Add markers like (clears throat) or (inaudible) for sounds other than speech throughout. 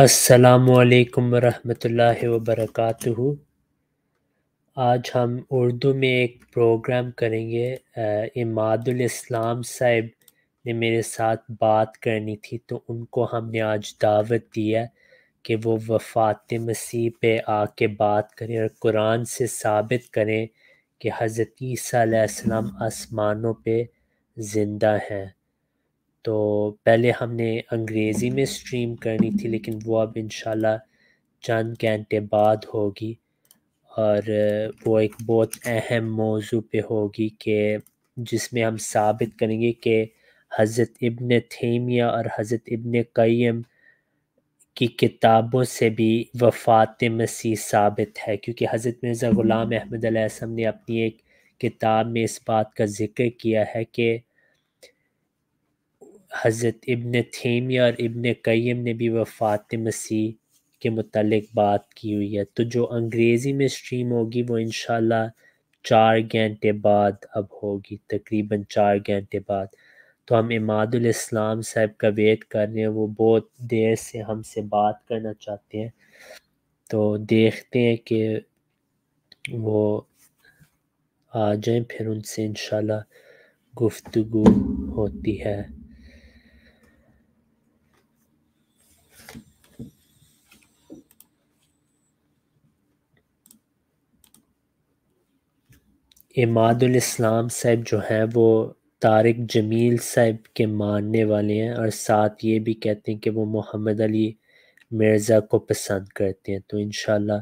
अस्सलाम रहमतुल्लाहि व आज हम उर्दू में एक प्रोग्राम करेंगे इमादुल इस्लाम साहब ने मेरे साथ बात करनी थी तो उनको हमने आज दावत दी है कि वो वफ़ात मसीह पे आके बात करें और कुरान से साबित करें कि हज़रत ईसीम आसमानों पे ज़िंदा हैं तो पहले हमने अंग्रेज़ी में स्ट्रीम करनी थी लेकिन वो अब इन चंद घंटे बाद होगी और वो एक बहुत अहम मौजू पे होगी कि जिसमें हम साबित करेंगे कि हज़रत इब्न थेमिया और हज़रत इब्न कईम की किताबों से भी वफ़ात मसीह साबित है क्योंकि हज़रत मिर्ज़ा ग़ुलाम अहमद ने अपनी एक किताब में इस बात का ज़िक्र किया है कि हज़रत इबन थेमिया और इबन कयम ने भी वफ़ात मसीह के मतलब बात की हुई है तो जो अंग्रेज़ी में स्ट्रीम होगी वो इन चार घंटे बाद अब होगी तकरीबन चार घंटे बाद तो हम इमादुल साहब का वेट कर रहे हैं वो बहुत देर से हमसे बात करना चाहते हैं तो देखते हैं कि वो आ जाए फिर उनसे इन गुफ्तु होती है इमादुल इस्लाम साहब जो हैं वो तारिक जमील साहब के मानने वाले हैं और साथ ये भी कहते हैं कि वो मोहम्मद अली मिर्ज़ा को पसंद करते हैं तो इन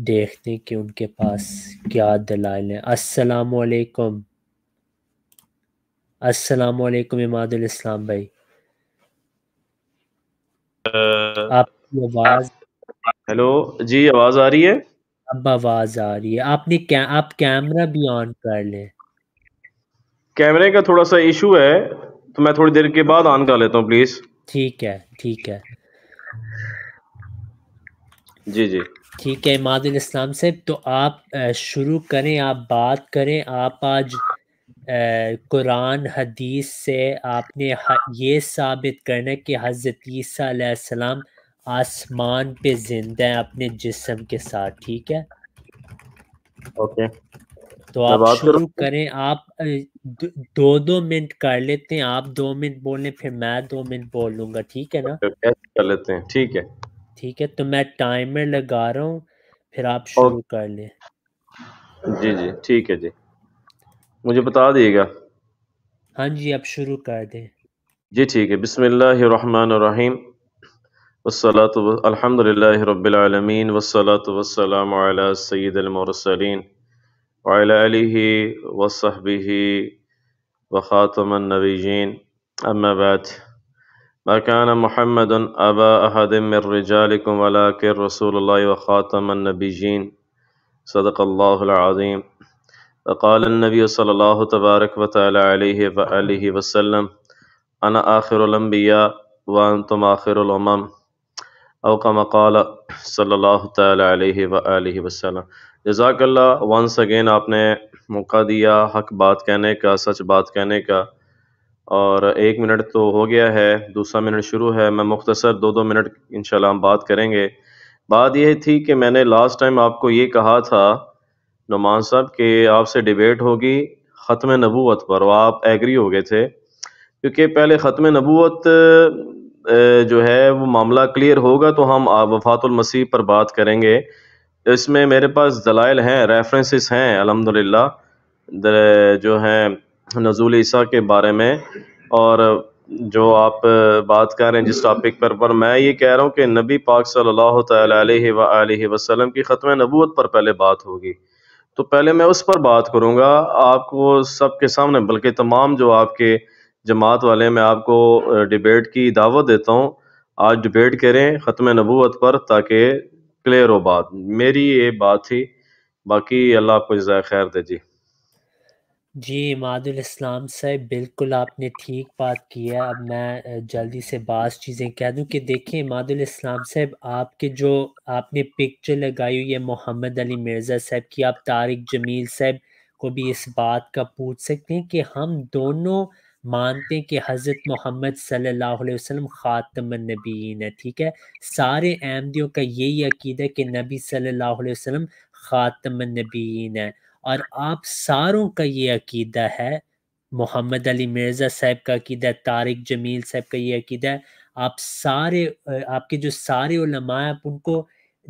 देखते हैं कि उनके पास क्या दलाल हैं असलकुम असलकुम इमादुल इस्लाम भाई आप आवाज़ हेलो जी आवाज़ आ रही है अब आवाज आ रही है आपने क्या आप कैमरा भी ऑन कर लें कैमरे का थोड़ा सा इशू है तो मैं थोड़ी देर के बाद ऑन कर लेता हूँ प्लीज ठीक है ठीक है जी जी ठीक है इमाद इस्लाम साहब तो आप शुरू करें आप बात करें आप आज कुरान हदीस से आपने ये साबित करना कि हज़रत ईसा सलाम आसमान पे जिंदा है अपने जिस्म के साथ ठीक है ओके तो आप शुरू करें आप दो दो मिनट कर लेते हैं आप दो मिनट बोलें फिर मैं दो मिनट बोलूंगा ठीक है ना कर लेते हैं ठीक है ठीक है तो मैं टाइमर लगा रहा हूँ फिर आप शुरू कर लें जी जी ठीक है जी मुझे बता दिएगा हाँ जी आप शुरू कर दें जी ठीक है बिस्मिल्लाहमान रहीम والصلاة و... الحمد لله رب العالمين والصلاة والسلام على سيد المرسلين وعلى آله وصحبه وخاتم النبيين أما بعد ما كان محمد أبا أحد من رجالكم ولكن رسول الله وخاتم النبيين صدق الله العظيم وقال النبي صلى الله تبارك وتعالى عليه وآله وسلم أنا آخر الأنبياء وأنتم آخر الأمم अवकमकाल सल्ला तह वसलम जजाकल्ला वंस अगेन आपने मौका दिया हक बात कहने का सच बात कहने का और एक मिनट तो हो गया है दूसरा मिनट शुरू है मैं मुख्तसर दो दो मिनट इंशाल्लाह हम बात करेंगे बात यह थी कि मैंने लास्ट टाइम आपको ये कहा था नुमान साहब कि आपसे डिबेट होगी ख़त्म नबूत पर और आप एग्री हो गए थे क्योंकि पहले ख़त्म नबूत जो है वो मामला क्लियर होगा तो हम वफ़ातुलमसीह पर बात करेंगे इसमें मेरे पास दलाइल हैं रेफरेंसेस हैं अलहमदिल्ला जो हैं नजूल ईसा के बारे में और जो आप बात कर रहे हैं जिस टॉपिक पर पर मैं ये कह रहा हूँ कि नबी पाक सल्लल्लाहु अलैहि वसल्लम की ख़त्म नबूत पर पहले बात होगी तो पहले मैं उस पर बात करूँगा आपको सबके सामने बल्कि तमाम जो आपके जमात वाले मैं आपको डिबेट की दावत देता हूँ आज डिबेट करें ख़त्म नबूत पर ताकि क्लियर हो बात मेरी ये बात थी बाकी अल्लाह आपको जजाय खैर दे जी जी मादुल इस्लाम साहब बिल्कुल आपने ठीक बात की है अब मैं जल्दी से बास चीज़ें कह दूं कि देखिए मादुल इस्लाम साहब आपके जो आपने पिक्चर लगाई हुई है मोहम्मद अली मिर्ज़ा साहब की आप तारिक जमील साहब को भी इस बात का पूछ सकते हैं कि हम दोनों मानते हैं कि हज़रत मोहम्मद सल्लल्लाहु अलैहि वसल्लम ख़ातम नबीन है ठीक है सारे अहमदियों का यही अकीद है कि नबी सल्लल्लाहु अलैहि वसल्लम ख़ातम नबीन है और आप सारों का ये अकीदा है मोहम्मद अली मिर्ज़ा साहब का अकीदा तारिक जमील साहब का ये अकीदा है आप सारे आपके जो सारे उलमा आप उनको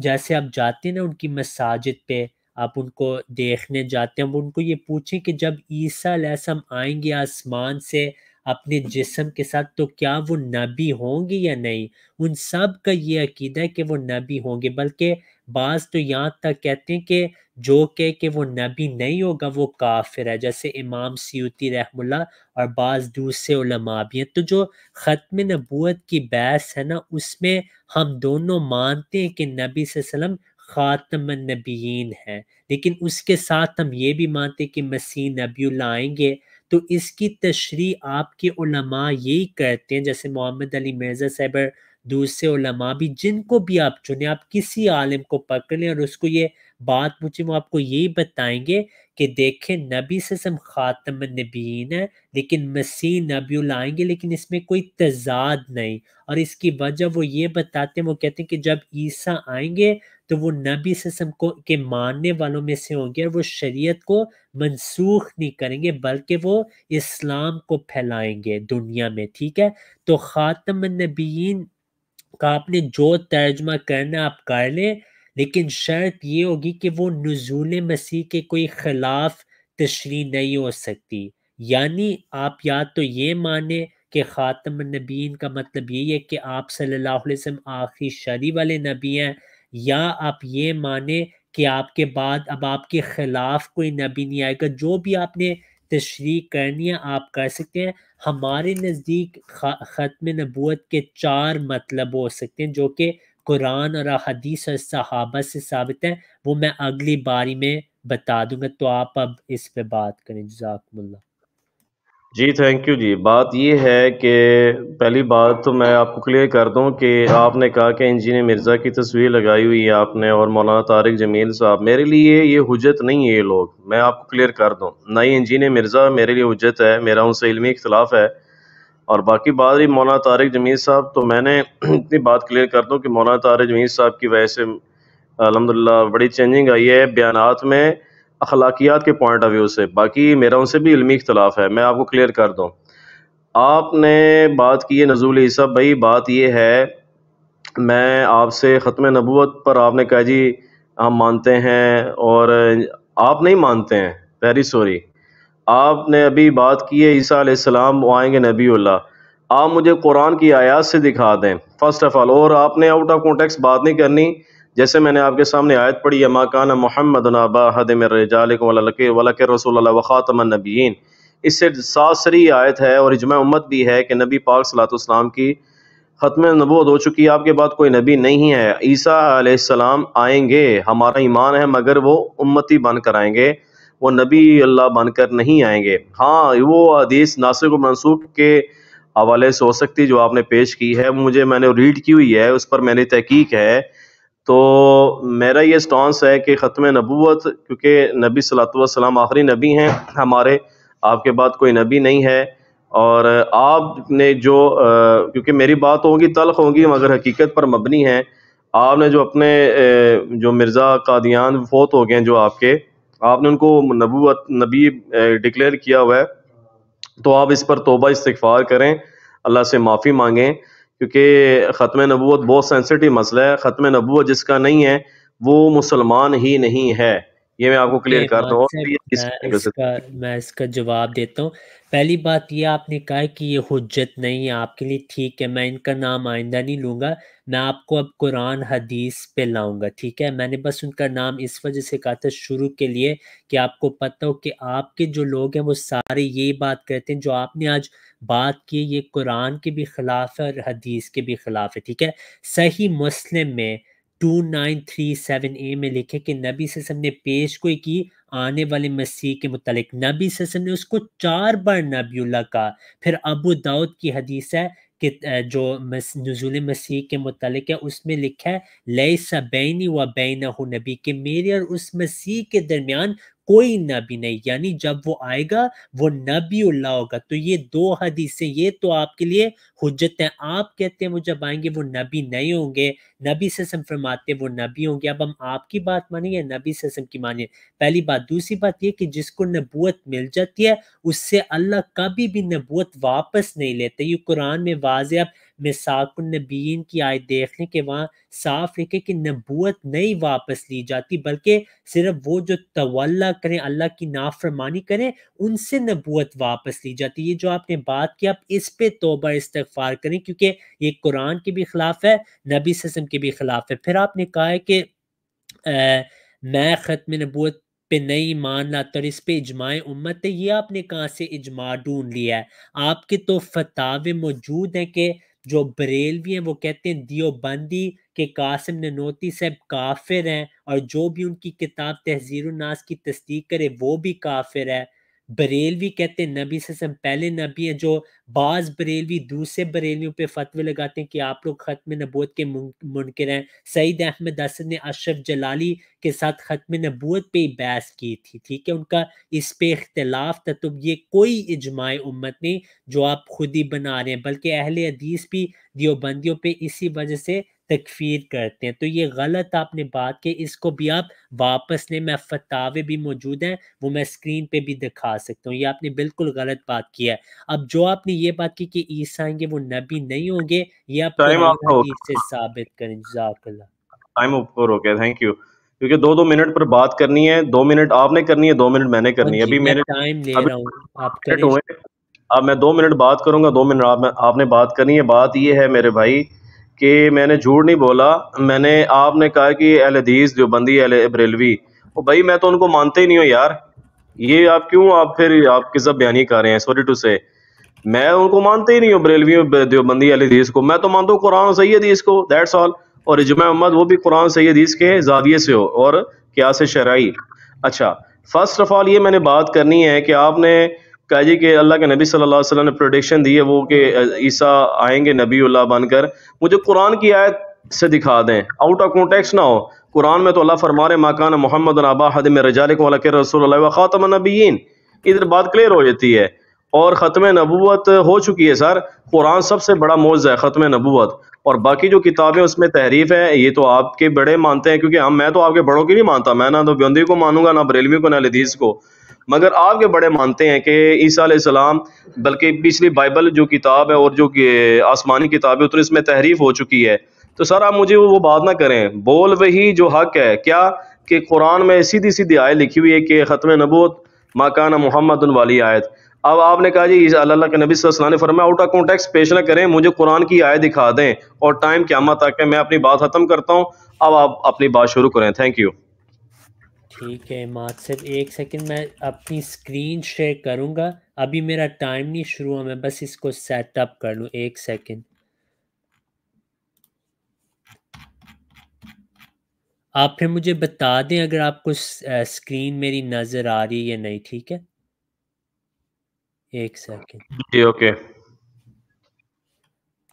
जैसे आप जाते हैं ना उनकी मसाजिद पे आप उनको देखने जाते हैं उनको ये पूछें कि जब ईसा लहसम आएंगे आसमान से अपने जिसम के साथ तो क्या वो नबी होंगे या नहीं उन सब का ये अकीदा है कि वो नबी होंगे बल्कि बाज़ तो यहाँ तक कहते हैं कि जो कह के वो नबी नहीं होगा वो काफिर है जैसे इमाम सीती रहमुल्ला और बाज़ दूसरे भी हैं तो जो ख़त्म नबूत की बहस है ना उसमें हम दोनों मानते हैं कि नबी सलम ख़ातम नबीन है लेकिन उसके साथ हम ये भी मानते कि मसीह नबी लाएंगे तो इसकी तशरी आपके यही कहते हैं जैसे मोहम्मद अली मिर्ज़ा साहब दूसरे उलमा भी जिनको भी आप चुने आप किसी आलम को पकड़ लें और उसको ये बात पूछें वो आपको यही बताएंगे कि देखें नबी से सम ख़ातम नबीन है लेकिन मसीह नबी लाएंगे लेकिन इसमें कोई तजाद नहीं और इसकी वजह वो ये बताते हैं वो कहते हैं कि जब ईसा आएंगे तो वो नबी सम को के मानने वालों में से होंगे और वो शरीयत को मनसूख नहीं करेंगे बल्कि वो इस्लाम को फैलाएंगे दुनिया में ठीक है तो ख़ातम नबीन का आपने जो तर्जमा करना आप कर लें लेकिन शर्त ये होगी कि वो नजूल मसीह के कोई ख़िलाफ़ तशरी नहीं हो सकती यानी आप या तो ये माने कि ख़ातम नबीन का मतलब यही है कि आप सल्लल्लाहु अलैहि वसल्लम आखिरी शरी वाले नबी हैं या आप ये माने कि आपके बाद अब आपके खिलाफ कोई नबी नहीं आएगा जो भी आपने तशरी करनी है आप कर सकते हैं हमारे नज़दीक ख़त्म नबूत के चार मतलब हो सकते हैं जो कि कुरान और हदीस और सहाबा से साबित हैं वो मैं अगली बारी में बता दूंगा तो आप अब इस पे बात करें जजाकम्ला जी थैंक यू जी बात ये है कि पहली बात तो मैं आपको क्लियर कर दूं कि आपने कहा कि इंजीनियर मिर्ज़ा की तस्वीर लगाई हुई है आपने और मौलाना तारिक जमील साहब मेरे लिए ये हजत नहीं है ये लोग मैं आपको क्लियर कर दूं ना ही इंजीनियर मिर्ज़ा मेरे लिए हजत है मेरा उनसे इलमी इख्तलाफ है और बाकी बात रही मौलाना तारिक जमील साहब तो मैंने (clears throat) इतनी बात क्लियर कर दूँ कि मौलाना तारिक जमील साहब की वजह से अलहमदिल्ला बड़ी चेंजिंग आई है बयान में अखलाकियात के पॉइंट ऑफ व्यू से बाकी मेरा उनसे भी इलमी इख्तलाफ है मैं आपको क्लियर कर दूँ आपने बात की है नजूल ईसा भाई बात यह है मैं आपसे ख़त्म नबूत पर आपने कहा जी हम मानते हैं और आप नहीं मानते हैं वेरी सॉरी आपने अभी बात की है ईसा आसमाम आएंगे नबील्ला आप मुझे कुरान की आयात से दिखा दें फ़र्स्ट ऑफ़ ऑल और आपने आउट ऑफ कॉन्टेक्स्ट बात नहीं करनी जैसे मैंने आपके सामने आयत पढ़ी है माकान मोहम्मद नबाहदमरजालक रसूल वख़ातमनबीन इससे सासरी आयत है और इजमा उम्मत भी है कि नबी पाक सलातम की ख़त्म नबूत हो चुकी है आपके बाद कोई नबी नहीं है ईसा आसमाम आएंगे हमारा ईमान है मगर वो उम्मती बनकर आएंगे वो नबी अल्लाह बनकर नहीं आएंगे हाँ वो आदीस नासिक व मनसूख के हवाले से हो सकती जो आपने पेश की है मुझे मैंने रीड की हुई है उस पर मैंने तहकीक है तो मेरा ये स्टॉन्स है कि ख़त्म नबूत क्योंकि नबी सलाम आखिरी नबी हैं हमारे आपके बाद कोई नबी नहीं है और आपने जो क्योंकि मेरी बात होगी तलख होगी मगर हकीकत पर मबनी है आपने जो अपने जो मिर्ज़ा कादियान फोत हो गए जो आपके आपने उनको नबूत नबी डिक्लेयर किया हुआ है तो आप इस पर तोबा इस्तफ़ार करें अल्लाह से माफ़ी मांगें क्योंकि ख़त्म नबूत बहुत सेंसिटिव मसला है ख़त्म नबूत जिसका नहीं है वो मुसलमान ही नहीं है ये मैं आपको क्लियर कर रहा हूँ मैं इसका जवाब देता हूँ पहली बात ये आपने कहा है कि ये हजत नहीं है आपके लिए ठीक है मैं इनका नाम आइंदा नहीं लूँगा मैं आपको अब कुरान हदीस पे लाऊंगा ठीक है मैंने बस उनका नाम इस वजह से कहा था शुरू के लिए कि आपको पता हो कि आपके जो लोग हैं वो सारे यही बात करते हैं जो आपने आज बात की ये कुरान के भी ख़िलाफ़ है और हदीस के भी ख़िलाफ़ है ठीक है सही मुस्लिम में two nine three seven A में लिखे कि नबी ससम ने पेश कोई की आने वाले मसीह के मुतलिक नबी ससम ने उसको चार बार नबीला कहा फिर अबू दाऊद की हदीस है कि जो मस, नजूल मसीह के मुतलिक है उसमें लिखा है लई सबैनी व बैन नबी के मेरे और उस मसीह के दरमियान कोई नबी नहीं यानी जब वो आएगा वो नबी उल्ला होगा तो ये दो हदीसें ये तो आपके लिए हजत हैं आप कहते हैं वो जब आएंगे वो नबी नहीं होंगे नबी ससम फरमाते वो नबी होंगे अब हम आपकी बात मानिए नबी ससम की मानिए पहली बात दूसरी बात ये कि जिसको नबूत मिल जाती है उससे अल्लाह कभी भी नबूत वापस नहीं लेते ये कुरान में वाज अब मिसाकुलनबीन की आय देख लें कि वहाँ साफ लिखे कि नबूत नहीं वापस ली जाती बल्कि सिर्फ वो जो तवल्ला करें अल्लाह की नाफरमानी करें उनसे नबूत वापस ली जाती है ये जो आपने बात की आप इस पे तोबा इस्तफार करें क्योंकि ये कुरान के भी खिलाफ है नबी ससम के भी खिलाफ है फिर आपने कहा है कि मैं ख़त्म नबूत पे नहीं मान लाता और इस पे इजमाए उम्मत है ये आपने कहाँ से इजमा ढूंढ लिया है आपके तो फतावे मौजूद हैं कि जो बरेलवी हैं वो कहते हैं दियोबंदी के कासिम नोती साहब काफिर हैं और जो भी उनकी किताब तहजीर नास की तस्दीक करे वो भी काफिर है बरेलवी कहते हैं नबी से पहले नबी हैं जो बाज बरेलवी दूसरे बरेलवियों पे फतवे लगाते हैं कि आप लोग ख़त्म नबूत के मुनकर हैं सईद अहमद असद ने अशरफ जलाली के साथ ख़त्म नबूत पे ही बहस की थी ठीक है उनका इस पे इख्तलाफ था तो ये कोई इजमाय उम्मत नहीं जो आप खुद ही बना रहे हैं बल्कि अहले हदीस भी दियोबंदियों पर इसी वजह से तकफीर करते हैं तो ये गलत आपने बात की इसको भी आप वापस ले मैं फतावे भी मौजूद हैं वो मैं स्क्रीन पे भी दिखा सकता हूँ ये आपने बिल्कुल गलत बात की है अब जो आपने ये बात की कि ईसा आएंगे वो नबी नहीं होंगे ये आप से साबित करें टाइम ओवर हो गया थैंक यू क्योंकि दो दो मिनट पर बात करनी है दो मिनट आपने करनी है दो मिनट मैंने हाँ करनी है अभी मेरे टाइम ले रहा हूँ आप हुए अब मैं दो मिनट बात करूंगा दो मिनट आप, आपने बात करनी है बात ये है मेरे भाई कि मैंने झूठ नहीं बोला मैंने आपने कहा कि अहल हदीस बंदी एल बरेलवी तो भाई मैं तो उनको मानते ही नहीं हूँ यार ये आप क्यों आप फिर आप किस बयानी कर रहे हैं सॉरी टू से मैं उनको मानते ही नहीं हूँ बरेलवी देवबंदी अहल हदीस को मैं तो मानता हूँ कुरान सही हदीस को दैट्स ऑल और इजमा अहमद वो भी कुरान सही हदीस के जाविये से हो और क्या से शराई अच्छा फर्स्ट ऑफ ऑल ये मैंने बात करनी है कि आपने कहा जी कि अल्लाह के नबी सल्लल्लाहु अलैहि वसल्लम ने प्रोडिक्शन दी है वो कि ईसा आएंगे नबीउल्लाह बनकर मुझे कुरान की आयत से दिखा दें आउट ऑफ कॉन्टेक्स्ट ना हो कुरान में तो अल्लाह फरमा रहे मकान मोहम्मद अबाहद में रजाल के रसूल ख़ातम नबीन इधर बात क्लियर हो जाती है और ख़त्म नबूत हो चुकी है सर कुरान सबसे बड़ा मौजा है ख़त्म नबूत और बाकी जो किताबें उसमें तहरीफ है ये तो आपके बड़े मानते हैं क्योंकि हम मैं तो आपके बड़ों की नहीं मानता मैं ना तो ब्योंदी को मानूंगा ना बरेलवी को ना लदीज़ को मगर आप ये बड़े मानते हैं कि ईसा सलाम बल्कि पिछली बाइबल जो किताब है और जो आसमानी किताब है तो इसमें तहरीफ हो चुकी है तो सर आप मुझे वो बात ना करें बोल वही जो हक है क्या कि कुरान में सीधी सीधी आय लिखी हुई है कि ख़त्म नबूत माकाना मोहम्मद वाली आयत अब आपने कहा जी अल्लाह के नबी ने फरमाया आउट ऑफ कॉन्टेक्स्ट पेश ना करें मुझे कुरान की आय दिखा दें और टाइम क्या मत है मैं अपनी बात ख़त्म करता हूँ अब आप अपनी बात शुरू करें थैंक यू ठीक है मात सिर्फ एक सेकंड मैं अपनी स्क्रीन शेयर करूंगा अभी मेरा टाइम नहीं शुरू हुआ मैं बस इसको सेटअप कर लूँ एक सेकंड आप फिर मुझे बता दें अगर आपको स्क्रीन मेरी नज़र आ रही है या नहीं ठीक है एक सेकंड जी ओके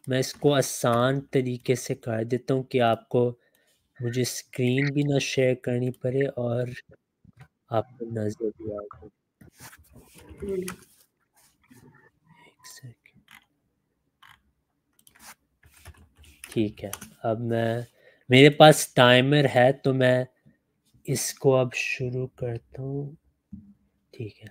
मैं इसको आसान तरीके से कर देता हूँ कि आपको मुझे स्क्रीन भी ना शेयर करनी पड़े और आप नजर भी आ जाए ठीक है अब मैं मेरे पास टाइमर है तो मैं इसको अब शुरू करता हूँ ठीक है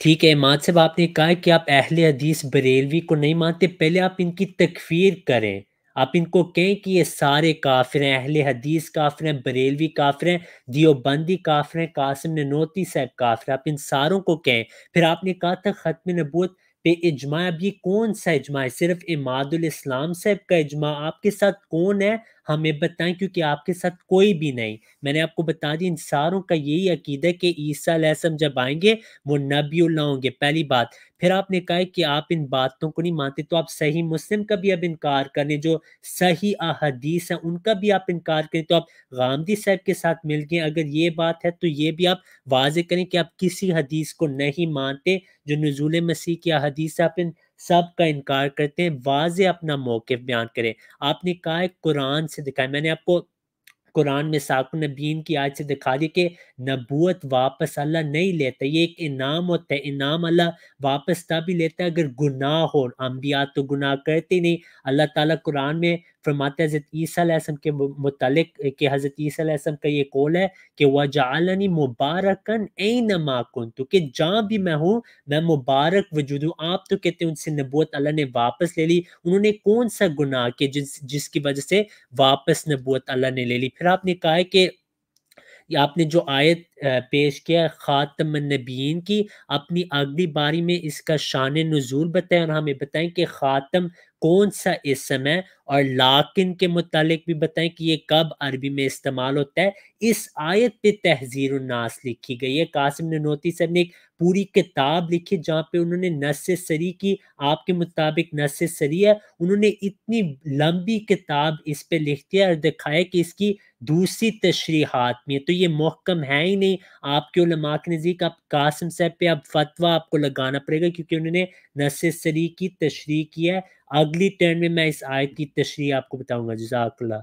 ठीक है इमाद साहब आपने कहा कि आप अहले हदीस बरेलवी को नहीं मानते पहले आप इनकी तकफीर करें आप इनको कहें कि ये सारे काफिर हैं अहल हदीस काफिर हैं बरेलवी काफिर हैं दियोबंदी काफिर हैं कासिम नोती साहब काफिर आप इन सारों को कहें फिर आपने कहा था ख़त्म नबूत पे इजमा अब ये कौन सा इजमा है सिर्फ इमादुल इस्लाम साहब का इजमा आपके साथ कौन है हमें बताएं क्योंकि आपके साथ कोई भी नहीं मैंने आपको बता दी इन सारों का यही अकीद है कि ईसा लहसम जब आएंगे वो नबीउल्ला होंगे पहली बात फिर आपने कहा कि आप इन बातों को नहीं मानते तो आप सही मुस्लिम का भी अब इनकार करें जो सही अहदीस है उनका भी आप इनकार करें तो आप गांधी साहब के साथ मिल गए अगर ये बात है तो ये भी आप वाज करें कि आप किसी हदीस को नहीं मानते जो नजूल मसीह की अहदीस आप इन सब का इनकार करते हैं वाज अपना मौक़ बयान करें आपने कहा है कुरान से दिखाया मैंने आपको कुरान में साकु नबीन की आज से दिखा दी कि नबूत वापस अल्लाह नहीं लेता ये एक इनाम होता है इनाम अल्लाह वापस तभी लेता है अगर गुनाह हो अम्बिया तो गुनाह करते नहीं अल्लाह ताला कुरान में फरमाते हज़रत ईसीम के मतलब कि हज़रत ईसीम का ये कौल है कि वह जालनी मुबारकन ए नमा कन तो कि जहाँ भी मैं हूँ मैं मुबारक वजूद हूँ आप तो कहते हैं उनसे नबूत अल्लाह ने वापस ले ली उन्होंने कौन सा गुनाह के जिस जिसकी वजह से वापस नबूत अल्लाह ने ले ली फिर आपने कहा है कि आपने जो आयत पेश किया ख़ातम नबीन की अपनी अगली बारी में इसका शान नज़ूल बताएं और हमें बताएं कि ख़ातम कौन सा इसम है और लाकिन के मुतालिक भी बताएं कि ये कब अरबी में इस्तेमाल होता है इस आयत पे तहजीर नास लिखी गई है कासिम ने नोती सर ने एक पूरी किताब लिखी जहाँ पे उन्होंने नस सरी की आपके मुताबिक नस सरी है उन्होंने इतनी लंबी किताब इस पे लिख दिया और दिखाया कि इसकी दूसरी तशरीहत में तो ये मोहकम है ही नहीं नहीं आपके उलमा के नज़दीक आप कासिम साहब पर अब फतवा आपको लगाना पड़ेगा क्योंकि उन्होंने नस सरी की तशरी की है अगली टर्न में मैं इस आयत की तशरी आपको बताऊंगा जजाकल्ला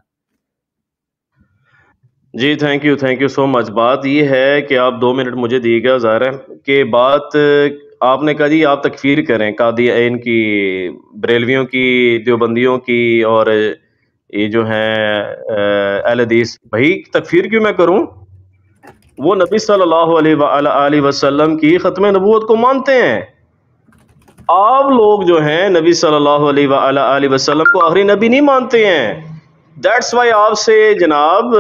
जी thank you thank you so much बात ये है कि आप दो मिनट मुझे दीजिएगा ज़ाहिर है कि बात आपने कहा जी आप तकफीर करें कादी इनकी बरेलवियों की देवबंदियों की और ये जो है अहलदीस भाई तकफीर क्यों मैं करूं वो नबी सल्लल्लाहु अलैहि वसल्लम की ख़त्म नबूत को मानते हैं आप लोग जो हैं नबी सल्लल्लाहु अलैहि वसल्लम को आखिरी नबी नहीं मानते हैं दैट्स वाई आपसे जनाब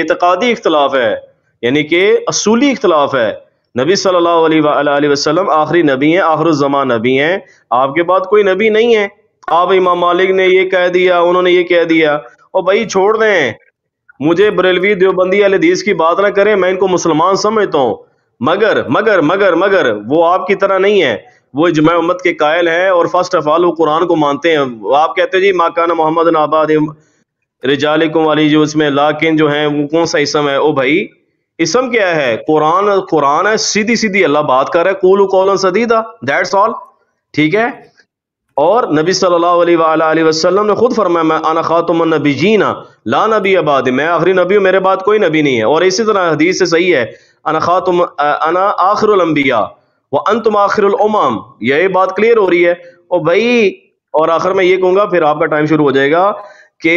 एतकादी इख्तलाफ है यानी कि असूली इख्तलाफ है नबी सल्लल्लाहु अलैहि वसल्लम आखिरी नबी हैं आखिर जमा नबी हैं आपके बाद कोई नबी नहीं है आप इमाम मालिक ने ये कह दिया उन्होंने ये कह दिया और भाई छोड़ दें मुझे बरेलवी देवबंदी अल हदीस की बात ना करें मैं इनको मुसलमान समझता हूँ मगर मगर मगर मगर वो आपकी तरह नहीं है वो जमा उम्मत के कायल हैं और फर्स्ट ऑफ ऑल वो कुरान को मानते हैं आप कहते हैं जी माकाना मोहम्मद नाबाद रिजालिकुम वाली जो उसमें लाकिन जो है वो कौन सा इसम है ओ भाई इसम क्या है कुरान कुरान है सीधी सीधी अल्लाह बात कर रहा है कुल कौलन सदीदा दैट्स ऑल ठीक है और नबी सल्लल्लाहु अलैहि वसल्लम ने खुद फरमाया मैं आना खातुमन नबी जीना ला नबी आबाद मैं आखिरी नबी हूँ मेरे बाद कोई नबी नहीं है और इसी तरह हदीस से सही है अना खातुम अना आखिरम्बिया व अंतम आखिरमाम यह बात क्लियर हो रही है और भाई और आखिर मैं ये कहूँगा फिर आपका टाइम शुरू हो जाएगा कि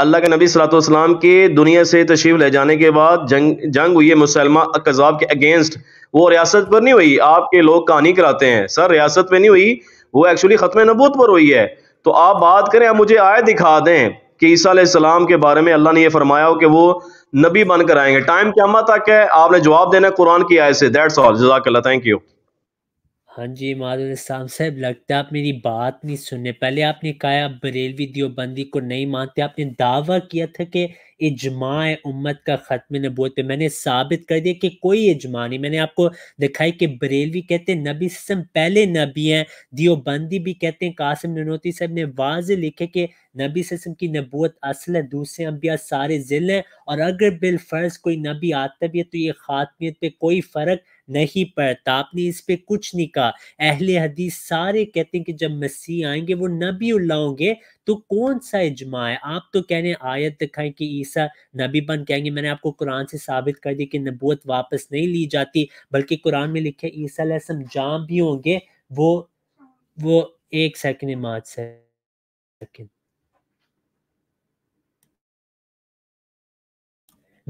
अल्लाह के नबी सलाम के दुनिया से तशरीफ ले जाने के बाद जंग जंग हुई है मुसलमा कजाब के अगेंस्ट वो रियासत पर नहीं हुई आपके लोग कहानी कराते हैं सर रियासत पर नहीं हुई वो एक्चुअली ख़त्म नबूत पर हुई है तो आप बात करें आप मुझे आय दिखा दें कि ईसा सलाम के बारे में अल्लाह ने यह फरमाया हो कि वो नबी बनकर आएंगे टाइम क्या तक है आपने जवाब देना कुरान की आय से दैट्स ऑल जजाक थैंक यू हाँ जी माधुलाम साहब लगता है आप मेरी बात नहीं सुनने पहले आपने कहा आप बरेलवी दियोबंदी को नहीं मानते आपने दावा किया था कि इजमा उम्मत का ख़त्म नबूत पे मैंने साबित कर दिया कि कोई इजमा नहीं मैंने आपको दिखाई कि बरेलवी कहते हैं नबी सिस्म पहले नबी हैं दियोबंदी भी कहते हैं कासिम ननोती साहब ने वाज लिखे कि नबी सिस्म की नबूत असल है दूसरे अम्बिया सारे जिल हैं और अगर बिलफर्ज कोई नबी आता भी है तो ये खात्मियत पे कोई फ़र्क नहीं पढ़ता आपने इस पे कुछ नहीं कहा अहले हदीस सारे कहते हैं कि जब मसीह आएंगे वो नबी उल्ला होंगे तो कौन सा इजमा है आप तो कह रहे हैं आयत दिखाएं कि ईसा नबी बन कहेंगे मैंने आपको कुरान से साबित कर दिया कि नबूत वापस नहीं ली जाती बल्कि कुरान में लिखे ईसा जाम भी होंगे वो वो एक सेकेंड माज सेकेंड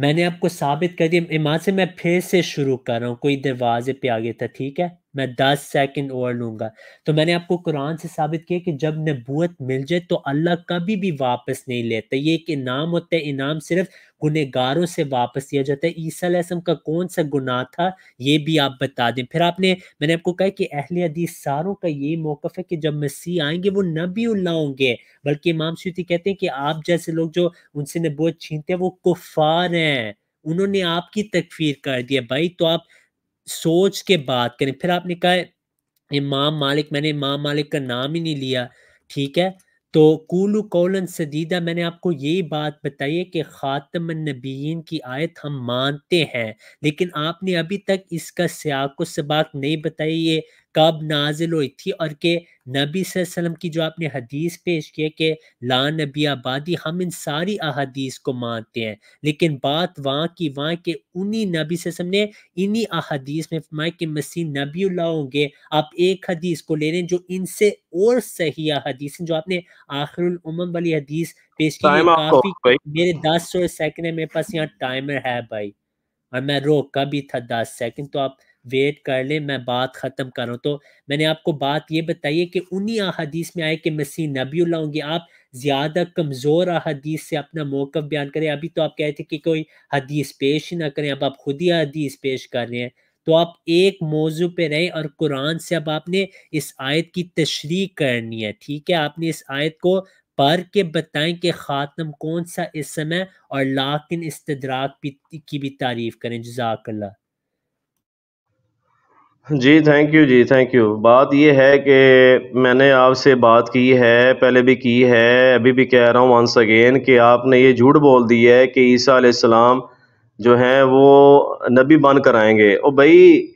मैंने आपको साबित कर दिया इमाद से मैं फिर से शुरू कर रहा हूँ कोई दरवाजे पे आ गया था ठीक है मैं दस सेकंड और लूंगा तो मैंने आपको कुरान से साबित किया कि जब नबूत मिल जाए तो अल्लाह कभी भी वापस नहीं लेते ये एक इनाम होता है इनाम सिर्फ गुनहगारों से वापस दिया जाता है ईसा का कौन सा गुनाह था ये भी आप बता दें फिर आपने मैंने आपको कहा कि अहल अदीस सारों का यही मौकफ है कि जब मसीह आएंगे वो नबी उल्ला होंगे बल्कि इमाम सूती कहते हैं कि आप जैसे लोग जो उनसे नबूत छीनते हैं वो कुफार हैं उन्होंने आपकी तकफीर कर दिया भाई तो आप सोच के बात करें फिर आपने कहा इमाम मालिक मैंने इमाम मालिक का नाम ही नहीं लिया ठीक है तो कुलू कौलन सदीदा मैंने आपको यही बात बताई है कि ख़ातम नबीन की आयत हम मानते हैं लेकिन आपने अभी तक इसका सियाक सबाक नहीं बताई ये कब नाजिल हुई थी और के नबी वसल्लम की जो आपने हदीस पेश की है कि ला नबी आबादी हम इन सारी अहदीस को मानते हैं लेकिन बात वहाँ की वहाँ के उन्हीं नबी वसल्लम ने इन्हीं अहदीस में फरमाया कि मसीह नबी होंगे आप एक हदीस को ले रहे हैं जो इनसे और सही अहदीस जो आपने आखिर उमम वाली हदीस पेश की काफी मेरे दस सौ सेकंड है मेरे पास यहाँ टाइमर है भाई और मैं रोका भी था दस सेकंड तो आप वेट कर ले मैं बात ख़त्म करूँ तो मैंने आपको बात ये बताई है कि उन्हीं अहादीस में आए कि मसीह नबी होंगे आप ज़्यादा कमज़ोर अदीस से अपना मौक़ बयान करें अभी तो आप कह रहे थे कि कोई हदीस पेश ही ना करें अब आप खुद ही हदीस पेश कर रहे हैं तो आप एक मौजू पे रहें और कुरान से अब आपने इस आयत की तशरी करनी है ठीक है आपने इस आयत को पढ़ के बताएं कि ख़ात्म कौन सा इस समय और लाकिन इस्तदराक की भी तारीफ़ करें जजाकल्ला जी, थैंक यू जी, थैंक यू। बात यह है कि मैंने आपसे बात की है, पहले भी की है, अभी भी कह रहा हूँ वंस अगेन कि आपने ये झूठ बोल दी है कि ईसा अलैहिस्सलाम जो हैं वो नबी कर आएंगे और भई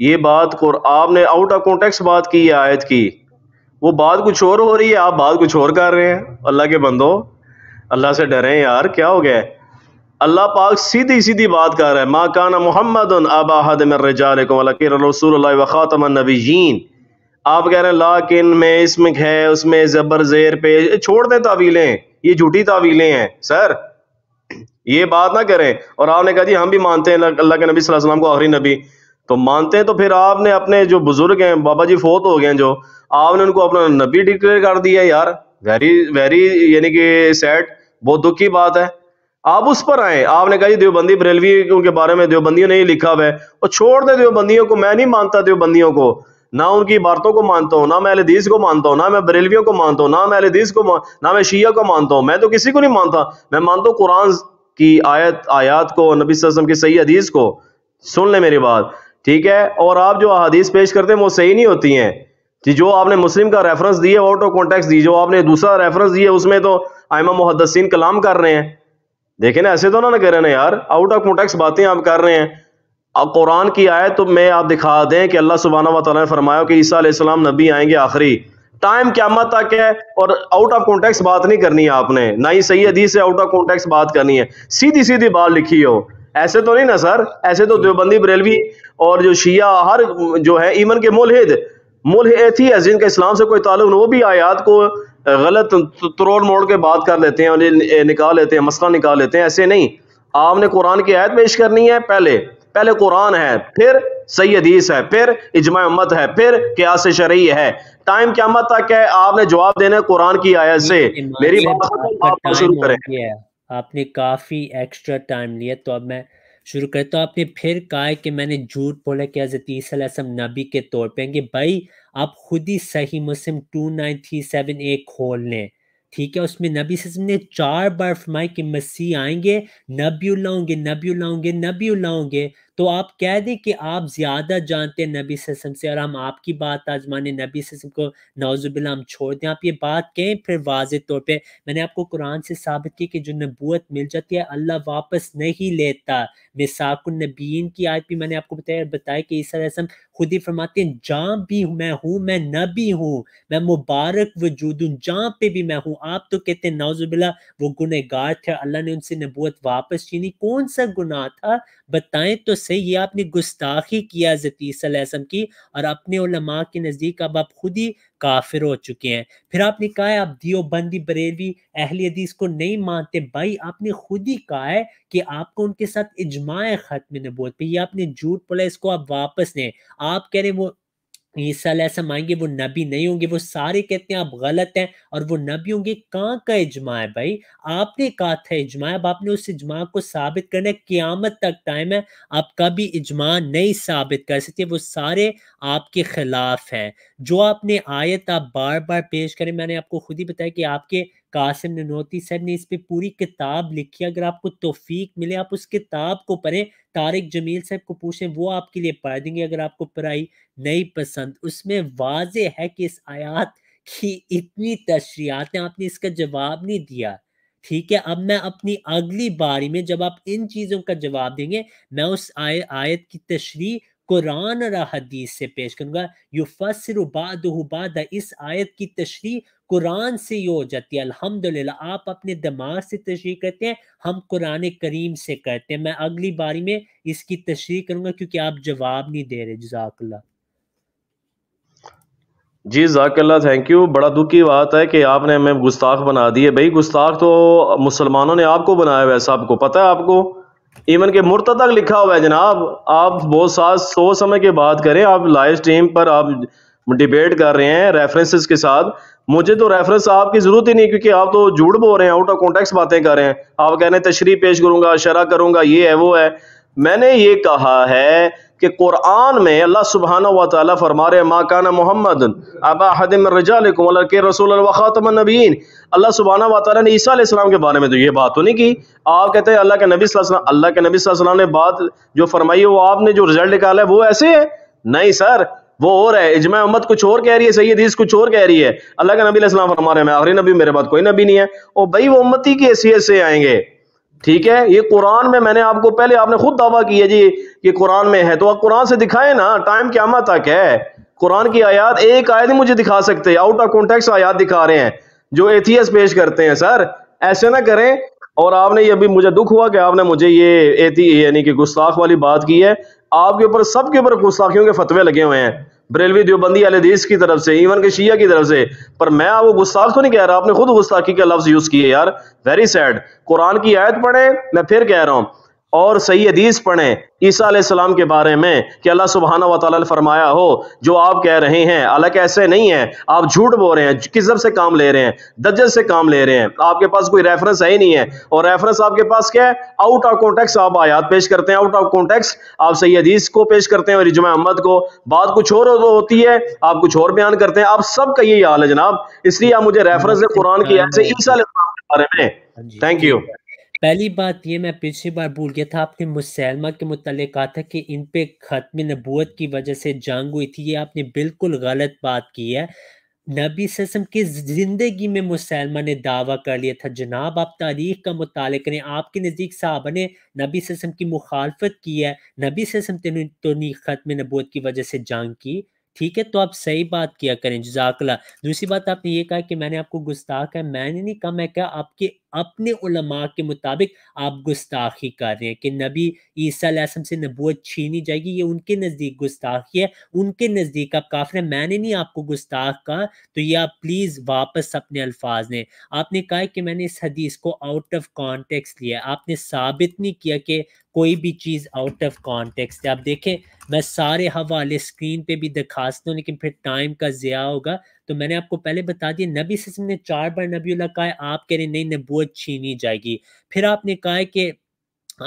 ये बात को आपने आउट ऑफ कॉन्टेक्स्ट बात की है आयत की। वो बात कुछ और हो रही है, आप बात कुछ और कर रहे हैं। अल्लाह के बंदो, अल्लाह से डरें यार, क्या हो गया है? अल्लाह पाक सीधी सीधी बात कर रहा है माँ काना मोहम्मद आबाहद आप कह रहे हैं में इसमें है उसमें ज़बर जेर पे छोड़ दें तावीलें ये झूठी तावीलें हैं सर ये बात ना करें और आपने कहा जी हम भी मानते हैं अल्लाह के नबी सलाम को आखिरी नबी तो मानते हैं तो फिर आपने अपने जो बुजुर्ग हैं बाबा जी फोत हो गए जो आपने उनको अपना नबी डिक्लेयर कर दिया यार वेरी वेरी यानी कि सैड बहुत दुख की बात है आप उस पर आए आपने कहा जी देवबंदी बरेलवी उनके बारे में देवबंदियों ने ही लिखा हुआ है और छोड़ दे देवबंदियों को मैं नहीं मानता देवबंदियों को ना उनकी इबारतों को मानता हूँ ना मैं अलदीस को मानता हूँ ना मैं बरेलवियों को मानता हूँ ना मैं अलदीस को ना मैं शिया को मानता हूँ मैं तो किसी को नहीं मानता मैं मानता हूँ कुरान की आयत आयात को नबी वसम की सही हदीस को सुन ले मेरी बात ठीक है और आप जो अदीस पेश करते हैं वो सही नहीं होती हैं जी जो आपने मुस्लिम का रेफरेंस दिया वो ऑटो कॉन्टेक्ट दी जो आपने दूसरा रेफरेंस दिया उसमें तो आयमा मुहदसिन कलाम कर रहे हैं देखे ना ऐसे तो ना ना कह रहे ना यार आउट ऑफ कॉन्टेक्स बातें आप कर रहे हैं अब कुरान की आए तो मैं आप दिखा दें कि अल्लाह सुबहाना वाली ने फरमाया कि ईसा आसमाम नबी आएंगे आखिरी टाइम क्यामत तक है और आउट ऑफ कॉन्टेक्स बात नहीं करनी है आपने ना ही सही हदीस से आउट ऑफ कॉन्टेक्स बात करनी है सीधी सीधी बात लिखी हो ऐसे तो नहीं ना सर ऐसे तो देवबंदी बरेलवी और जो शिया हर जो है इवन के मुलहिद मुलहिद थी जिनका इस्लाम से कोई ताल्लुक न वो भी आयात को गलत तरोड़ मोड़ के बात कर लेते हैं निकाल लेते हैं मसला निकाल लेते हैं ऐसे नहीं आपने कुरान की आयत पेश करनी है पहले पहले कुरान है फिर सही हदीस है फिर इजमा उम्मत है फिर से शरी है टाइम क्या मत तक है आपने जवाब देना कुरान की आयत से मेरी शुरू करें आपने काफ़ी एक्स्ट्रा टाइम लिया तो अब मैं शुरू करता हूँ आपने फिर कहा कि मैंने झूठ बोला कि हज़रत ईसा नबी के तौर पर भाई आप खुद ही सही मुस्लिम two nine three seven A खोल लें ठीक है उसमें नबी सजम ने चार बार फरमाए कि मसीह आएंगे नबी लाओगे नबी लाओगे नबी लाओगे तो आप कह दें कि आप ज़्यादा जानते हैं नबी ससम से और हम आपकी बात आज माने नबी ससम को नौजुबिल्ला हम छोड़ दें आप ये बात कहें फिर वाज तौर पर मैंने आपको कुरान से साबित की कि जो नबूत मिल जाती है अल्लाह वापस नहीं लेता मिसाकुन नबीन की आयत भी मैंने आपको बताया बताया कि ईसा रसम खुद ही फरमाते हैं जहाँ भी मैं हूँ मैं नबी हूँ मैं मुबारक वजूद हूँ जहाँ पे भी मैं हूँ आप तो कहते हैं नौजुबिल्ला वो गुनहगार थे अल्लाह ने उनसे नबूत वापस छीनी कौन सा गुनाह था बताएं तो से ये आपने गुस्ताखी किया जतीसम की और अपने उलमा के नज़दीक अब आप खुद ही काफिर हो चुके हैं फिर आपने कहा है आप दियो बंदी अहल अहलियदीस को नहीं मानते भाई आपने खुद ही कहा है कि आपको उनके साथ इजमाय ख़त्म नबोत पे ये आपने झूठ बोला इसको आप वापस लें आप कह रहे हैं वो ईसा आएंगे वो नबी नहीं होंगे वो सारे कहते हैं आप गलत हैं और वो नबी होंगे कहाँ का इजमा है भाई आपने कहा था इजमा अब आपने उस इजमा को साबित करना है क्यामत तक टाइम है आप कभी इजमा नहीं साबित कर सकते वो सारे आपके खिलाफ है जो आपने आयत आप बार बार पेश करें मैंने आपको खुद ही बताया कि आपके कासिम ननौती सर ने इस पर पूरी किताब लिखी अगर आपको तोफीक मिले आप उस किताब को पढ़ें तारिक जमील साहब को पूछें वो आपके लिए पढ़ देंगे अगर आपको पढ़ाई नहीं पसंद उसमें वाज है कि इस आयात की इतनी तशरियात हैं आपने इसका जवाब नहीं दिया ठीक है अब मैं अपनी अगली बारी में जब आप इन चीज़ों का जवाब देंगे मैं उस आय आयत की तशरी कुरान और हदीस से पेश करूंगा यू फसर बाद इस आयत की तशरी कुरान से ये हो जाती है अल्हम्दुलिल्लाह आप अपने दिमाग से तशरी करते हैं हम कुरान करीम से करते हैं मैं अगली बारी में इसकी तशरी करूँगा क्योंकि आप जवाब नहीं दे रहे जजाकल्ला जी जाकल्ला थैंक यू बड़ा दुख की बात है कि आपने हमें गुस्ताख बना दी है भाई गुस्ताख तो मुसलमानों ने आपको बनाया हुआ है आपको पता है आपको इवन के मुर्त तक लिखा हुआ है जनाब आप बहुत साथ सोच समय के बात करें आप लाइव स्ट्रीम पर आप डिबेट कर रहे हैं रेफरेंसेस के साथ मुझे तो रेफरेंस आपकी ज़रूरत ही नहीं क्योंकि आप तो झूठ बोल रहे हैं आउट ऑफ कॉन्टेक्ट बातें कर रहे हैं आप कह रहे हैं तशरी पेश करूंगा शरा करूंगा ये है वो है मैंने ये कहा है कि कुरान में अल्लाह सुबहाना व ताली फरमा रहे माकाना मोहम्मद अबा हदम रजाकुम के रसूल नबीन अल्लाह सुबहाना व ताली ने ईसा के बारे में तो ये बात तो नहीं की आप कहते हैं अल्लाह के नबी वसल्लम अल्लाह के नबी वसल्लम ने बात जो फरमाई है वो आपने जो रिजल्ट निकाला है वो ऐसे है नहीं सर वो और है इजमा उम्मत कुछ और कह रही है सही हदीस कुछ और कह रही है अल्लाह का नबी इस्लाम फरमा रहे हैं आखिरी नबी मेरे बात कोई नबी नहीं है और भाई वो उम्मती की हैसियत से आएंगे ठीक है ये कुरान में मैंने आपको पहले आपने खुद दावा किया जी कि कुरान में है तो आप कुरान से दिखाएं ना टाइम क्या तक है कुरान की आयात एक आयत ही मुझे दिखा सकते हैं आउट ऑफ कॉन्टेक्स आयात दिखा रहे हैं जो एथियस पेश करते हैं सर ऐसे ना करें और आपने ये अभी मुझे दुख हुआ कि आपने मुझे ये एती यानी कि गुस्ताख वाली बात की है आपके ऊपर सबके ऊपर गुस्ताखियों के फतवे लगे हुए हैं बरेलवी देवबंदी अलदीस की तरफ से इवन के शिया की तरफ से पर मैं आपको गुस्ताख तो नहीं कह रहा आपने खुद गुस्ताखी का लफ्ज यूज किए यार वेरी सैड कुरान की आयत पढ़े मैं फिर कह रहा हूं और सही हदीस पढ़े ईसा सलाम के बारे में कि अल्लाह सुबहाना व फरमाया हो जो आप कह रहे हैं अलग ऐसे नहीं है आप झूठ बोल रहे हैं किजब से काम ले रहे हैं दज्जल से काम ले रहे हैं आपके पास कोई रेफरेंस है ही नहीं है और रेफरेंस आपके पास क्या है आउट ऑफ कॉन्टेक्स आप आयात पेश करते हैं आउट ऑफ कॉन्टेक्स आप सही हदीस को पेश करते हैं और अहमद को बात कुछ और होती है आप कुछ और बयान करते हैं आप सबका यही हाल है जनाब इसलिए आप मुझे रेफरेंस है कुरान की ऐसे ईसा के बारे में थैंक हाँ यू पहली बात ये मैं पिछली बार भूल गया था आपने मुसलमा के मुतल कहा था कि इन पे ख़त्म नबूत की वजह से जंग हुई थी ये आपने बिल्कुल गलत बात की है नबी ससम की ज़िंदगी में मुसलमा ने दावा कर लिया था जनाब आप तारीख का मुताल करें आपके नज़दीक साहब ने नबी ससम की मुखालफत की है नबी ससम तो नहीं ख़त्म नबूत की वजह से जंग की ठीक है तो आप सही बात किया करें जजाकला दूसरी बात आपने ये कहा कि मैंने आपको गुस्ताख है मैंने नहीं कहा मैं क्या आपके अपने उलमा के मुताबिक आप गुस्ताखी कर रहे हैं कि नबी ईसा से नबूत छीनी जाएगी ये उनके नज़दीक गुस्ताखी है उनके नज़दीक आप काफिर हैं मैंने नहीं आपको गुस्ताख कहा तो ये आप प्लीज़ वापस अपने अल्फाज लें आपने कहा कि मैंने इस हदीस को आउट ऑफ कॉन्टेक्स लिया आपने साबित नहीं किया कि कोई भी चीज़ आउट ऑफ कॉन्टेक्स है आप देखें मैं सारे हवाले स्क्रीन पे भी दिखा सकता हूँ लेकिन फिर टाइम का ज़िया होगा तो मैंने आपको पहले बता दिया नबी सिस्म ने चार बार नबी कहा है आप कह रहे नहीं नबूत छीनी जाएगी फिर आपने कहा है कि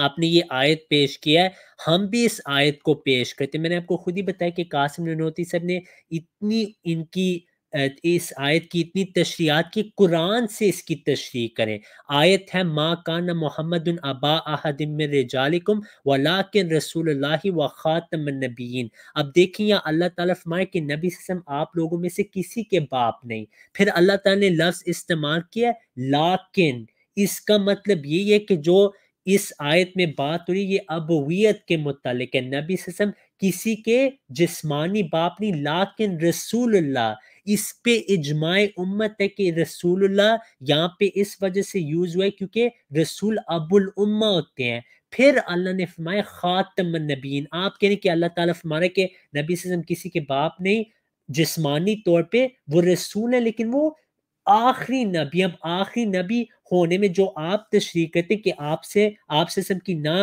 आपने ये आयत पेश किया है हम भी इस आयत को पेश करते मैंने आपको खुद ही बताया कि कासिम ननोती सर ने इतनी इनकी इस आयत की इतनी तशरीहत की कुरान से इसकी तशरी करें आयत है माँ कान मोहम्मद अबादिम अहदम रसूल व ख़ातम नबीन अब देखिए यहाँ अल्लाह ताला फरमाए कि नबी सम आप लोगों में से किसी के बाप नहीं फिर अल्लाह ताला ने लफ्ज़ इस्तेमाल किया लाकिन इसका मतलब यही है कि जो इस आयत में बात हो रही है अबवियत के मुतल है नबी सम किसी के जिस्मानी नहीं लाकिन रसूलुल्लाह इस पे इजमाय उम्मत है कि रसूलुल्लाह यहाँ पे इस वजह से यूज हुआ है क्योंकि रसूल अबुल उम्मा होते हैं फिर अल्लाह ने फरमाए खातम नबीन आप कहने कि अल्लाह ताला फरमाया कि नबी से किसी के बाप नहीं जिस्मानी तौर पे वो रसूल है लेकिन वो आखिरी नबी अब आखिरी नबी होने में जो आप तशरी करते कि आपसे आपसे की ना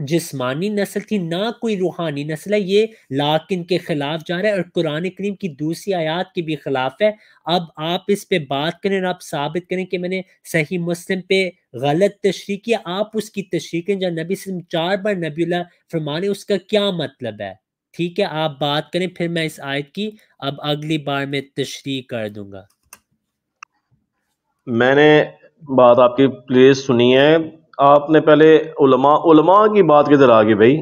जिसमानी नस्ल थी ना कोई रूहानी नस्ल है ये लाकिन के खिलाफ जा रहा है और कुरान करीम की दूसरी आयात के भी खिलाफ है अब आप इस पे बात करें और आप साबित करें कि मैंने सही मुस्लिम पे गलत तशरी किया आप उसकी तशरी करें जहाँ नबी सिम चार बार नबीला फरमाने उसका क्या मतलब है ठीक है आप बात करें फिर मैं इस आयत की अब अगली बार में तशरी कर दूंगा मैंने बात आपकी प्लीज सुनी है आपने पहले उलमा उलमा की बात किधर आ गई भाई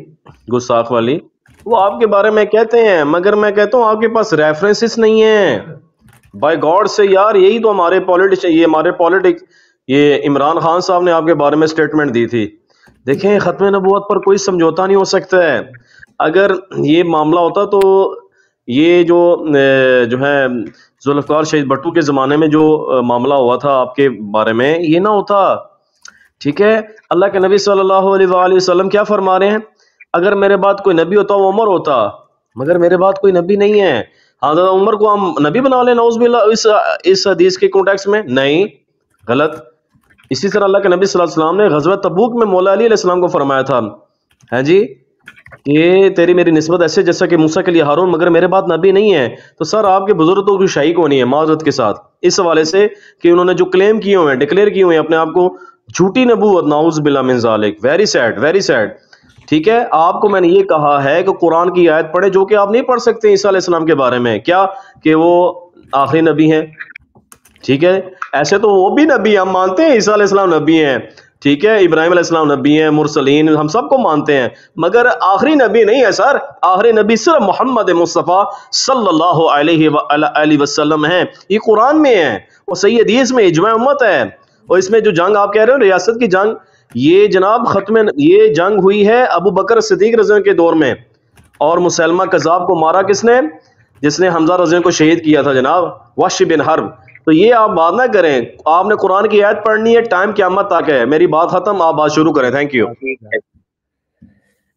गुस्साख वाली वो आपके बारे में कहते हैं मगर मैं कहता हूँ आपके पास रेफरेंसेस नहीं है बाय गॉड से यार यही तो हमारे पॉलिटिक्स ये हमारे पॉलिटिक्स ये इमरान खान साहब ने आपके बारे में स्टेटमेंट दी थी देखें ख़त्म नबूत पर कोई समझौता नहीं हो सकता है अगर ये मामला होता तो ये जो जो है जुल्फकार शहीद भट्टू के ज़माने में जो मामला हुआ था आपके बारे में ये ना होता ठीक है अल्लाह के नबी सल्लल्लाहु अलैहि वसल्लम क्या फरमा रहे हैं अगर मेरे बाद कोई नबी होता वो उमर होता मगर मेरे बाद कोई नबी नहीं है हजरत हाँ, उमर को हम नबी बना लें नौजबिल्ला इस इस हदीस के कॉन्टेक्स में नहीं गलत इसी तरह अल्लाह के नबी वसल्लम ने गजबत तबूक में मौला अलीसम को फरमाया था हैं जी ये तेरी मेरी नस्बत ऐसे जैसा कि मूसा के लिए हारून मगर मेरे बात नबी नहीं है तो सर आपके बुजुर्ग तो शाही होनी है माजरत के साथ इस हवाले से कि उन्होंने जो क्लेम किए हुए हैं डिक्लेयर किए हुए हैं अपने आप को झूठी नबूत नाउज बिला मिनजालिक वेरी सैड वेरी सैड ठीक है आपको मैंने ये कहा है कि कुरान की आयत पढ़े जो कि आप नहीं पढ़ सकते ईसा के बारे में क्या कि वो आखिरी नबी हैं ठीक है ऐसे तो वो भी नबी हम मानते हैं ईसा नबी हैं ठीक है इब्राहिम नबी हैं मुरसलीन हम सबको मानते हैं मगर आखिरी नबी नहीं है सर आखिरी नबी सिर्फ मोहम्मद मुस्तफ़ा सल्लल्लाहु अलैहि वसल्लम है ये कुरान में है और सैदीस में इजमा उम्मत है और इसमें जो जंग आप कह रहे हो रियासत की जंग ये जनाब खत्म ये जंग हुई है अबू बकर सदीक रजियों के दौर में और मुसलमा कजाब को मारा किसने जिसने हमजा रजियों को शहीद किया था जनाब वश बिन हर्ब तो ये आप बात ना करें आपने कुरान की आयत पढ़नी है टाइम क्या मत तक है मेरी बात खत्म आप बात शुरू करें थैंक यू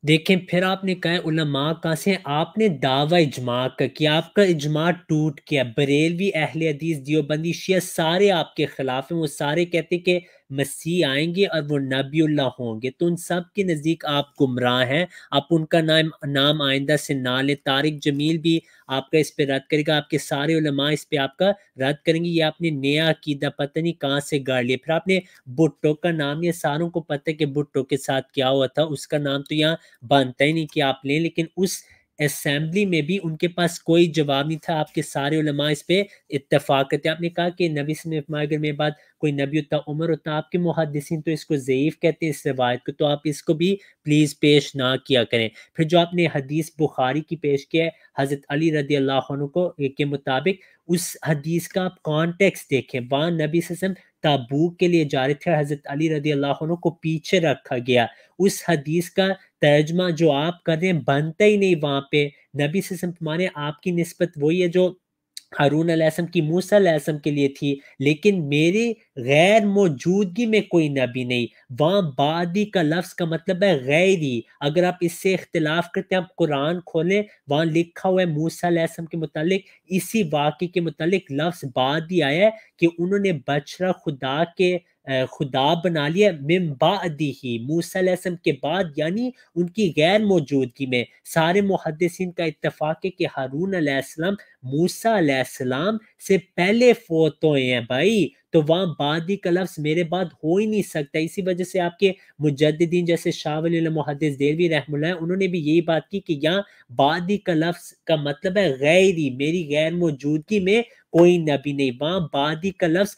देखें फिर आपने कहा उलमा से आपने दावा इजमा का कि आपका इजमा टूट गया बरेलवी अहल हदीस दियोबंदी शिया सारे आपके खिलाफ हैं वो सारे कहते कि मसीह आएंगे और वो नबील्ला होंगे तो उन सब के नज़दीक आप गुमराह हैं आप उनका नाम नाम आइंदा से ना लें तारिक जमील भी आपका इस पर रद्द करेगा आपके सारे उलमा इस पर आपका रद्द करेंगे ये आपने नया अकीदा पता नहीं कहाँ से गाड़ लिया फिर आपने भुट्टो का नाम ये सारों को पता है कि भुट्टो के साथ क्या हुआ था उसका नाम तो यहाँ बनता ही नहीं कि आप लें लेकिन उस असम्बली में भी उनके पास कोई जवाब नहीं था आपके सारे उलमा इस पर इतफाक़ करते आपने कहा कि नबी अगर मेरे बाद कोई नबी होता उम्र होता आपके मुहदसिन तो इसको ज़यीफ़ कहते हैं इस रवायत को तो आप इसको भी प्लीज़ पेश ना किया करें फिर जो आपने हदीस बुखारी की पेश किया है हज़रत अली रदी अल्लाह को के मुताबिक उस हदीस का आप कॉन्टेक्स देखें वहाँ नबी सम ताबूक के लिए जा रहे थे हज़रत अली रदी अल्लाह को पीछे रखा गया उस हदीस का तर्जमा जो आप कर रहे हैं बनता ही नहीं वहाँ पे नबी से माने आपकी नस्बत वही है जो हारून अलैसम की मूसा के लिए थी लेकिन मेरे गैर मौजूदगी में कोई नबी नहीं वहाँ बादी का लफ्ज़ का मतलब है गैरी अगर आप इससे इख्तलाफ करते हैं आप कुरान खोलें वहाँ लिखा हुआ है मूसा के मतलब इसी वाक़े के मतलब लफ्ज़ बादी आया है कि उन्होंने बछरा खुदा के खुदा बना लिया मिमबादी ही मूसम के बाद यानी उनकी गैर मौजूदगी में सारे मुहदसिन का इतफ़ाक़ है कि हारून आसमाम मूसा से पहले फोत तो हुए हैं भाई तो वहाँ बादी का लफ्ज़ मेरे बाद हो ही नहीं सकता इसी वजह से आपके मुजद्दीन जैसे शाह मुहदस देवी रहम उन्होंने भी यही बात की कि यहाँ बादी का लफ्ज़ का मतलब है गैरी मेरी गैर मौजूदगी में कोई नबी नहीं वहाँ बादी का लफ्ज़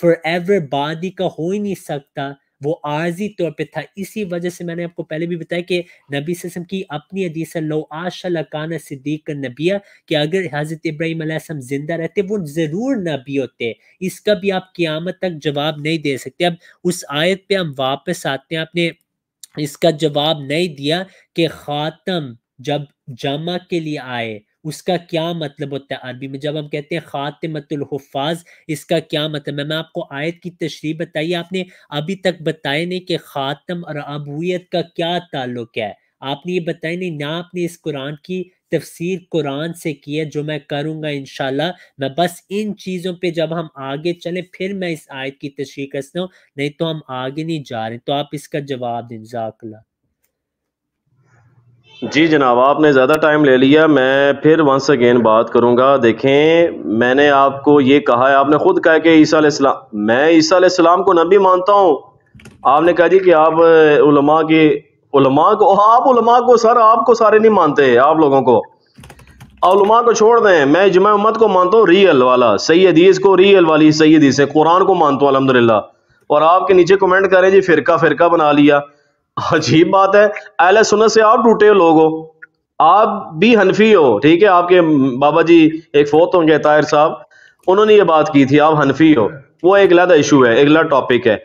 फॉरएवर बादी का हो ही नहीं सकता वो आर्जी तौर पे था इसी वजह से मैंने आपको पहले भी बताया कि नबी ससम की अपनी हदीस लो आशा काना सिद्दीक नबिया कि अगर हज़रत इब्राहिम जिंदा रहते वो ज़रूर नबी होते इसका भी आप क़्यामत तक जवाब नहीं दे सकते अब उस आयत पे हम वापस आते हैं आपने इसका जवाब नहीं दिया कि ख़ातम जब जमा के लिए आए उसका क्या मतलब होता है अरबी में जब हम कहते हैं ख़ातमतुल्हफाज इसका क्या मतलब है मैं आपको आयत की तशरी बताई आपने अभी तक बताया नहीं कि ख़ातम और अबूत का क्या ताल्लुक है आपने ये बताया नहीं ना आपने इस कुरान की तफसीर कुरान से की है जो मैं करूँगा इन मैं बस इन चीज़ों पे जब हम आगे चलें फिर मैं इस आयत की तशरी कर सकता हूँ नहीं तो हम आगे नहीं जा रहे तो आप इसका जवाब दें जाकला जी जनाब आपने ज़्यादा टाइम ले लिया मैं फिर वंस अगेन बात करूँगा देखें मैंने आपको ये कहा है आपने ख़ुद कहा कि ईसा इस्लाम मैं ईसा इस्लाम को नबी मानता हूँ आपने कहा जी कि आप उलमा के उलमा को हाँ, आप उलमा को सर आपको सारे नहीं मानते आप लोगों को उलमा को छोड़ दें मैं जुम्मे उम्मत को मानता हूँ रियल वाला सही हदीस को रियल वाली सही हदीस है कुरान को मानता हूँ अलहमदिल्ला और आपके नीचे कमेंट करें जी फ़िरका फ़िरका बना लिया अजीब बात है अहल सुनत से आप टूटे हो लोग हो आप भी हनफी हो ठीक है आपके बाबा जी एक फोत होंगे ताहिर साहब उन्होंने ये बात की थी आप हनफी हो वो एक अलग इशू है एक अलग टॉपिक है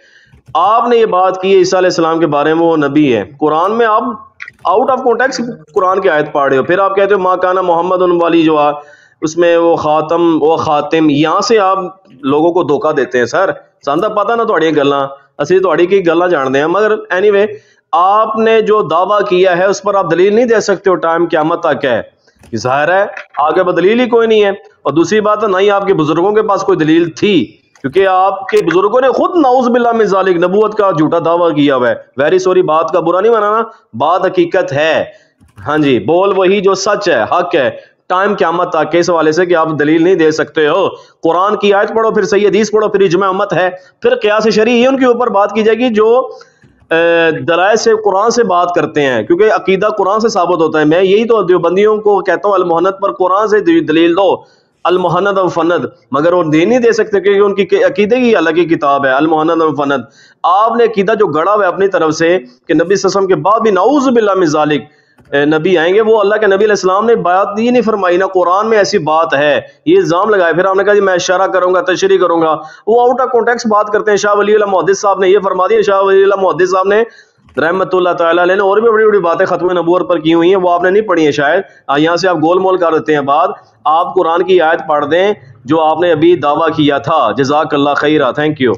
आपने ये बात की है ईसा के बारे में वो नबी है कुरान में आप आउट ऑफ कॉन्टेक्स कुरान की आयत पढ़ रहे हो फिर आप कहते हो माँ काना मोहम्मद वाली जो आ उसमें वो खातम वो खातिम यहाँ से आप लोगों को धोखा देते हैं सर ਸਾਨੂੰ पता ना थोड़ी ਤੁਹਾਡੀਆਂ असि थोड़ी की गल जानते हैं मगर एनी वे आपने जो दावा किया है उस पर आप दलील नहीं दे सकते हो टाइम क्यामत तक है जाहिर है आगे बदलील ही कोई नहीं है और दूसरी बात है ना ही आपके बुजुर्गों के पास कोई दलील थी क्योंकि आपके बुजुर्गों ने खुद नाउज बिल्ला में जालिक नबूत का झूठा दावा किया हुआ है वेरी सॉरी बात का बुरा नहीं बनाना बात हकीकत है हाँ जी बोल वही जो सच है हक है टाइम क्यामत तक इस हवाले से कि आप दलील नहीं दे सकते हो कुरान की आयत पढ़ो फिर सही हदीस पढ़ो फिर इजमा उम्मत है फिर क्या से शरी उनके ऊपर बात की जाएगी जो दलाय से कुरान से बात करते हैं क्योंकि अकीदा कुरान से साबित होता है मैं यही तो देवबंदियों को कहता हूँ अलमोहनत पर कुरान से दलील दो अलमहनत फनद मगर वो दे नहीं दे सकते क्योंकि उनकी अकीदे की अलग ही किताब है अलमहनत फनद आपने अकीदा जो गढ़ा हुआ है अपनी तरफ से कि नबी ससम के बाद भी नाउज बिल्ला मिजालिक नबी आएंगे वो अल्लाह के नबी इस्लाम ने बात ही नहीं फरमाई ना कुरान में ऐसी बात है ये इल्ज़ाम लगाया फिर हमने कहा जी मैं इशारा करूंगा तशरी करूंगा वो आउट ऑफ कॉन्टेक्स बात करते हैं शाह वली महदिस साहब ने ये फरमा दिया शाह वली महदिस साहब ने रहमत ने और भी बड़ी बड़ी बातें ख़त्म नबूर पर की हुई है वो आपने नहीं पढ़ी है शायद यहाँ से आप गोल मोल कर देते हैं बात आप कुरान की आयत पढ़ दें जो आपने अभी दावा किया था जजाक खैरा थैंक यू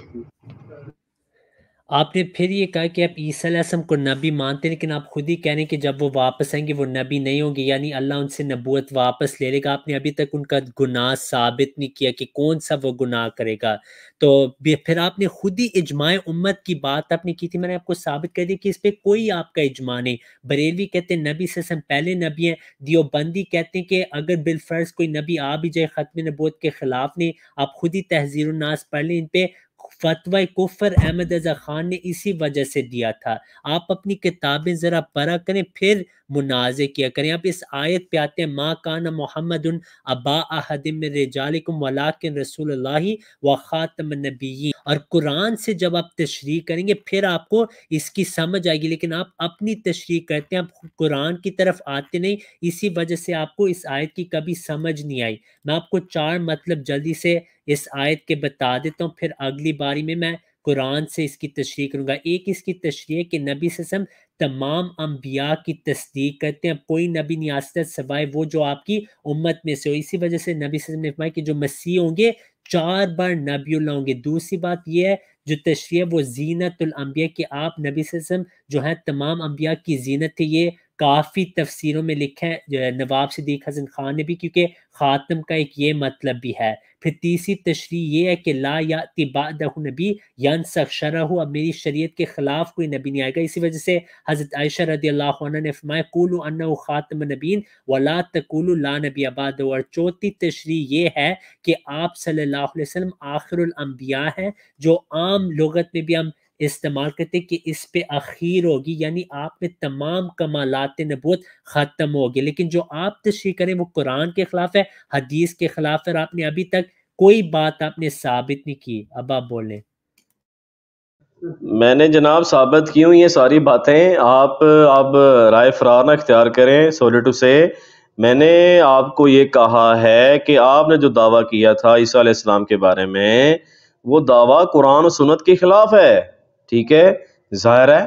आपने फिर ये कहा कि आप ईसा को नबी मानते हैं लेकिन आप खुद ही कह रहे हैं कि जब वो वापस आएंगे वो नबी नहीं होंगे यानी अल्लाह उनसे नबूत वापस ले लेगा आपने अभी तक उनका गुनाह साबित नहीं किया कि कौन सा वो गुनाह करेगा तो फिर आपने खुद ही इजमाए उम्मत की बात आपने की थी मैंने आपको साबित कर दिया कि इस पर कोई आपका इजमा नहीं बरेलवी कहते हैं नबी ससम पहले नबी हैं दियोबंदी कहते हैं कि अगर बिलफर्ज कोई नबी आ भी जाए ख़त्म नबूत के ख़िलाफ़ नहीं आप खुद ही तहजीर नाज पढ़ लें इन पर फतवा कुफर अहमद रजा खान ने इसी वजह से दिया था आप अपनी किताबें ज़रा परा करें फिर मुनाजे किया करें आप इस आयत पे आते हैं माँ काना मोहम्मद अबा अहदम वलाकिन रसूल व ख़ातम नबी और कुरान से जब आप तशरी करेंगे फिर आपको इसकी समझ आएगी लेकिन आप अपनी तशरी करते हैं आप कुरान की तरफ आते नहीं इसी वजह से आपको इस आयत की कभी समझ नहीं आई मैं आपको चार मतलब जल्दी से इस आयत के बता देता हूँ फिर अगली बारी में मैं कुरान से इसकी तशरी करूँगा एक इसकी तशरी कि नबी सम तमाम अम्बिया की तस्दीक करते हैं कोई नबी नहीं आस्ता सवाए वो जो आपकी उम्मत में से हो इसी वजह से नबी सम ने फरमाया कि जो मसीह होंगे चार बार नबीला होंगे दूसरी बात यह है जो तशरी वो जीनतम्बिया के आप नबी सम जो है तमाम अम्बिया की जीनत थी ये काफ़ी तफसीरों में लिखे हैं जो है नवाब सदीक हसन खान ने भी क्योंकि ख़ात्म का एक ये मतलब भी है फिर तीसरी तशरी ये है कि ला या तिबाद नबी यन सखशरा हूँ अब मेरी शरीय के ख़िलाफ़ कोई नबी नहीं आएगा इसी वजह से हज़रत आयशा रदी अल्लाह ने फमाए कुल अन्ना नबीन वला तकुल ला नबी आबाद और चौथी तशरी ये है कि आप सल्ला वसम आखिर हैं जो आम लगत में भी हम इस्तेमाल करते कि इस पे अखीर होगी यानी आप में तमाम कमालत नबूत ख़त्म होगी लेकिन जो आप तशरी करें वो कुरान के ख़िलाफ़ है हदीस के ख़िलाफ़ है और आपने अभी तक कोई बात आपने साबित नहीं की अब आप बोलें मैंने जनाब साबित की हूँ ये सारी बातें आप अब राय फरार अख्तियार करें सोलिटू से मैंने आपको ये कहा है कि आपने जो दावा किया था ईसा इस्लाम के बारे में वो दावा कुरान और सुन्नत के खिलाफ है ठीक है ज़ाहिर है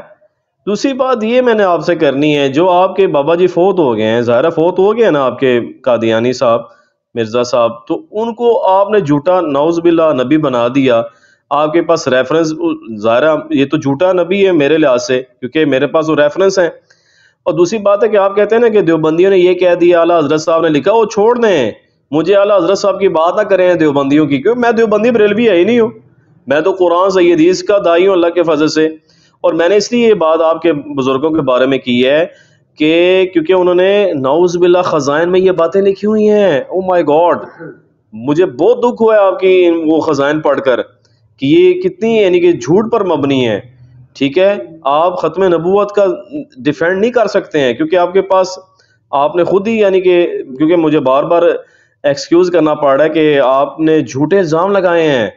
दूसरी बात ये मैंने आपसे करनी है जो आपके बाबा जी फोत हो गए हैं ज़ाहिर फोत हो गए ना आपके कादियानी साहब मिर्ज़ा साहब तो उनको आपने झूठा नाउज बिल्ला नबी बना दिया आपके पास रेफरेंस ज़ाहिर ये तो झूठा नबी है मेरे लिहाज से क्योंकि मेरे पास वो रेफरेंस है और दूसरी बात है कि आप कहते हैं ना कि देवबंदियों ने ये कह दिया आला हजरत साहब ने लिखा वो छोड़ दें मुझे आला हजरत साहब की बात ना करें देवबंदियों की क्यों मैं देवबंदी बरेलवी है ही नहीं हूँ मैं तो कुरान से हदीस का दाई हूँ अल्लाह के फजल से और मैंने इसलिए ये बात आपके बुज़ुर्गों के बारे में की है कि क्योंकि उन्होंने नाउज़ बिल्ला में ये बातें लिखी हुई हैं ओ माई गॉड मुझे बहुत दुख हुआ है आपकी वो खजान पढ़कर कि ये कितनी यानी कि झूठ पर मबनी है ठीक है आप ख़त्म नबूत का डिफेंड नहीं कर सकते हैं क्योंकि आपके पास आपने खुद ही यानी कि क्योंकि मुझे बार बार एक्सक्यूज़ करना पड़ रहा है कि आपने झूठे इल्ज़ाम लगाए हैं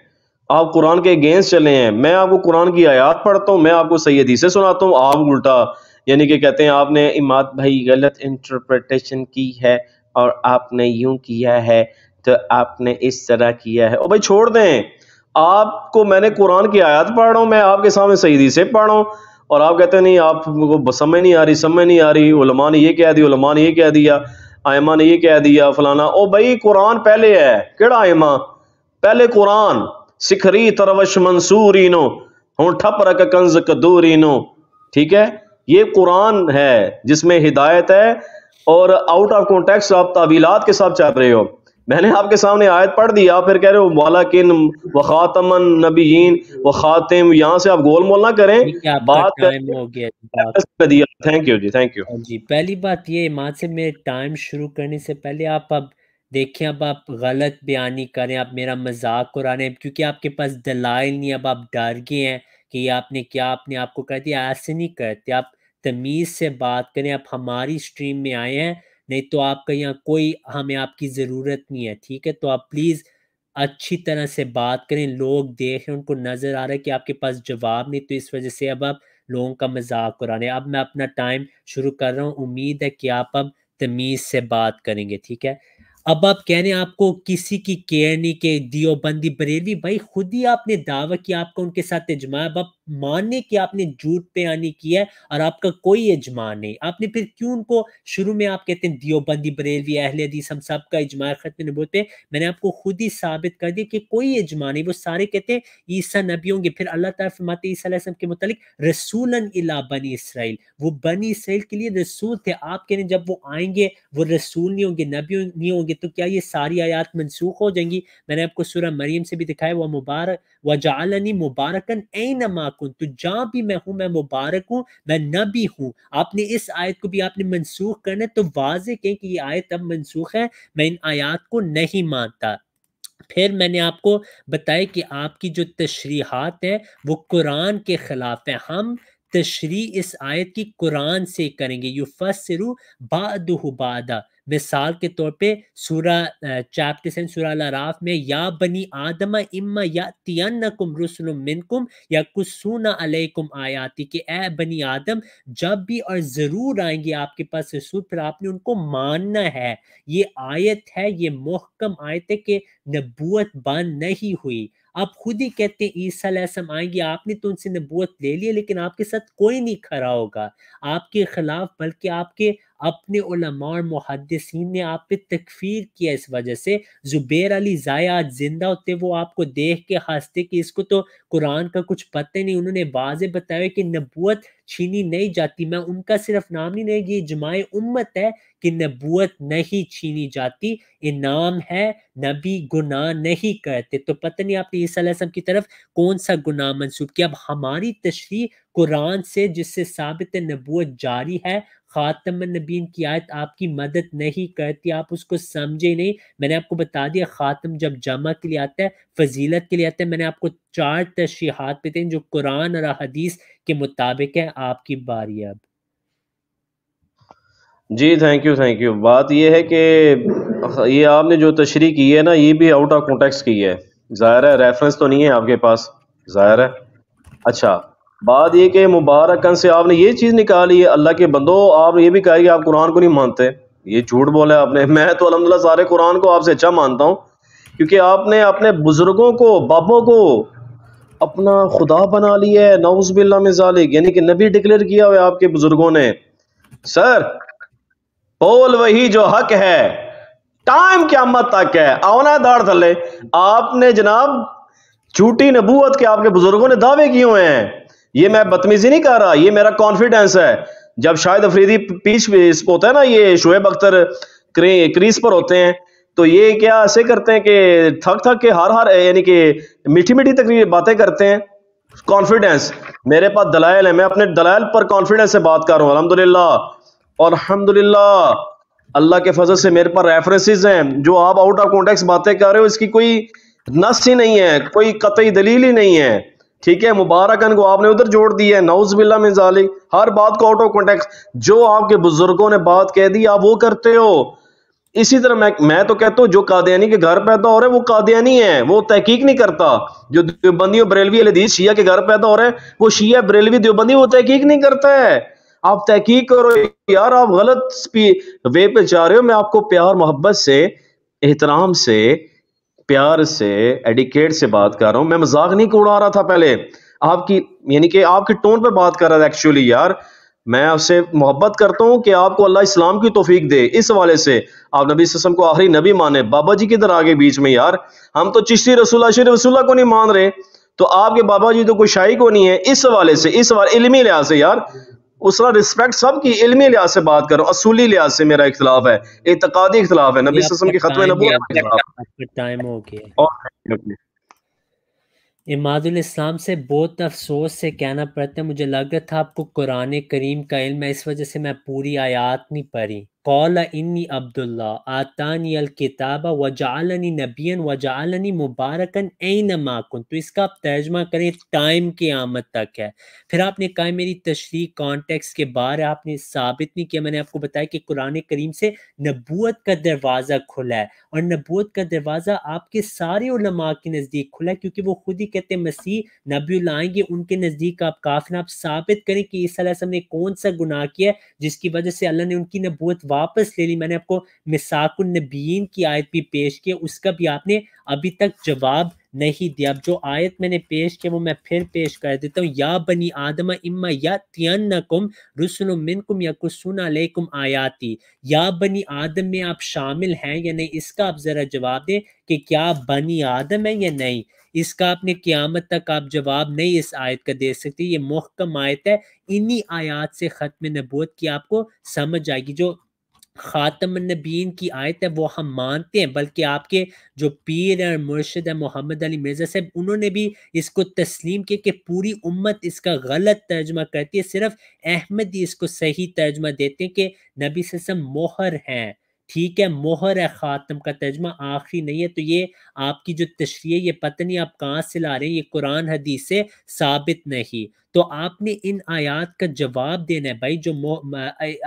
आप कुरान के अगेंस्ट चले हैं मैं आपको कुरान की आयात पढ़ता हूँ मैं आपको सही हदीसें सुनाता हूँ आप उल्टा यानी कि कहते हैं आपने इमाद भाई गलत इंटरप्रटेशन की है और आपने यूं किया है तो आपने इस तरह किया है और भाई छोड़ दें आपको मैंने कुरान की आयात पढ़ रहा हूँ मैं आपके सामने सही हदीसें पढ़ रहा हूँ और आप कहते हैं नहीं आपको समझ नहीं आ रही समझ नहीं आ रही उलमा ने ये कह दिया उलमा ने ये कह दिया आयमा ने ये कह दिया फलाना ओ भाई कुरान पहले है कि आयमा पहले कुरान सिखरी तरवश मंसूरी नो हूं ठप रख कंज कदूरी नो ठीक है ये कुरान है जिसमें हिदायत है और आउट ऑफ कॉन्टेक्स्ट आप तावीलात के साथ चाह रहे हो मैंने आपके सामने आयत पढ़ दी आप फिर कह रहे हो वाला किन व खातम नबीन व खातिम यहाँ से आप गोल मोल ना करें बात हो गया थैंक यू जी थैंक यू हाँ जी पहली बात ये माँ से मेरे टाइम शुरू करने से पहले आप अब देखें अब आप गलत बयानी करें आप मेरा मजाक उड़ा रहे हैं क्योंकि आपके पास दलाइल नहीं अब आप डर गए हैं कि आपने क्या अपने आपको कह दिया ऐसे नहीं करते आप तमीज़ से बात करें आप हमारी स्ट्रीम में आए हैं नहीं तो आपका यहाँ कोई हमें आपकी ज़रूरत नहीं है ठीक है तो आप प्लीज़ अच्छी तरह से बात करें लोग देख रहे हैं उनको नज़र आ रहा है कि आपके पास जवाब नहीं तो इस वजह से अब आप लोगों का मजाक उड़ा रहे हैं अब मैं अपना टाइम शुरू कर रहा हूँ उम्मीद है कि आप अब तमीज़ से बात करेंगे ठीक है अब आप कह रहे हैं आपको किसी की केयर नहीं के दियोबंदी बरेली भाई खुद ही आपने दावा किया आपका उनके साथ इजमा अब आप माने कि आपने झूठ पे आने किया है और आपका कोई इजमा नहीं आपने फिर क्यों उनको शुरू में आप कहते हैं दियोबंदी बरेलवी अहल हदीस हम सब का इजमा खत्म बोलते मैंने आपको खुद ही साबित कर दिया कि कोई इजमा नहीं वो सारे कहते हैं ईसा नबी होंगे फिर अल्लाह ताला ईसा के मतलब रसूलन इला बनी इसराइल वो बनी इसराइल के लिए रसूल थे आप कह रहे जब वो आएंगे वो रसूल नहीं होंगे नबी नहीं होंगे तो क्या ये सारी आयात मनसूख हो जाएंगी मैंने आपको सुरह मरीम से भी दिखाया वह मुबारक वजालनी मुबारकन ऐ नमा हूँ तो जहाँ भी मैं हूँ मैं मुबारक हूँ मैं नबी हूँ आपने इस आयत को भी आपने मनसूख करना है तो वाज कहें कि ये आयत अब मनसूख है मैं इन आयात को नहीं मानता फिर मैंने आपको बताया कि आपकी जो तशरीहत हैं वो कुरान के ख़िलाफ़ हैं हम तशरी इस आयत की कुरान से करेंगे यू फसरु बादह बादा मिसाल के तौर पे सूरा चैप्टर सेवन सूरा लराफ में या बनी आदम इम्मा या तियन्नकुम रसुलुम मिनकुम या कुसूना अलैकुम आयाती कि ए बनी आदम जब भी और ज़रूर आएंगे आपके पास रसूल फिर आपने उनको मानना है ये आयत है ये मोहकम आयत है कि नबूत बंद नहीं हुई आप खुद ही कहते हैं ईसा लहसम आएंगे आपने तो उनसे नबूत ले लिया लेकिन आपके साथ कोई नहीं खड़ा होगा आपके खिलाफ बल्कि आपके अपने और मुहदसिन ने आप पे तकफीर किया इस वजह से जुबेर अली ज़ाया आज जिंदा होते वो आपको देख के हंसते कि इसको तो कुरान का कुछ पता नहीं उन्होंने वाजे बताया कि नबूत छीनी नहीं जाती मैं उनका सिर्फ नाम नहीं नहीं ये जमाए उम्मत है कि नबूत नहीं छीनी जाती इनाम है नबी गुनाह नहीं करते तो पता नहीं आपने ईसा की तरफ कौन सा गुनाह मनसूब किया अब हमारी तशरी कुरान से जिससे साबित नबूत जारी है खातम नबीन की आयत आपकी मदद नहीं करती आप उसको समझे नहीं मैंने आपको बता दिया खातम जब जमा के लिए आता है फजीलत के लिए आता है मैंने आपको चार तशीहत पे दें जो कुरान और हदीस के मुताबिक है आपकी बारी अब जी थैंक यू थैंक यू बात यह है कि ये आपने जो तशरी की है ना ये भी आउट ऑफ कॉन्टेक्स्ट की है ज़ाहिर है रेफरेंस तो नहीं है आपके पास ज़ाहिर है अच्छा बात यह कि मुबारकन से आपने ये चीज़ निकाली है अल्लाह के बंदो आप ये भी कहा कि आप कुरान को नहीं मानते ये झूठ बोला आपने (laughs) मैं तो अलहमदिल्ला सारे कुरान को आपसे अच्छा मानता हूँ क्योंकि आपने अपने बुज़ुर्गों को बाबों को अपना खुदा बना लिया है नौज बिल्ला में जालिक यानी कि नबी डिक्लेयर किया हुआ आपके बुज़ुर्गों ने सर बोल वही जो हक है टाइम क्या मत तक है आवना दाड़ थले आपने जनाब झूठी नबूत के आपके बुजुर्गों ने दावे किए हुए हैं ये मैं बदतमीजी नहीं कर रहा ये मेरा कॉन्फिडेंस है जब शाहिद अफरीदी पीच होता है ना ये शुएब अख्तर क्रीज पर होते हैं तो ये क्या ऐसे करते हैं कि थक थक के हर हर यानी कि मीठी मीठी तक बातें करते हैं कॉन्फिडेंस मेरे पास दलायल है मैं अपने दलायल पर कॉन्फिडेंस से बात कर रहा हूँ अलहमदिल्ला और अलहमदिल्ला अल्लाह के फजल से मेरे पास रेफरेंसेज हैं जो आप आउट ऑफ कॉन्टेक्स बातें कर रहे हो इसकी कोई नस ही नहीं है कोई कतई दलील ही नहीं है ठीक है मुबारकन को आपने उधर जोड़ दिया है नौजबिल्ला में जालिक हर बात को आउट ऑफ कॉन्टेक्ट जो आपके बुजुर्गों ने बात कह दी आप वो करते हो इसी तरह मैं मैं तो कहता हूँ जो कादयानी के घर पैदा हो रहे हैं वो कादयानी है वो तहकीक नहीं करता जो देवबंदी और बरेलवी अलदीज शिया के घर पैदा हो रहे हैं वो शिया बरेलवी देवबंदी वो तहकीक नहीं करता है आप तहकीक करो यार आप गलत वे पे जा रहे हो मैं आपको प्यार मोहब्बत से एहतराम से प्यार से एडिकेट से बात कर रहा हूं मैं मजाक नहीं को उड़ा रहा था पहले आपकी यानी कि आपके टोन पर बात कर रहा था एक्चुअली यार मैं आपसे मोहब्बत करता हूं कि आपको अल्लाह इस्लाम की तोफीक दे इस हवाले से आप नबी सस्म को आखिरी नबी माने बाबा जी किधर आगे बीच में यार हम तो चिश्ती रसूल शरीफ रसूल्ला को नहीं मान रहे तो आपके बाबा जी तो कोई शाही को नहीं है इस हवाले से इस बार इलमी लिहाज से यार उस रिस्पेक्ट सब की इलमी लिहाज से बात करो असूली लिहाज से मेरा इख्तलाफ है एतकादी इख्तलाफ है नबी ससम की खत्म नबूत टाइम हो गया इमादुल इस्लाम से बहुत अफसोस से कहना पड़ता है मुझे लग रहा था आपको कुरान करीम का इल्म है इस वजह से मैं पूरी आयात नहीं पढ़ी कौल इन्नी अब्दुल्ला आतानी अल किताबा वजालनी नबियन वजालनी मुबारकन ऐन माकुन तो इसका आप तर्जमा करें टाइम के आमद तक है फिर आपने कहा मेरी तशरी कॉन्टेक्स के बाहर आपने साबित नहीं किया मैंने आपको बताया कि कुरान करीम से नबूत का दरवाज़ा खुला है और नबूत का दरवाज़ा आपके सारे उलमा के नज़दीक खुला है क्योंकि वो खुद ही कहते मसीह नबी लाएंगे उनके नज़दीक आप काफिन आप साबित करें कि इस ने कौन सा गुनाह किया जिसकी वजह से अल्लाह ने उनकी नबूत वापस ले ली मैंने आपको मिसाकुलनबीन की आयत भी पेश की उसका भी आपने अभी तक जवाब नहीं दिया अब जो आयत मैंने पेश किया वो मैं फिर पेश कर देता हूँ या बनी आदम इम्मा या तियन्नकुम रसुलमिनकुम या कुसुना लेकुम आयाती या बनी आदम में आप शामिल हैं या नहीं इसका आप ज़रा जवाब दें कि क्या बनी आदम है या नहीं इसका आपने क़्यामत तक आप जवाब नहीं इस आयत का दे सकते ये महकम आयत है इन्हीं आयात से ख़त्म नबूत की आपको समझ आएगी जो ख़ातम नबीन की आयत है वो हम मानते हैं बल्कि आपके जो पीर है मुर्शद है मोहम्मद अली मिर्ज़ा साहब उन्होंने भी इसको तस्लीम किया कि पूरी उम्मत इसका गलत तर्जमा करती है सिर्फ अहमद ही इसको सही तर्जमा देते हैं कि नबी सम मोहर हैं ठीक है मोहर है खातम का तर्जमा आखिरी नहीं है तो ये आपकी जो तशरी ये पता नहीं आप कहाँ से ला रहे हैं ये कुरान हदीस से साबित नहीं तो आपने इन आयात का जवाब देना है भाई जो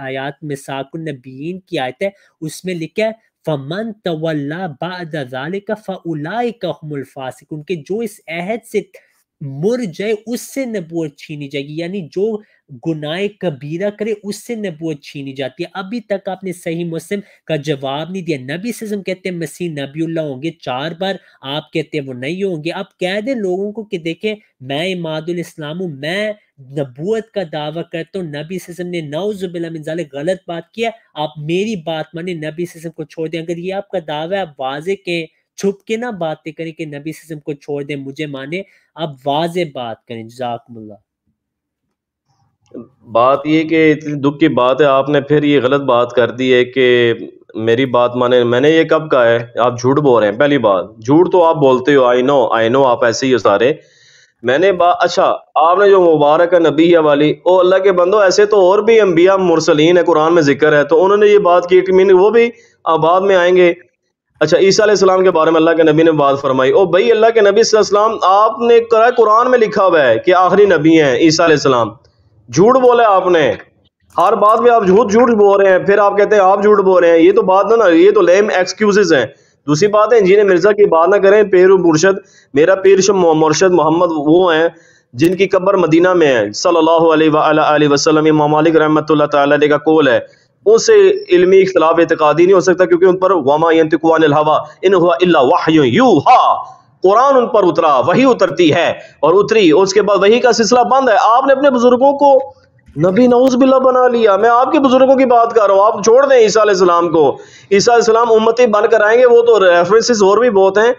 आयात में साकुलनबीन की आयत है उसमें लिखा है फमन तवल्ला बाद का फ़ाउलाई फ़ासिक उनके जो इस अहद से मुर जाए उससे नबूत छीनी जाएगी यानी जो गुनाह कबीरा करे उससे नबूत छीनी जाती है अभी तक आपने सही मुस्लिम का जवाब नहीं दिया नबी सिजम कहते हैं मसीह नबीउल्ला होंगे चार बार आप कहते हैं वो नहीं होंगे आप कह दें लोगों को कि देखें मैं इमादुल इस्लाम हूँ मैं नबूत का दावा करता हूँ नबी सिजम ने नौजुबिल्लाजाल गलत बात किया आप मेरी बात माने नबी सिजम को छोड़ दें अगर ये आपका दावा है आप वाजे के छुप के ना बातें करें कि नबी सिस्म को छोड़ दे मुझे माने आप वाज बात करें जजाकमुल्ला बात ये कि इतनी दुख की बात है आपने फिर ये गलत बात कर दी है कि मेरी बात माने मैंने ये कब कहा है आप झूठ बोल रहे हैं पहली बात झूठ तो आप बोलते हो आई नो आई नो आप ऐसे ही हो सारे मैंने बात अच्छा आपने जो मुबारक है नबी है वाली ओ अल्लाह के बंदो ऐसे तो और भी अम्बिया मुरसलीन है कुरान में जिक्र है तो उन्होंने ये बात की कि मीन वो भी आबाद में आएंगे अच्छा ईसा के बारे में अल्लाह के नबी ने बात फरमाई ओ भाई अल्लाह के नबी सलाम आपने करा कुरान में लिखा हुआ है कि आखिरी नबी हैं ईसा सलाम झूठ बोला आपने हर बात में आप झूठ झूठ बोल रहे हैं फिर आप कहते हैं आप झूठ बोल रहे हैं ये तो बात ना ना ये तो लेम एक्सक्यूजेज है दूसरी बात है जिन्हें मिर्जा की बात ना करें पेर मुर्शद मेरा पीर मुर्शद मोहम्मद वो है जिनकी कब्र मदीना में है सल्लल्लाहु अलैहि वसल्लम इमाम का कोल है उनसे इलमी इख्तलाफ इतकादी नहीं हो सकता क्योंकि उन पर वामा कुरान उन पर उतरा वही उतरती है और उतरी उसके बाद वही का सिलसिला बंद है आपने अपने बुजुर्गों को नबी नऊज बिल्ला बना लिया मैं आपके बुजुर्गों की बात कर रहा हूँ आप छोड़ दें ईसा को ईसा सलाम उम्मती बनकर आएंगे वो तो रेफरेंसेस और भी बहुत हैं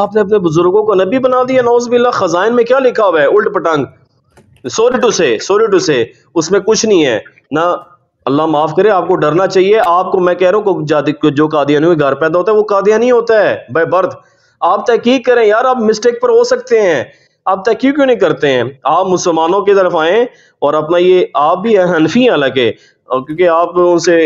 आपने अपने बुजुर्गों को नबी बना दिया नौज बिल्ला खजाइन में क्या लिखा हुआ है उल्ट पटंग sorry to say sorry to say उसमें कुछ नहीं है ना अल्लाह माफ़ करे आपको डरना चाहिए आपको मैं कह रहा हूँ जो कादियानी में घर पैदा होता है वो कादियानी होता है बाय बर्थ आप तहकीक करें यार आप मिस्टेक पर हो सकते हैं आप तहकीक क्यों नहीं करते हैं आप मुसलमानों की तरफ आए और अपना ये आप भी है हनफी हालांकि क्योंकि आप उनसे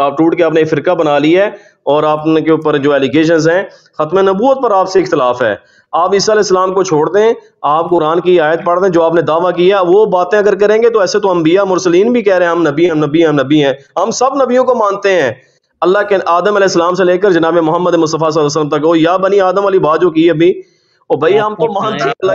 आप टूट के आपने फ़िरका बना लिया है और आपने के ऊपर जो एलिगेशन हैं ख़त्म नबूत पर आपसे इख्तलाफ है आप ईसीम को छोड़ दें आप कुरान की आयत पढ़ दें जो आपने दावा किया वो बातें अगर करेंगे तो ऐसे तो अम्बिया मुरसलिन भी कह रहे हैं हम नबी हम नबी हम नबी हैं हम सब नबियों को मानते हैं अल्लाह के आदम आसमाम से लेकर जनाब मोहम्मद मुस्तफ़ा वसलम तक हो या बनी आदम वाली बात जो की अभी ओ भाई हम तो मानते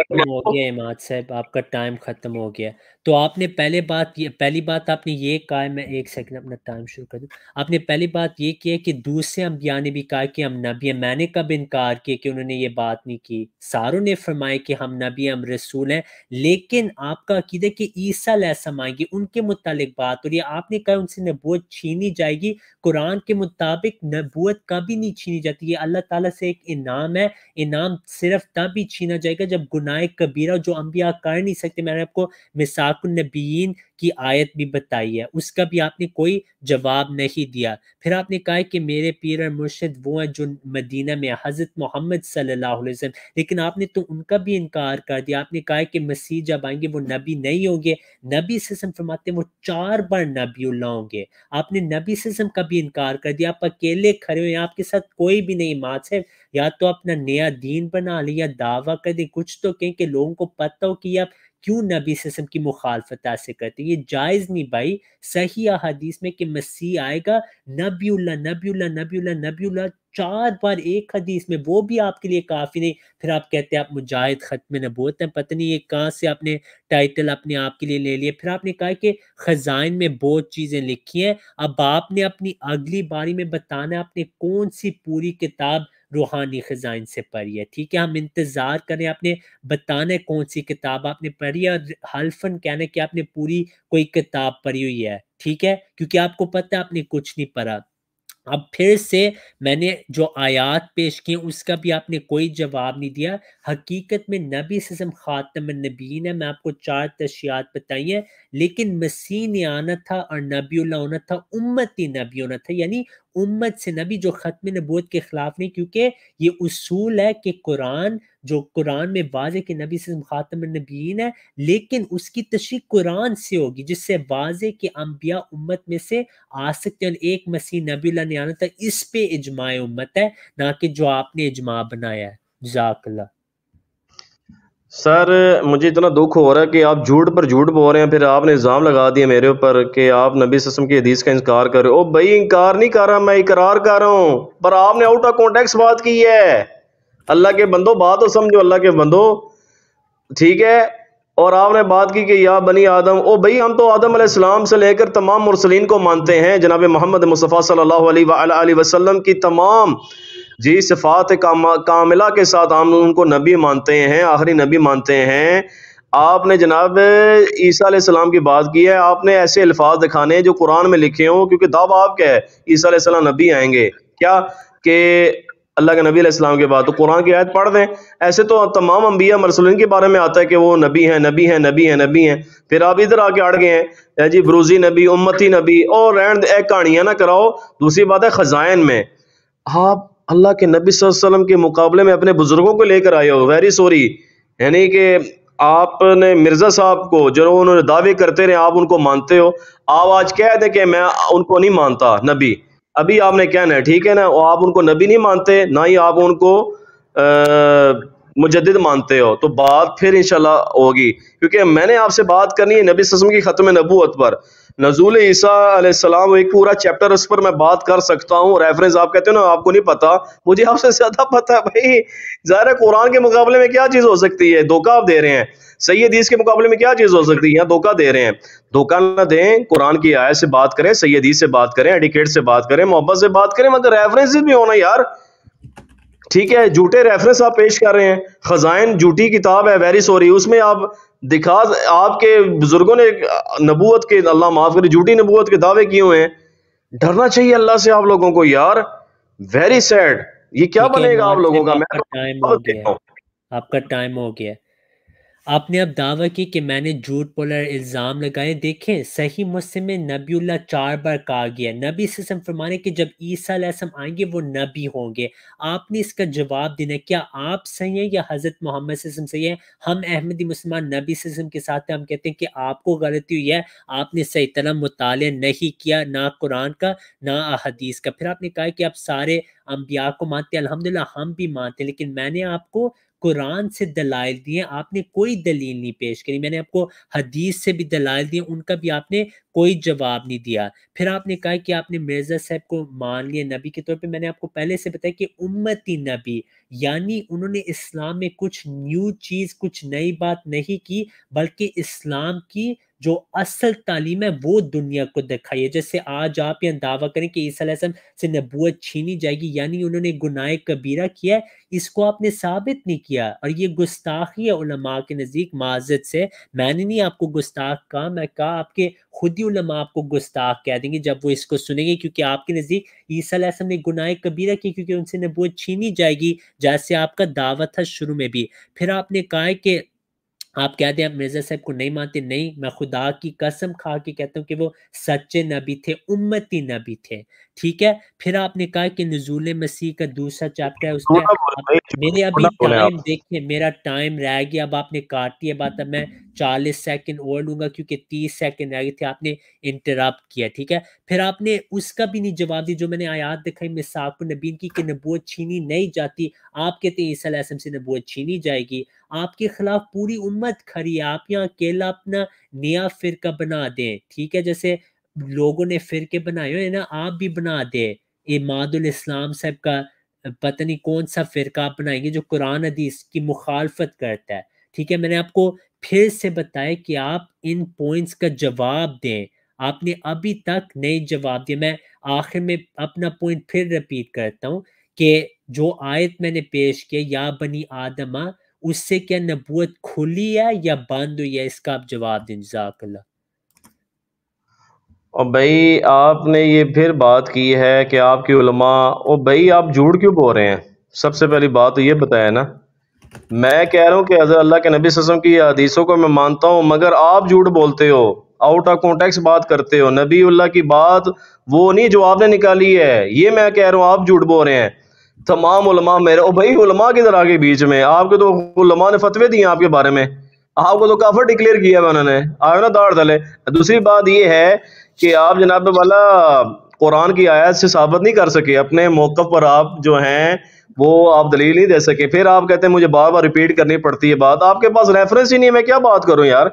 हैं आपका टाइम खत्म हो गया तो आपने पहले बात ये पहली बात आपने ये कहा है मैं एक सेकंड अपना टाइम शुरू कर दूँ आपने पहली बात ये की है कि दूसरे अम्बिया ने भी कहा कि हम नबी हैं मैंने कब इनकार किया कि उन्होंने ये बात नहीं की सारों ने फरमाया कि हम नबी हम रसूल हैं लेकिन आपका अकीदा कि ईसा लहसम आएंगे उनके मुतालिक बात और ये आपने कहा उनसे नबूत छीनी जाएगी कुरान के मुताबिक नबूत कभी नहीं छीनी जाती ये अल्लाह ताला से एक इनाम है इनाम सिर्फ तब ही छीना जाएगा जब गुनाह कबीरा जो अम्बिया कर नहीं सकते मैंने आपको मिसाल मिसाकुलनबीन की आयत भी बताई है उसका भी आपने कोई जवाब नहीं दिया फिर आपने कहा कि मेरे पीर और मुर्शद वो हैं जो मदीना में हज़रत मोहम्मद सल्लल्लाहु अलैहि वसल्लम लेकिन आपने तो उनका भी इनकार कर दिया आपने कहा कि मसीह जब आएंगे वो नबी नहीं होंगे नबी सिस्म फरमाते वो चार बार नबील्ला होंगे आपने नबी सिस्म का भी इनकार कर दिया आप अकेले खड़े हुए आपके साथ कोई भी नहीं मात है या तो अपना नया दीन बना लिया दावा कर दे कुछ तो कहें कि लोगों को पता हो कि आप क्यों नबी सम की मुखालफत ऐसे करते ये जायज़ नहीं भाई सही अदीस में कि मसीह आएगा नबीला नबीला नबीला नबीला चार बार एक हदीस में वो भी आपके लिए काफ़ी नहीं फिर आप कहते हैं आप मुजाहिद ख़त्म नबूत हैं पता नहीं ये कहाँ से आपने टाइटल अपने आप के लिए ले लिया फिर आपने कहा कि ख़जाइन में बहुत चीज़ें लिखी हैं अब आपने अपनी अगली बारी में बताना आपने कौन सी पूरी किताब रूहानी ख़जाइन से पढ़ी है ठीक है हम इंतज़ार करें आपने बताना है कौन सी किताब आपने पढ़ी है और हल्फन कहना कि आपने पूरी कोई किताब पढ़ी हुई है ठीक है क्योंकि आपको पता है आपने कुछ नहीं पढ़ा अब फिर से मैंने जो आयात पेश किए उसका भी आपने कोई जवाब नहीं दिया हकीकत में नबी सजम ख़ातम नबीन है मैं आपको चार तशियात बताई हैं लेकिन मसीह ने आना था और नबी उन्ना था उम्मती नबी उन्ना था यानी उम्मत से नबी जो ख़त्म नबूत के ख़िलाफ़ नहीं क्योंकि ये उसूल है कि कुरान जो कुरान में वाज के नबी से ख़ातम नबीन है लेकिन उसकी तशी कुरान से होगी जिससे वाज के अम्बिया उम्मत में से आ सकते हैं एक मसीह नबी ने आना था इस पे इजमाय उम्मत है ना कि जो आपने इजमा बनाया है जजाकल्ला सर मुझे इतना दुख हो रहा है कि आप झूठ पर झूठ बोल रहे हैं फिर आपने इल्ज़ाम लगा दिया मेरे ऊपर कि आप नबी सस्म की हदीस का इनकार कर रहे हो भाई इनकार नहीं कर रहा मैं इकरार कर रहा हूँ पर आपने आउट ऑफ कॉन्टेक्स बात की है अल्लाह के बंदो बात तो समझो अल्लाह के बंदो ठीक है और आपने बात की कि या बनी आदम ओ भाई हम तो आदम आदम से लेकर तमाम मुरसलिन को मानते हैं जनाब मोहम्मद मुस्तफ़ा सल्लल्लाहु अलैहि वसल्लम की तमाम जी सिफ़ात काम कामिला के साथ हम उनको नबी मानते हैं आखिरी नबी मानते हैं आपने जनाब ईसा सलाम की बात की है आपने ऐसे अल्फाज दिखाने जो कुरान में लिखे हों क्योंकि दावा आपका है ईसा सलाम नबी आएंगे क्या के अल्लाह के नबी सलाम के बाद तो कुरान की आयत पढ़ दें ऐसे तो तमाम अम्बिया मरसलिन के बारे में आता है कि वो नबी हैं नबी हैं नबी हैं नबी हैं फिर आप इधर आके अड़ गए हैं जी ब्रूजी नबी उम्मती नबी और एक कहानियाँ ना कराओ दूसरी बात है ख़जाइन में आप अल्लाह के नबी वसल्लम के मुकाबले में अपने बुज़ुर्गों को लेकर आए हो वेरी सॉरी यानी कि आपने मिर्ज़ा साहब को जो उन्होंने दावे करते रहे आप उनको मानते हो आप आज कह दें कि मैं उनको नहीं मानता नबी अभी आपने कहना है ठीक है ना आप उनको नबी नहीं मानते ना ही आप उनको आ, मुजद मानते हो तो बात फिर इनशाला होगी क्योंकि मैंने आपसे बात करनी है नबी सस्म की ख़त्म नबूत पर नजूल ईसा एक पूरा चैप्टर उस पर मैं बात कर सकता हूँ रेफरेंस आप कहते हो ना आपको नहीं पता मुझे आपसे ज़्यादा (laughs) पता है भाई ज़ाहिर कुरान के मुकाबले में क्या चीज़ हो सकती है धोखा आप दे रहे हैं सही हदीस के मुकाबले में क्या चीज़ हो सकती है यहाँ धोखा दे रहे हैं धोखा ना दें कुरान की आय से बात करें सही हदीस से बात करें एडिकेट से बात करें मोहब्बत से बात करें मगर रेफरेंस भी होना यार ठीक है झूठे रेफरेंस आप पेश कर रहे हैं खजाइन झूठी किताब है वेरी सॉरी उसमें आप दिखा आपके बुजुर्गों ने नबूत के अल्लाह माफ करे झूठी नबूत के दावे किए हुए हैं डरना चाहिए अल्लाह से आप लोगों को यार वेरी सैड ये क्या बनेगा आप लोगों का मैं तो आपका टाइम हो गया आपने अब दावा की कि मैंने झूठ बोला इल्ज़ाम लगाए देखें सही मुस्लिम में नबीला चार बार कहा गया नबी सिस्म फरमाने कि जब ईसा लसम आएंगे वो नबी होंगे आपने इसका जवाब देना क्या आप सही हैं या हज़रत मोहम्मद सही है हम अहमदी मुसलमान नबी सिस्म के साथ हम कहते हैं कि आपको गलती हुई है आपने सही तरह मुताल नहीं किया ना कुरान का ना अदीस का फिर आपने कहा कि आप सारे अम्बिया को मानते हैं अलहमदिल्ला हम भी मानते हैं लेकिन मैंने आपको कुरान से दलाल दिए आपने कोई दलील नहीं पेश करी मैंने आपको हदीस से भी दलाइल दिए उनका भी आपने कोई जवाब नहीं दिया फिर आपने कहा कि आपने मिर्ज़ा साहब को मान लिया नबी के तौर पे मैंने आपको पहले से बताया कि उम्मती नबी यानी उन्होंने इस्लाम में कुछ न्यू चीज़ कुछ नई बात नहीं की बल्कि इस्लाम की जो असल तालीम है वो दुनिया को दिखाइए जैसे आज आप यह दावा करें कि ईसा से नबूत छीनी जाएगी यानी उन्होंने गुनाह कबीरा किया है इसको आपने साबित नहीं किया और ये गुस्ताखी है उलमा के नज़दीक माजद से मैंने नहीं आपको गुस्ताख कहा मैं कहा आपके खुद ही उलमा आपको गुस्ताख कह देंगे जब वो इसको सुनेंगे क्योंकि आपके नज़दीक ईसा ने गुनाह कबीरा की क्योंकि उनसे नबूत छीनी जाएगी जैसे आपका दावा था शुरू में भी फिर आपने कहा कि आप कहते हैं मिर्जा साहब को नहीं मानते नहीं मैं खुदा की कसम खा के कहता हूँ कि वो सच्चे नबी थे उम्मती नबी थे ठीक है फिर आपने कहा कि नजूल मसीह का दूसरा चैप्टर है उसमें मेरे अभी टाइम देखिए मेरा टाइम रह गया अब आपने काट दिया बात अब मैं चालीस सेकंड और लूंगा क्योंकि तीस सेकंड रह गए थे आपने इंटरप्ट किया ठीक है फिर आपने उसका भी नहीं जवाब दिया जो मैंने आयात दिखाई मिसाक नबीन की कि नबूत छीनी नहीं जाती हैं ईसा से नबूत छीनी जाएगी आपके खिलाफ पूरी उम्मत खड़ी है आप यहाँ अकेला अपना नया फिरका बना दें ठीक है जैसे लोगों ने के बनाए हुए ना आप भी बना दे इमादुल इस्लाम साहब का पता नहीं कौन सा फिरका आप बनाएंगे जो कुरान हदीस की मुखालफत करता है ठीक है मैंने आपको फिर से बताया कि आप इन पॉइंट्स का जवाब दें आपने अभी तक नहीं जवाब दिया मैं आखिर में अपना पॉइंट फिर रिपीट करता हूँ कि जो आयत मैंने पेश किया या बनी आदमा उससे क्या नबूत खुली है या बंद हुई है इसका आप जवाब दें जजाकल्ला और भाई आपने ये फिर बात की है कि आपकी उलमा और भाई आप झूठ क्यों बोल रहे हैं सबसे पहली बात तो ये बताया ना मैं कह रहा हूँ कि हज़र अल्लाह के नबी ससम की हदीसों को मैं मानता हूँ मगर आप झूठ बोलते हो आउट ऑफ कॉन्टेक्स बात करते हो नबी उल्ला की बात वो नहीं जो आपने निकाली है ये मैं कह रहा हूँ आप झूठ बोल रहे हैं तमाम उलमा मेरे ओ भाई उलमा किधर आगे बीच में आपके तो उलमा ने फतवे दिए आपके बारे में आपको तो काफर डिक्लेयर किया है उन्होंने आयो ना दाड़ दले दूसरी बात ये है कि आप जनाब वाला कुरान की आयत से साबित नहीं कर सके अपने मौक़ पर आप जो हैं वो आप दलील नहीं दे सके फिर आप कहते हैं मुझे बार बार रिपीट करनी पड़ती है बात आपके पास रेफरेंस ही नहीं है मैं क्या बात करूं यार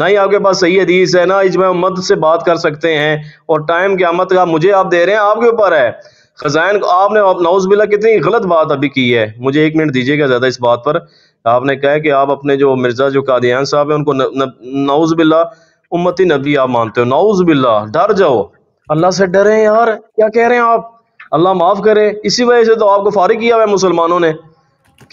ना ही आपके पास सही हदीस है ना इजमा उम्मत से बात कर सकते हैं और टाइम मत का मुझे आप दे रहे हैं आपके ऊपर है खजान आपने नौज बिला कितनी गलत बात अभी की है मुझे एक मिनट दीजिएगा ज़्यादा इस बात पर आपने कहा कि आप अपने जो मिर्ज़ा जो कादियान साहब है उनको नौज बिल्ला उम्मती नबी आप मानते हो नाउज बिल्ला डर जाओ अल्लाह से डरे यार क्या कह रहे हैं आप अल्लाह माफ़ करे इसी वजह से तो आपको फारिग किया हुआ है मुसलमानों ने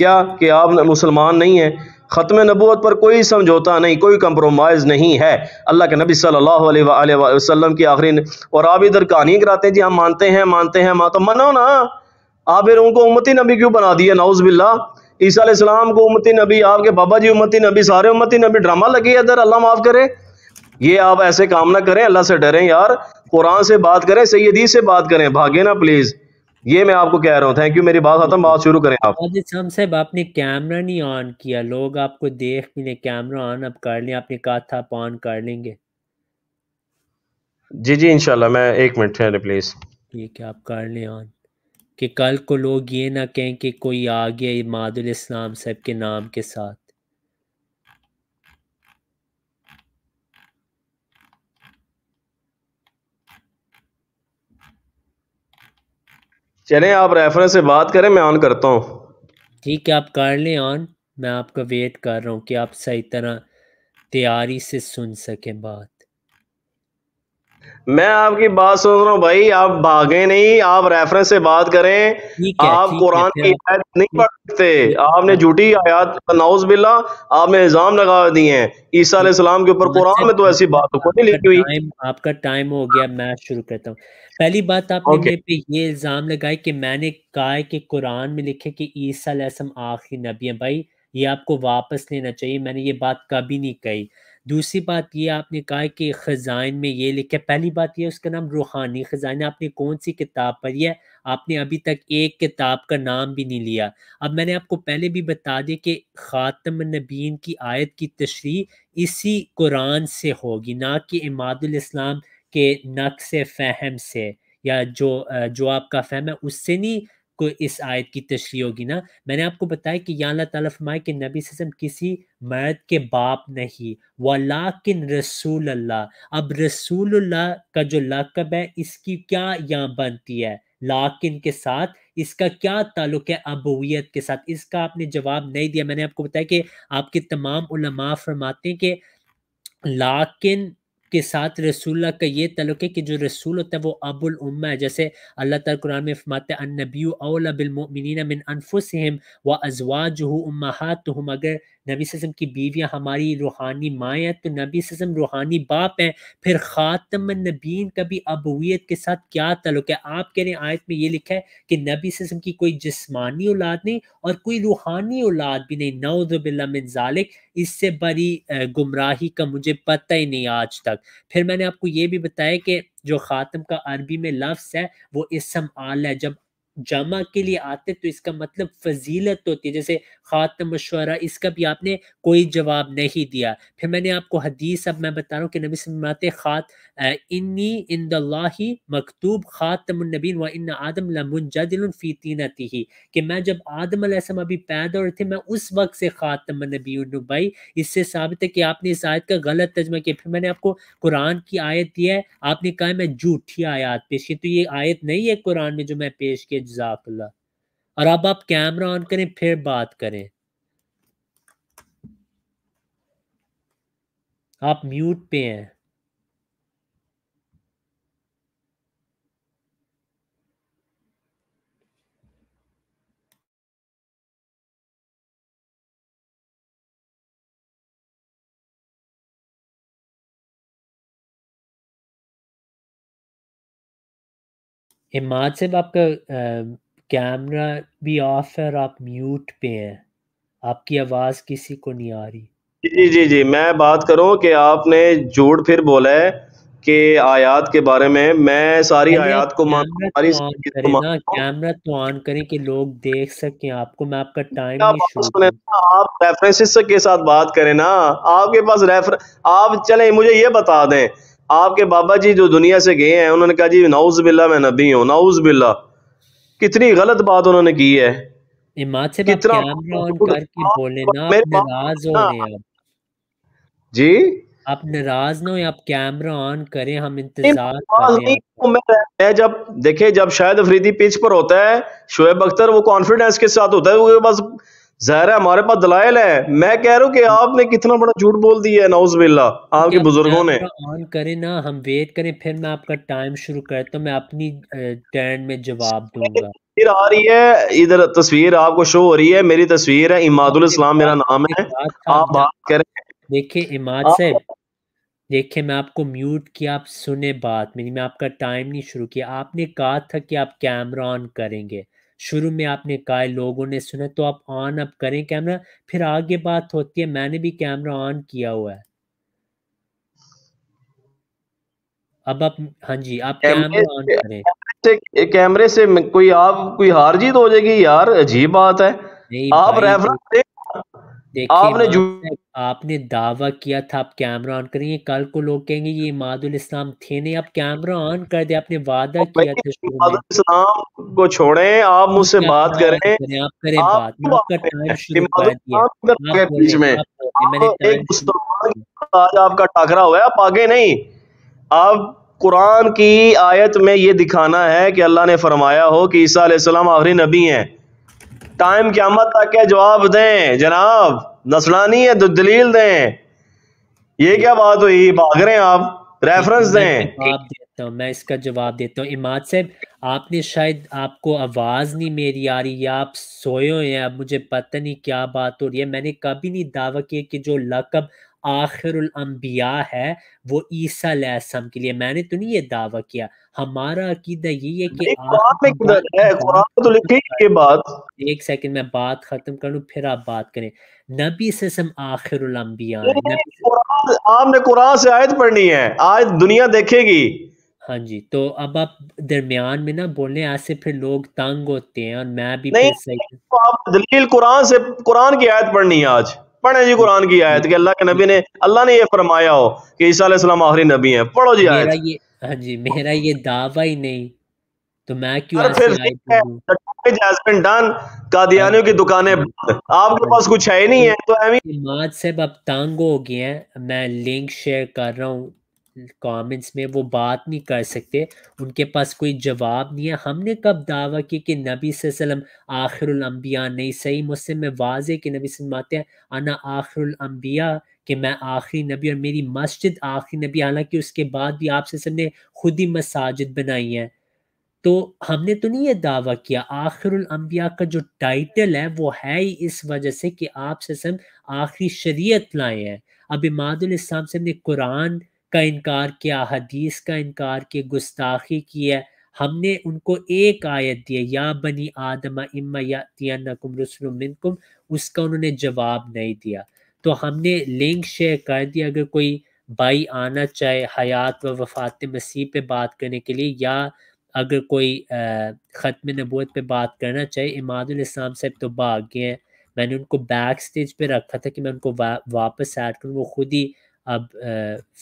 क्या कि आप मुसलमान नहीं है ख़त्म नबूत पर कोई समझौता नहीं कोई कंप्रोमाइज़ नहीं है अल्लाह के नबी सल्लल्लाहु अलैहि वसल्लम की आखिरी और आप इधर कहानी कराते हैं जी हम मानते हैं मानते हैं माँ तो मनो ना आप फिर उनको उम्मती नबी क्यों बना दिए नाउज बिल्ला ईसा को उम्मती नबी आपके बाबा जी उम्मती नबी सारे उम्मती नबी ड्रामा लगे इधर अल्लाह माफ़ करे ये आप ऐसे काम ना करें अल्लाह से डरें यार कुरान से बात करें सैदी से बात करें भागे ना प्लीज ये मैं आपको कह रहा हूँ थैंक यू मेरी बात खत्म बात शुरू करें आप साहब आपने कैमरा नहीं ऑन किया लोग आपको देख भी नहीं कैमरा ऑन अब कर लें आपने कहा था ऑन कर लेंगे जी जी इनशाला मैं एक मिनट ठहरे प्लीज ठीक है आप कर लें ऑन कि कल को लोग ये ना कहें कि कोई आ गया मादुल इस्लाम साहब के नाम के साथ चले आप रेफरेंस से बात करें मैं ऑन करता हूँ ठीक है आप कर लें ऑन मैं आपका वेट कर रहा हूँ कि आप सही तरह तैयारी से सुन सकें बात मैं आपकी बात सुन रहा हूँ भाई आप भागे नहीं आप रेफरेंस से बात करें आप कुरान की आयत नहीं पढ़ सकते आपने झूठी आयत नाउज बिल्ला आपने इल्जाम लगा दिए हैं ईसा सलाम के ऊपर कुरान में तो ऐसी बात को नहीं लिखी हुई आपका टाइम हो गया मैं शुरू करता हूँ पहली बात आपने मेरे पे ये इल्जाम लगाए कि मैंने कहा कि कुरान में लिखे कि ईसा आखिरी नबी है भाई ये आपको वापस लेना चाहिए मैंने ये बात कभी नहीं कही दूसरी बात ये आपने कहा कि ख़जान में ये लिखा पहली बात यह उसका नाम रूहानी ख़जान आपने कौन सी किताब पढ़ी है आपने अभी तक एक किताब का नाम भी नहीं लिया अब मैंने आपको पहले भी बता दिया कि ख़ातम नबीन की आयत की तशरी इसी कुरान से होगी ना कि इमादुलस्लाम के नक्श फ़हम से या जो जो आपका फहम है उससे नहीं को इस आयत की तशरी होगी ना मैंने आपको बताया कि यहाँ ताला फरमाए कि नबी सम किसी मर्द के बाप नहीं व वलाकिन रसूल अल्लाह अब रसूल अल्लाह का जो लकब है इसकी क्या यहाँ बनती है लाकिन के साथ इसका क्या ताल्लुक है अबोवियत के साथ इसका आपने जवाब नहीं दिया मैंने आपको बताया कि आपके तमाम फरमाते हैं कि लाकिन के साथ रसूल्ला का ये तल्लक है कि जो रसूल होता है वो अबुल उम्मा है जैसे अल्लाह ताला कुरान में फरमाते हैं अनबी औला बिल मिन अनफुसहिम व अजवाजुहु उम्माहातुहुम अगर नबी सज़म की बीवियाँ हमारी रूहानी माएँ हैं तो नबी सज़म रूहानी बाप हैं फिर ख़ातम नबीन का भी अबूत के साथ क्या तल्लुक है आप कह रहे हैं आयत में ये लिखा है कि नबी सज़म की कोई जिसमानी औलाद नहीं और कोई रूहानी औलाद भी नहीं नौज़बिल्लाजालिक इससे बड़ी गुमराही का मुझे पता ही नहीं आज तक फिर मैंने आपको ये भी बताया कि जो ख़ातम का अरबी में लफ्स है वो इसम आल है जब जमा के लिए आते तो इसका मतलब फजीलत तो होती है जैसे ख़ात मशवरा इसका भी आपने कोई जवाब नहीं दिया फिर मैंने आपको हदीस अब मैं बता रहा हूँ कि नबी समाते ख़ात इन्नी इन दाही मकतूब ख़ातमनबीन व इन आदम लमुनजदिलफ़ी तीनती ही कि मैं जब आदम आसम अभी पैदा हुए थे मैं उस वक्त से ख़ातम नबी भाई इससे साबित है कि आपने इस आयत का गलत तजमा किया फिर मैंने आपको कुरान की आयत दिया है आपने कहा मैं झूठी आयात पेश की तो ये आयत नहीं है कुरान में जो मैं पेश किया जजाकल्ला और अब आप कैमरा ऑन करें फिर बात करें आप म्यूट पे हैं इमाद से आपका कैमरा भी ऑफ है और आप म्यूट पे हैं आपकी आवाज़ किसी को नहीं आ रही जी जी जी मैं बात करूं कि आपने जोड़ फिर बोला है कि आयात के बारे में मैं सारी आयात को मानता कैमरा तो ऑन तो करें कि लोग देख सके आपको मैं आपका टाइम नहीं आप रेफरेंसेस के साथ बात करें ना आपके पास रेफर आप चले मुझे ये बता दें आपके बाबा जी जो दुनिया से गए हैं उन्होंने कहा जी नाउज बिल्ला मैं नबी हूँ नाउज बिल्ला कितनी गलत बात उन्होंने की है से कितना जी आप नाराज ना हो आप कैमरा ऑन करें हम इंतजार नहीं, कर तो मैं, मैं जब देखे जब शायद अफरीदी पिच पर होता है शोएब अख्तर वो कॉन्फिडेंस के साथ होता है वो बस ज़ाहिर है हमारे पास दलाइल है मैं कह रहा हूँ कि आपने कितना बड़ा झूठ बोल दिया है नौज बिल्ला आपके बुजुर्गों ने ऑन करें ना हम वेट करें फिर मैं आपका टाइम शुरू करता हूँ मैं अपनी टर्न में जवाब दूंगा तस्वीर आ रही है इधर तस्वीर आपको शो हो रही है मेरी तस्वीर है इमादुल इस्लाम मेरा नाम है आप बात करें देखिए इमाद से देखिए मैं आपको म्यूट किया आप सुने बात मेरी मैं आपका टाइम नहीं शुरू किया आपने कहा था कि आप कैमरा ऑन करेंगे शुरू में आपने कहा लोगों ने सुना तो आप ऑन अप करें कैमरा फिर आगे बात होती है मैंने भी कैमरा ऑन किया हुआ है अब आप हाँ जी आप कैमरा ऑन करें कैमरे से कोई आप कोई हार जीत हो जाएगी यार अजीब बात है आप रेफरेंस आपने आपने दावा किया था आप कैमरा ऑन करेंगे कल को लोग कहेंगे ये मादुल इस्लाम थे नहीं आप कैमरा ऑन कर दे आपने वादा किया था इस्लाम को छोड़े आप मुझसे बात करें आप करें बात आपका आज आपका टाकरा हुआ आप आगे नहीं आप कुरान की आयत में ये दिखाना है कि अल्लाह ने फरमाया हो कि ईसा आखिरी नबी हैं टाइम क्यामत तक है जवाब दें जनाब नसलानी है दलील दें ये क्या बात हुई भाग रहे हैं आप रेफरेंस दें जवाब देता हूँ मैं इसका जवाब देता हूँ इमाद साहब आपने शायद आपको आवाज़ नहीं मेरी आ रही या आप सोए हुए हैं अब मुझे पता नहीं क्या बात हो रही है मैंने कभी नहीं दावा किया कि जो लकब आखिरबिया है वो ईसा के लिए मैंने तो नहीं ये दावा किया हमारा अकीदा यही है कि तो लिखी ये बात एक सेकंड मैं बात खत्म कर लूं फिर आप बात करें नबी ससम आखिरबिया आपने कुरान से आयत पढ़नी है आज दुनिया देखेगी हाँ जी तो अब आप दरमियान में ना बोलने ऐसे फिर लोग तंग होते हैं और मैं भी नहीं, नहीं, तो आप दलील कुरान से कुरान की आयत पढ़नी है आज पढ़े जी कुरान की आयत कि अल्लाह के नबी ने अल्लाह ने यह फरमाया हो कि ईसा आखिरी नबी है पढ़ो जी आयत हाँ जी मेरा ये दावा ही नहीं तो मैं क्यों फिर डन कादियानियों की दुकानें बंद आपके पास कुछ है ही नहीं है तो अब तांग हो गए हैं मैं लिंक शेयर कर रहा हूँ कमेंट्स में वो बात नहीं कर सकते उनके पास कोई जवाब नहीं है हमने कब दावा की कि नबी वसल्लम आखिरम्बिया नहीं सही मुझसे मैं वाज कि नबी आते हैं आना आखिरबिया कि मैं आखिरी नबी और मेरी मस्जिद आखिरी नबी हालांकि उसके बाद भी आप सब ने खुद ही मसाजिद बनाई है तो हमने तो नहीं ये दावा किया आखिरम्बिया का जो टाइटल है वो है ही इस वजह से कि आप सब आखिरी शरीय लाए हैं अब इमादुल इस्लाम से हमने कुरान का इनकार किया हदीस का इनकार किया गुस्ताखी की है हमने उनको एक आयत दी या बनी आदम इम यातियानकुम रसुलमिनकुम उसका उन्होंने जवाब नहीं दिया तो हमने लिंक शेयर कर दिया अगर कोई भाई आना चाहे हयात व वफात मसीह पे बात करने के लिए या अगर कोई ख़त्म नबूत पे बात करना चाहे इमादुलस्लाम साहब तो भाग गए हैं मैंने उनको बैक स्टेज पे रखा था कि मैं उनको वा, वापस ऐड करूँ वो खुद ही अब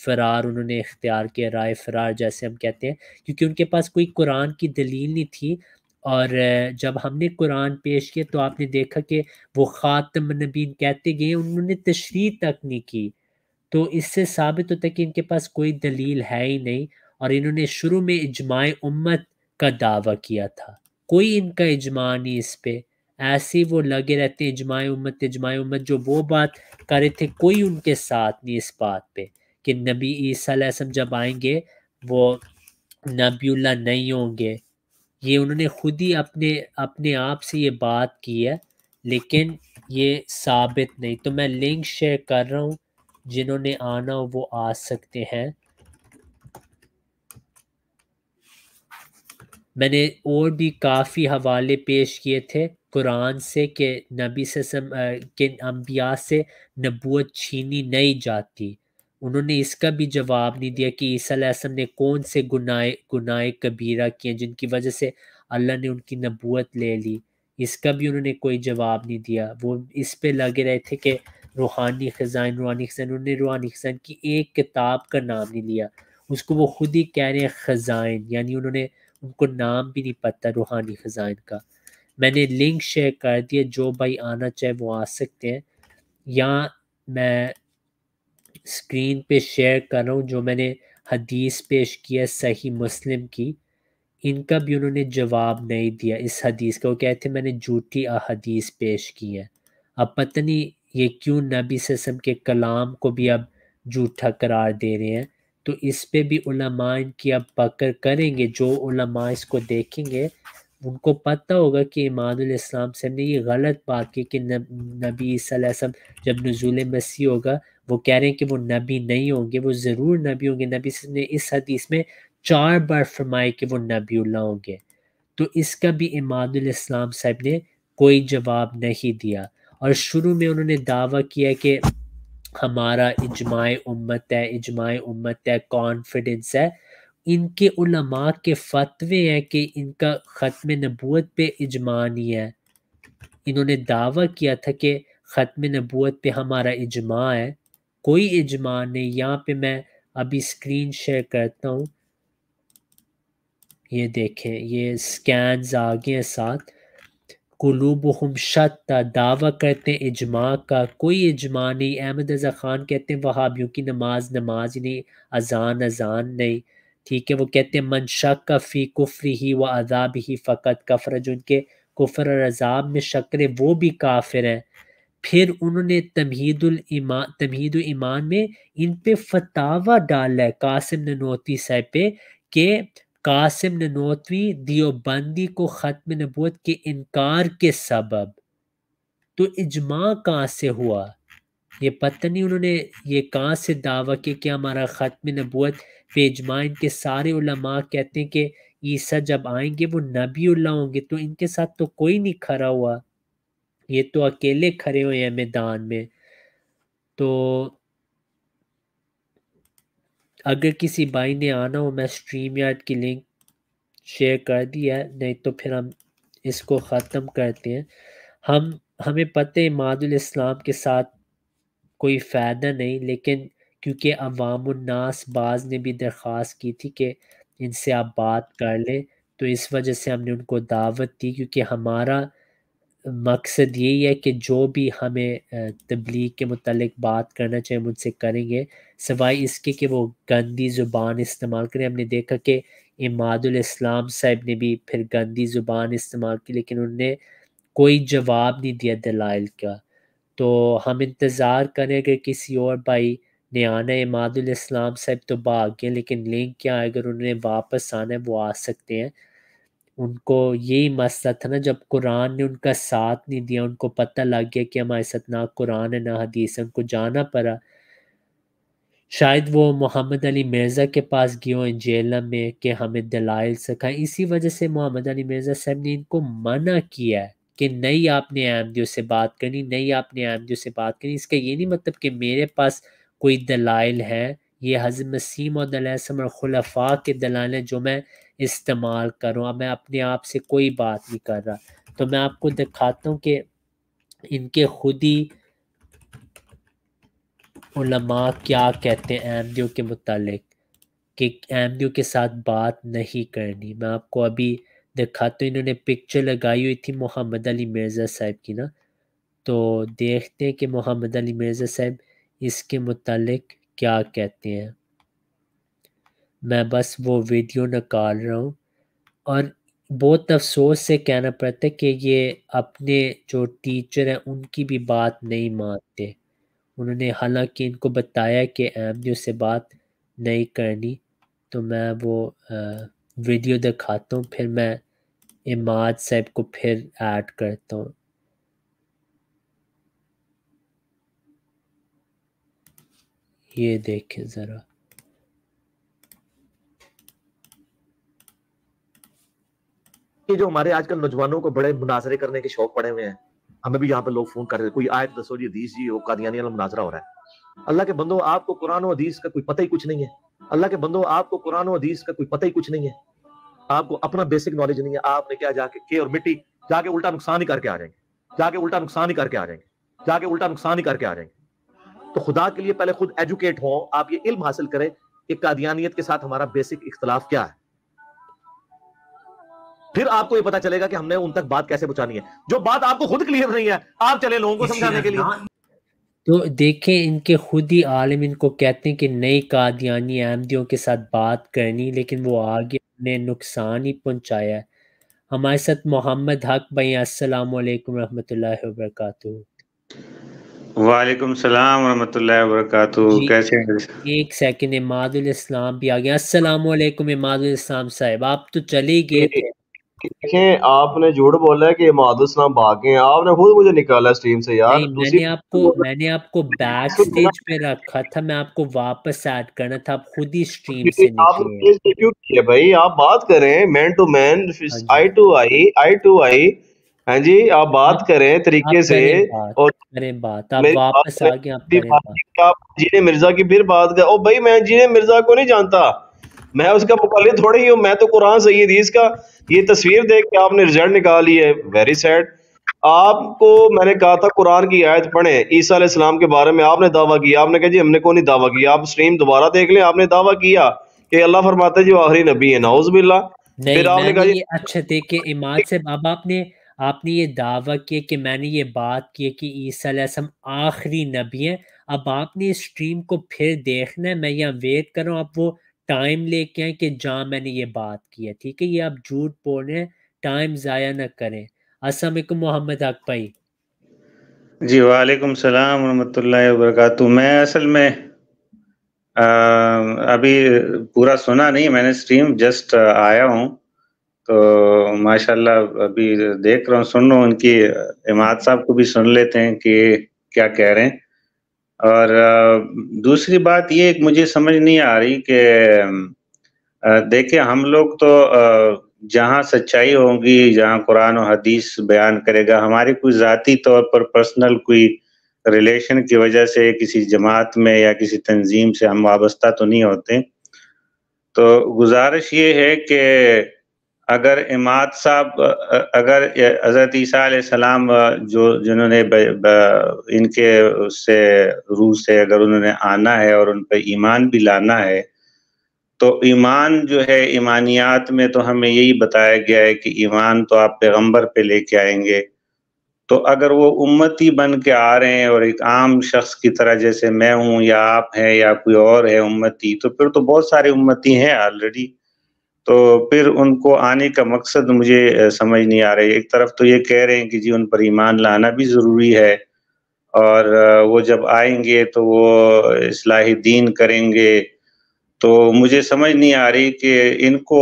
फ़रार उन्होंने इख्तियार किया राय फ़रार जैसे हम कहते हैं क्योंकि उनके पास कोई कुरान की दलील नहीं थी और जब हमने कुरान पेश किया तो आपने देखा कि वो ख़ातम नबीन कहते गए उन्होंने तशरी तक नहीं की तो इससे साबित होता है कि इनके पास कोई दलील है ही नहीं और इन्होंने शुरू में इजमाय उम्मत का दावा किया था कोई इनका इजमा नहीं इस पर ऐसे वो लगे रहते हैं जमाए उम्मत जमाए उम्मत जो वो बात कर रहे थे कोई उनके साथ नहीं इस बात पे कि नबी ईसा जब आएंगे वो नबीला नहीं होंगे ये उन्होंने खुद ही अपने अपने आप से ये बात की है लेकिन ये साबित नहीं तो मैं लिंक शेयर कर रहा हूँ जिन्होंने आना वो आ सकते हैं मैंने और भी काफ़ी हवाले पेश किए थे कुरान से कि नबी से सम के अम्बिया से नबूत छीनी नहीं जाती उन्होंने इसका भी जवाब नहीं दिया कि ईसीम ने कौन से गुनाह गुनाह कबीरा किए जिनकी वजह से अल्लाह ने उनकी नबूत ले ली इसका भी उन्होंने कोई जवाब नहीं दिया वो इस पर लगे रहे थे कि रूहानी खजान रूहानी खजान उन्होंने रूहानी खजान की एक किताब का नाम नहीं लिया उसको वो खुद ही कह रहे हैं खजान यानी उन्होंने उनको नाम भी नहीं पता रूहानी ख़जान का मैंने लिंक शेयर कर दिया जो भाई आना चाहे वो आ सकते हैं या मैं स्क्रीन पे शेयर कर रहा हूँ जो मैंने हदीस पेश किया सही मुस्लिम की इनका भी उन्होंने जवाब नहीं दिया इस हदीस का वो कहते मैंने झूठी अदीस पेश की है अब पता नहीं ये क्यों नबी ससम के कलाम को भी अब झूठा करार दे रहे हैं तो इस पे भी उलमाइन की अब पकड़ करेंगे जो उलमा इसको देखेंगे उनको पता होगा कि इस्लाम से ने ये गलत बात की कि नबी वसम जब नजूल मसीह होगा वो कह रहे हैं कि वो नबी नहीं होंगे वो ज़रूर नबी होंगे नबी ने इस हदीस में चार बार फरमाए कि वो नबीला होंगे तो इसका भी इमाम साहब ने कोई जवाब नहीं दिया और शुरू में उन्होंने दावा किया कि हमारा इजमाय उम्मत है इजमाय उम्मत है कॉन्फिडेंस है इनके उलमा के फतवे हैं कि इनका ख़त्म नबूत पे इजमा नहीं है इन्होंने दावा किया था कि ख़त्म नबूत पे हमारा इजमा है कोई इजमा नहीं यहाँ पे मैं अभी स्क्रीन शेयर करता हूँ ये देखें ये स्कैन्स आ गए हैं साथ कुलूब हम शत दावा करते हैं इजमा का कोई इजमा नहीं अहमद रज़ा ख़ान कहते हैं वहाबियों की नमाज नमाज नहीं अजान अजान नहीं ठीक है वो कहते हैं मनशक का फ़ी कुफ्र ही व अजाब ही फ़कत कफर जो उनके कुफर और अजाब में शक्र वो भी काफिर हैं फिर उन्होंने तमहीदुलमा तमहीद ईमान में इन पे फतावा डाला है कासिम ननौती साहब पे कि कासिम ननोतवी दियोबंदी को ख़त्म नबूत के इनकार के सबब तो इजमा कहाँ से हुआ ये पता नहीं उन्होंने ये कहाँ से दावा किया कि हमारा ख़त्म नबूत पे इजमा इनके सारे उलमा कहते हैं कि ईसा जब आएंगे वो नबी होंगे तो इनके साथ तो कोई नहीं खड़ा हुआ ये तो अकेले खड़े हुए हैं मैदान में तो अगर किसी भाई ने आना हो मैं स्ट्रीम यार्ड की लिंक शेयर कर दिया है नहीं तो फिर हम इसको ख़त्म करते हैं हम हमें पते मादुल इस्लाम के साथ कोई फ़ायदा नहीं लेकिन क्योंकि अवामनास बाज ने भी दरख्वास्त की थी कि इनसे आप बात कर लें तो इस वजह से हमने उनको दावत दी क्योंकि हमारा मकसद यही है कि जो भी हमें तबलीग के मतलब बात करना चाहिए मुझसे करेंगे सवाई इसके कि वो गंदी ज़ुबान इस्तेमाल करें हमने देखा कि इमादुल इस्लाम साहब ने भी फिर गंदी ज़ुबान इस्तेमाल की लेकिन उनने कोई जवाब नहीं दिया दलाइल का तो हम इंतज़ार करें कि किसी और भाई ने आना है इमादुल इस्लाम साहब तो भाग गए लेकिन लिंक क्या है अगर उन्हें वापस आना है वो आ सकते हैं उनको यही मसला था ना जब कुरान ने उनका साथ नहीं दिया उनको पता लग गया कि हमारे साथ ना कुरान है ना हदीस है उनको जाना पड़ा शायद वो मोहम्मद अली मिर्ज़ा के पास गयो जेल में कि हमें दलाइल सिखाएं इसी वजह से मोहम्मद अली मिर्ज़ा साहब ने इनको मना किया है कि नहीं आपने आमदियों से बात करनी नहीं आपने आमदियों से बात करनी इसका ये नहीं मतलब कि मेरे पास कोई दलाइल है ये हज़र मसीम और दलासम और खुलफा के दलाल हैं जो मैं इस्तेमाल करूँ अब मैं अपने आप से कोई बात नहीं कर रहा तो मैं आपको दिखाता हूँ कि इनके खुद ही उलमा क्या कहते हैं अहमदियों के मतलब कि अहमदियों के साथ बात नहीं करनी मैं आपको अभी दिखाता तो इन्होंने पिक्चर लगाई हुई थी मोहम्मद अली मिर्ज़ा साहब की ना तो देखते हैं कि मोहम्मद अली मिर्ज़ा साहब इसके मतलब क्या कहते हैं मैं बस वो वीडियो निकाल रहा हूँ और बहुत अफसोस से कहना पड़ता है कि ये अपने जो टीचर हैं उनकी भी बात नहीं मानते उन्होंने हालांकि इनको बताया कि एम ने उससे बात नहीं करनी तो मैं वो वीडियो दिखाता हूँ फिर मैं इमाद साहब को फिर ऐड करता हूँ ये देखें ज़रा ये जो हमारे आजकल नौजवानों को बड़े मुनाजरे करने के शौक पड़े हुए हैं અમે ભી યહા પે લોક ફોન કર રહે કોઈ આયત દસૌજી હદીસજી ઓ કાદિયાનીયા નહી મુનાઝરા હો રહા હે અલ્લાહ કે બંદો આપકો કુરાન ઓ હદીસ કા કોઈ પતા હી કુછ નહીં હે અલ્લાહ કે બંદો આપકો કુરાન ઓ હદીસ કા કોઈ પતા હી કુછ નહીં હે આપકો અપના બેસિક નોલેજ નહીં હે આપ લે જા કે કે ઓર મિટ્ટી જા કે ઉલટા નુકસાન હી કરકે આ જાયેંગે જા કે ઉલટા નુકસાન હી કરકે આ જાયેંગે જા કે ઉલટા નુકસાન હી કરકે આ જાયેંગે તો ખુદા કે લિયે પહેલે ખુદ એજ્યુકેટ હો આપ યે ઇлм હાસિલ કરે કે કાદિયાનીત કે સાથ હમારા બેસિક ઇખ્तिલાફ ક્યા फिर आपको ये पता चलेगा कि हमने उन तक बात कैसे पहुंचानी है जो बात आपको खुद क्लियर नहीं है आप चले लोगों को समझाने के लिए तो देखें इनके खुद ही आलम इनको कहते हैं कि नई कादियानी अहमदियों के साथ बात करनी लेकिन वो आगे ने नुकसान ही पहुंचाया है हमारे साथ मोहम्मद हक भाई अस्सलाम वालेकुम रहमतुल्लाहि व बरकातहू वालेकुम सलाम रहमतुल्लाहि व बरकातहू कैसे हैं एक सेकंड इमादुल इस्लाम भी आ गया अस्सलाम वालेकुम इमादुल इस्लाम साहब आप तो चले गए थे देखें आपने झूठ बोला है कि इमाद इस्लाम भागे हैं आपने खुद मुझे निकाला स्ट्रीम से यार मैंने आपको (laughs) मैंने आपको बैक स्टेज (laughs) पे रखा था मैं आपको वापस ऐड करना था आप खुद ही स्ट्रीम से आप क्यों किया भाई आप बात करें man to man eye to eye eye to eye हाँ जी आप बात आप, करें तरीके से और बात आप वापस आ गए आप जीने मिर्जा की फिर बात कर ओ भाई मैं जीने मिर्जा को नहीं जानता मैं उसका मुखालिफ थोड़ी ही हूँ मैं तो कुरान सही ये हदीस का ये तस्वीर देख के आपने रिजल्ट निकाली है वेरी सैड आपको मैंने कहा था कुरान की आयत पढ़े ईसा इस्लाम के बारे में आपने दावा किया आपने कहा जी हमने को नहीं दावा किया आप स्ट्रीम दोबारा देख लें आपने दावा किया कि अल्लाह फरमाते जी आखिरी नबी है नाउज बिल्ला फिर आपने कहा अच्छा देखिए इमान से बाबा आपने आपने ये दावा किया कि मैंने ये बात की कि ईसा आखिरी नबी है अब आपने स्ट्रीम को फिर देखना है मैं यहाँ वेट कर रहा हूँ आप वो टाइम लेके आए कि जहाँ मैंने ये बात की है ठीक है ये आप झूठ बोल रहे हैं टाइम ज़ाया ना करें असलम मोहम्मद हक भाई जी वालेकुम सलाम वरहमतुल्लाहि वबरकातु मैं असल में आ, अभी पूरा सुना नहीं मैंने स्ट्रीम जस्ट आया हूँ तो माशाल्लाह अभी देख रहा हूँ सुन रहा हूँ उनकी इमाद साहब को भी सुन लेते हैं कि क्या कह रहे हैं और दूसरी बात ये मुझे समझ नहीं आ रही कि देखिए हम लोग तो जहाँ सच्चाई होगी जहाँ कुरान और हदीस बयान करेगा हमारी कोई ज़ाती तौर पर पर्सनल कोई रिलेशन की वजह से किसी जमात में या किसी तंजीम से हम वाबस्ता तो नहीं होते तो गुजारिश ये है कि अगर इमाद साहब अगर हज़रत ईसा सलाम जो जिन्होंने इनके से रूह से अगर उन्होंने आना है और उन पर ईमान भी लाना है तो ईमान जो है ईमानियात में तो हमें यही बताया गया है कि ईमान तो आप पैगंबर पे लेके आएंगे तो अगर वो उम्मती बन के आ रहे हैं और एक आम शख्स की तरह जैसे मैं हूँ या आप हैं या कोई और है उम्मती तो फिर तो बहुत सारे उम्मती हैं ऑलरेडी तो फिर उनको आने का मकसद मुझे समझ नहीं आ रही एक तरफ तो ये कह रहे हैं कि जी उन पर ईमान लाना भी ज़रूरी है और वो जब आएंगे तो वो इसलाही दीन करेंगे तो मुझे समझ नहीं आ रही कि इनको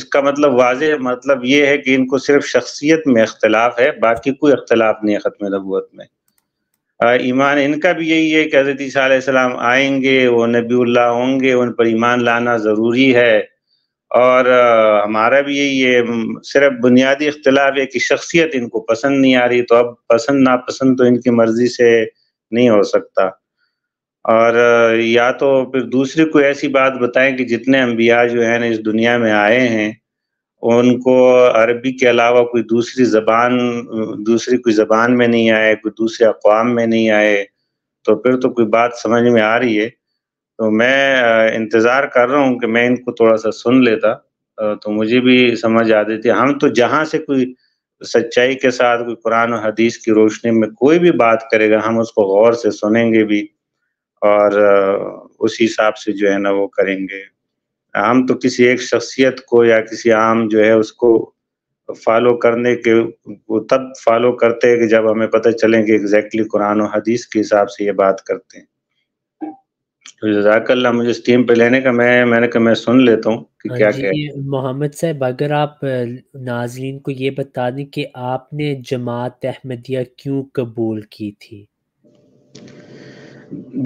इसका मतलब वाज मतलब ये है कि इनको सिर्फ शख्सियत में अख्तिलाफ़ है बाकी कोई अख्तिलाफ़ नहीं है ख़त्म नबूत में ईमान इनका भी यही है कि हज़रत ईसीम आएंगे वो नबील्ला होंगे उन पर ईमान लाना ज़रूरी है और हमारा भी यही है सिर्फ बुनियादी अख्तिलाफ है कि शख्सियत इनको पसंद नहीं आ रही तो अब पसंद नापसंद तो इनकी मर्जी से नहीं हो सकता और या तो फिर दूसरी कोई ऐसी बात बताएं कि जितने अम्बिया जो हैं इस दुनिया में आए हैं उनको अरबी के अलावा कोई दूसरी ज़बान दूसरी कोई ज़बान में नहीं आए कोई दूसरे अकवाम में नहीं आए तो फिर तो कोई बात समझ में आ रही है तो मैं इंतज़ार कर रहा हूँ कि मैं इनको थोड़ा सा सुन लेता तो मुझे भी समझ आ जाती हम तो जहाँ से कोई सच्चाई के साथ कोई कुरान और हदीस की रोशनी में कोई भी बात करेगा हम उसको गौर से सुनेंगे भी और उसी हिसाब से जो है ना वो करेंगे हम तो किसी एक शख्सियत को या किसी आम जो है उसको फॉलो करने के वो तब फॉलो करते हैं कि जब हमें पता चले कि एग्जैक्टली कुरान और हदीस के हिसाब से ये बात करते हैं तो जजाकल्ला मुझे स्टीम पे लेने का मैं मैंने कहा मैं सुन लेता हूँ हाँ मोहम्मद साहब अगर आप नाजरीन को ये बता दें कि आपने जमात अहमदिया क्यों कबूल की थी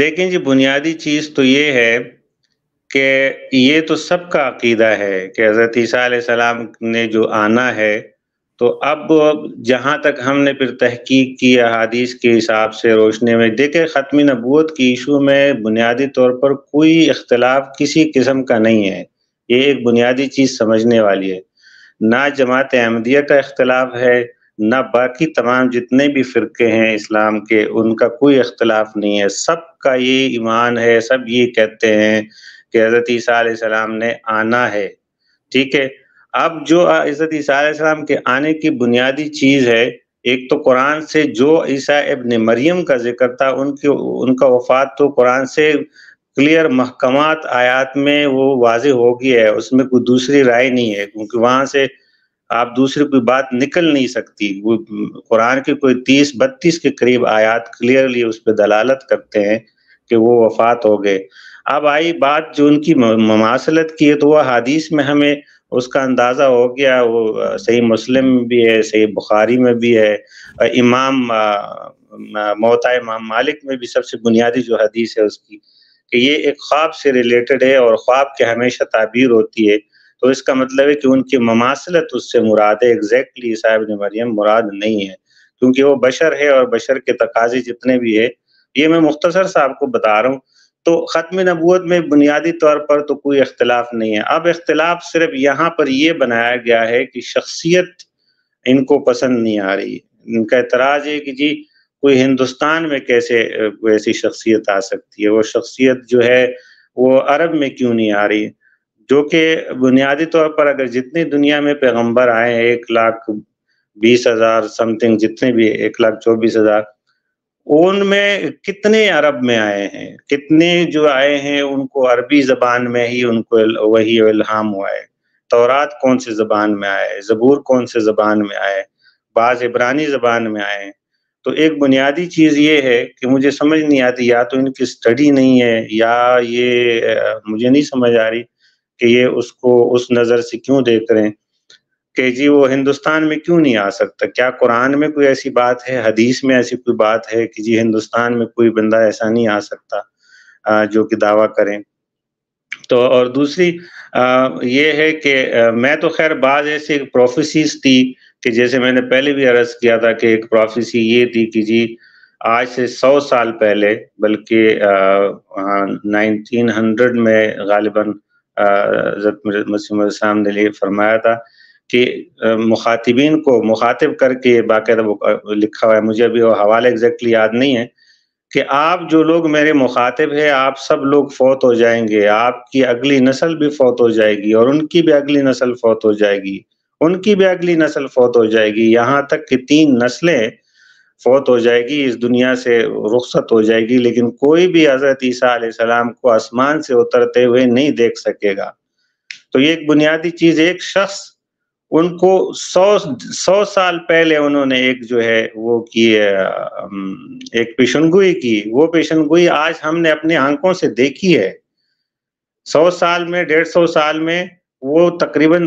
देखें जी बुनियादी चीज़ तो ये है कि ये तो सबका अकीदा है कि हज़रत ईसा सलाम ने जो आना है तो अब जहाँ तक हमने फिर तहकीक की अदीस के हिसाब से रोशनी में देखे ख़त्म नबूत की इशू में बुनियादी तौर पर कोई इख्तलाफ किसी किस्म का नहीं है ये एक बुनियादी चीज़ समझने वाली है ना जमात अहमदिया का इख्तलाफ है ना बाकी तमाम जितने भी फ़िरके हैं इस्लाम के उनका कोई इख्तलाफ नहीं है सब का ये ईमान है सब ये कहते हैं कि हज़रत ईसा ने आना है ठीक है अब जो इज़त ईसा के आने की बुनियादी चीज़ है एक तो कुरान से जो ईसा इबन मरियम का जिक्र था उनकी उनका वफात तो कुरान से क्लियर महकमात आयात में वो वाज हो गई है उसमें कोई दूसरी राय नहीं है क्योंकि वहाँ से आप दूसरी कोई बात निकल नहीं सकती वो कुरान के कोई तीस बत्तीस के करीब आयात क्लियरली उस पर दलालत करते हैं कि वो वफात हो गए अब आई बात जो उनकी ममासलत की है तो वह हदीस में हमें उसका अंदाज़ा हो गया वो सही मुस्लिम भी है सही बुखारी में भी है इमाम मोता इमाम मालिक में भी सबसे बुनियादी जो हदीस है उसकी कि ये एक ख्वाब से रिलेटेड है और ख्वाब के हमेशा ताबीर होती है तो इसका मतलब है कि उनकी ममासलत उससे मुराद है एग्जैक्टली साहब ने मरियम मुराद नहीं है क्योंकि वो बशर है और बशर के तकाजे जितने भी है ये मैं मुख्तसर साहब को बता रहा हूँ तो ख़त्म नबूत में बुनियादी तौर पर तो कोई अख्तिलाफ नहीं है अब इख्तलाफ सिर्फ यहाँ पर ये बनाया गया है कि शख्सियत इनको पसंद नहीं आ रही इनका एतराज़ है कि जी कोई हिंदुस्तान में कैसे ऐसी शख्सियत आ सकती है वो शख्सियत जो है वो अरब में क्यों नहीं आ रही जो कि बुनियादी तौर पर अगर जितनी दुनिया में पैगंबर आए हैं एक लाख बीस हज़ार समथिंग जितने भी एक लाख चौबीस हज़ार उनमें कितने अरब में आए हैं कितने जो आए हैं उनको अरबी जबान में ही उनको वही इल्हाम हुआ है तौरात कौन से जबान में आए जबूर कौन से जबान में आए बाज इब्रानी जबान में आए तो एक बुनियादी चीज़ ये है कि मुझे समझ नहीं आती या तो इनकी स्टडी नहीं है या ये मुझे नहीं समझ आ रही कि ये उसको उस नज़र से क्यों देख रहे हैं कि जी वो हिंदुस्तान में क्यों नहीं आ सकता क्या कुरान में कोई ऐसी बात है हदीस में ऐसी कोई बात है कि जी हिंदुस्तान में कोई बंदा ऐसा नहीं आ सकता जो कि दावा करें तो और दूसरी ये है कि मैं तो खैर बाज ऐसी प्रोफेसीज थी कि जैसे मैंने पहले भी अर्ज किया था कि एक प्रोफेसी ये थी कि जी आज से सौ साल पहले बल्कि नाइनटीन हंड्रेड में गालिबन मसीम ने लिए फरमाया था कि मुखातिबीन को मुखातिब करके बाकायदा लिखा हुआ है मुझे अभी हवाला एग्जैक्टली याद नहीं है कि आप जो लोग मेरे मुखातिब है आप सब लोग फौत हो जाएंगे आपकी अगली नस्ल भी फौत हो जाएगी और उनकी भी अगली नस्ल फौत हो जाएगी उनकी भी अगली नस्ल फौत हो जाएगी यहाँ तक कि तीन नस्लें फौत हो जाएगी इस दुनिया से रुखसत हो जाएगी लेकिन कोई भी हजरत ईसा सलाम को आसमान से उतरते हुए नहीं देख सकेगा तो ये एक बुनियादी चीज़ एक शख्स उनको सौ सौ साल पहले उन्होंने एक जो है वो की एक पेशनगोई की वो पेशनगोई आज हमने अपने आंखों से देखी है सौ साल में डेढ़ सौ साल में वो तकरीबन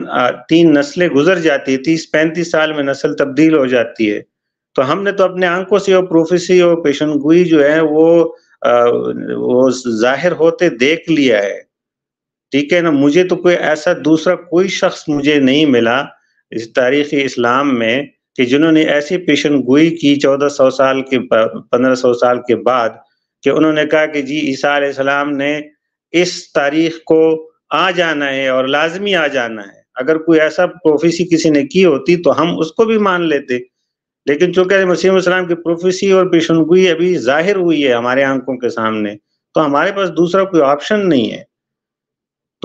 तीन नस्लें गुजर जाती तीस पैंतीस साल में नस्ल तब्दील हो जाती है तो हमने तो अपने आंखों से वो प्रोफेसी और पेशनगोई जो है वो आ, वो जाहिर होते देख लिया है ठीक है ना मुझे तो कोई ऐसा दूसरा कोई शख्स मुझे नहीं मिला इस तारीख इस्लाम में कि जिन्होंने ऐसी पेशन गोई की चौदह सौ साल के पंद्रह सौ साल के बाद कि उन्होंने कहा कि जी ईसा सलाम ने इस तारीख को आ जाना है और लाजमी आ जाना है अगर कोई ऐसा प्रोफेसी किसी ने की होती तो हम उसको भी मान लेते लेकिन चूंकि मसीम की प्रोफेसी और पेशन गोई अभी जाहिर हुई है हमारे आंखों के सामने तो हमारे पास दूसरा कोई ऑप्शन नहीं है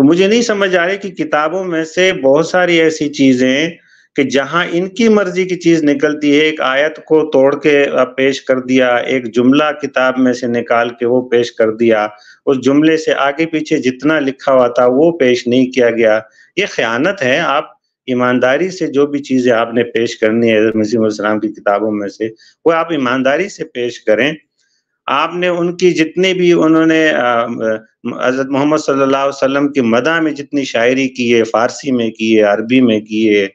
तो मुझे नहीं समझ आ रही कि किताबों में से बहुत सारी ऐसी चीजें कि जहां इनकी मर्जी की चीज निकलती है एक आयत को तोड़ के पेश कर दिया एक जुमला किताब में से निकाल के वो पेश कर दिया उस जुमले से आगे पीछे जितना लिखा हुआ था वो पेश नहीं किया गया ये खयानत है आप ईमानदारी से जो भी चीजें आपने पेश करनी है मसीम की किताबों में से वो आप ईमानदारी से पेश करें आपने उनकी जितने भी उन्होंने हजरत मोहम्मद सल्लल्लाहु अलैहि वसल्लम की मदा में जितनी शायरी की है फारसी में की है अरबी में की है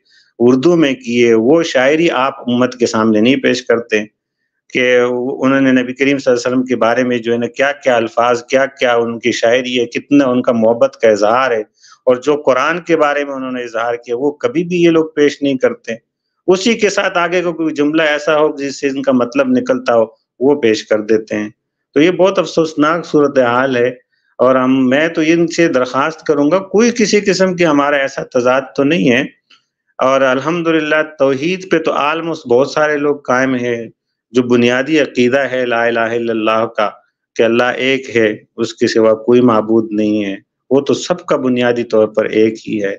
उर्दू में की है वो शायरी आप उम्मत के सामने नहीं पेश करते कि उन्होंने नबी करीम वसल्लम के बारे में जो है ना क्या क्या अल्फाज क्या क्या उनकी शायरी है कितना उनका मोहब्बत का इजहार है और जो कुरान के बारे में उन्होंने इजहार किया वो कभी भी ये लोग पेश नहीं करते उसी के साथ आगे का को कोई जुमला ऐसा हो जिससे इनका मतलब निकलता हो वो पेश कर देते हैं तो ये बहुत अफसोसनाक सूरत हाल है और हम मैं तो इनसे दरख्वास्त करूँगा कोई किसी किस्म की हमारा ऐसा तजाद तो नहीं है और अल्हम्दुलिल्लाह तोहद पे तो आलमोस्ट बहुत सारे लोग कायम है जो बुनियादी अकीदा है ला का कि अल्लाह एक है उसके सिवा कोई मबूद नहीं है वो तो सबका बुनियादी तौर पर एक ही है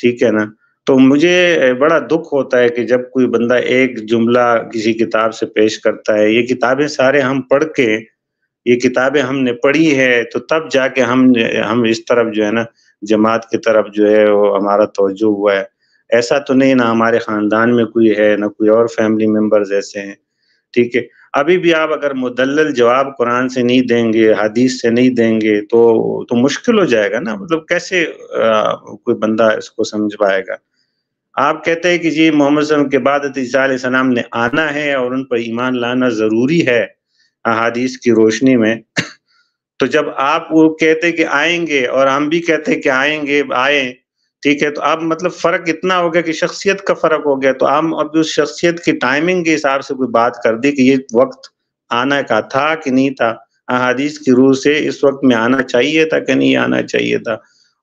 ठीक है ना तो मुझे बड़ा दुख होता है कि जब कोई बंदा एक जुमला किसी किताब से पेश करता है ये किताबें सारे हम पढ़ के ये किताबें हमने पढ़ी है तो तब जाके हम हम इस तरफ जो है ना जमात की तरफ जो है वो हमारा तोजो हुआ है ऐसा तो नहीं ना हमारे ख़ानदान में कोई है ना कोई और फैमिली मेम्बर्स ऐसे हैं ठीक है अभी भी आप अगर मुदल जवाब कुरान से नहीं देंगे हदीस से नहीं देंगे तो तो मुश्किल हो जाएगा ना मतलब कैसे आ, कोई बंदा इसको समझ पाएगा आप कहते हैं कि जी मोहम्मद के बाद सलाम ने आना है और उन पर ईमान लाना ज़रूरी है अहादीस की रोशनी में तो जब आप वो कहते कि आएंगे और हम भी कहते कि आएंगे आए ठीक है तो अब मतलब फ़र्क इतना हो गया कि शख्सियत का फ़र्क हो गया तो हम अब उस शख्सियत की टाइमिंग के हिसाब से कोई बात कर दी कि ये वक्त आना का था कि नहीं था अहादीस की रूह से इस वक्त में आना चाहिए था कि नहीं आना चाहिए था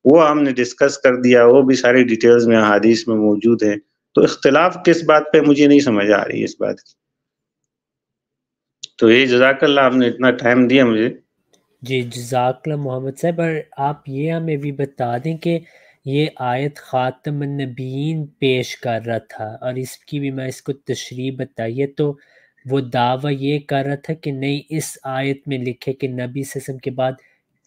वो हमने डिस्कस कर दिया वो भी सारी डिटेल्स में अहादीस में मौजूद है तो इख्तलाफ किस बात पे मुझे नहीं समझ आ रही इस बात की तो ये जजाकल्ला आपने इतना टाइम दिया मुझे जी जजाकल्ला मोहम्मद साहब और आप ये हमें भी बता दें कि ये आयत ख़ातम नबीन पेश कर रहा था और इसकी भी मैं इसको तशरी बताइए तो वो दावा ये कर रहा था कि नहीं इस आयत में लिखे कि नबी ससम के बाद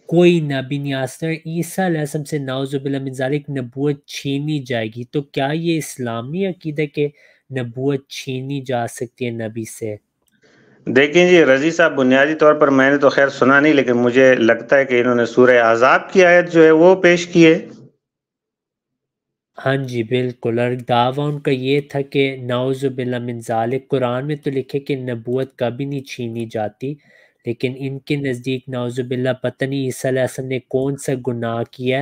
कोई बिन यासर ईसा से नाउज़बिल्लिक नबूत छीनी जाएगी तो क्या ये इस्लामी अकीदा के नबूत छीनी जा सकती है नबी से देखें जी रजी साहब बुनियादी तौर पर मैंने तो खैर सुना नहीं लेकिन मुझे लगता है कि इन्होंने सूर्य आज़ाब की आयत जो है वो पेश की है हाँ जी बिल्कुल और दावा उनका ये था कि नाउज़बिल्लिक कुरान में तो लिखे कि नबूत कभी नहीं छीनी जाती लेकिन इनके नज़दीक नाउजुबिल्ला पता नहीं ईसा ने कौन सा गुनाह किया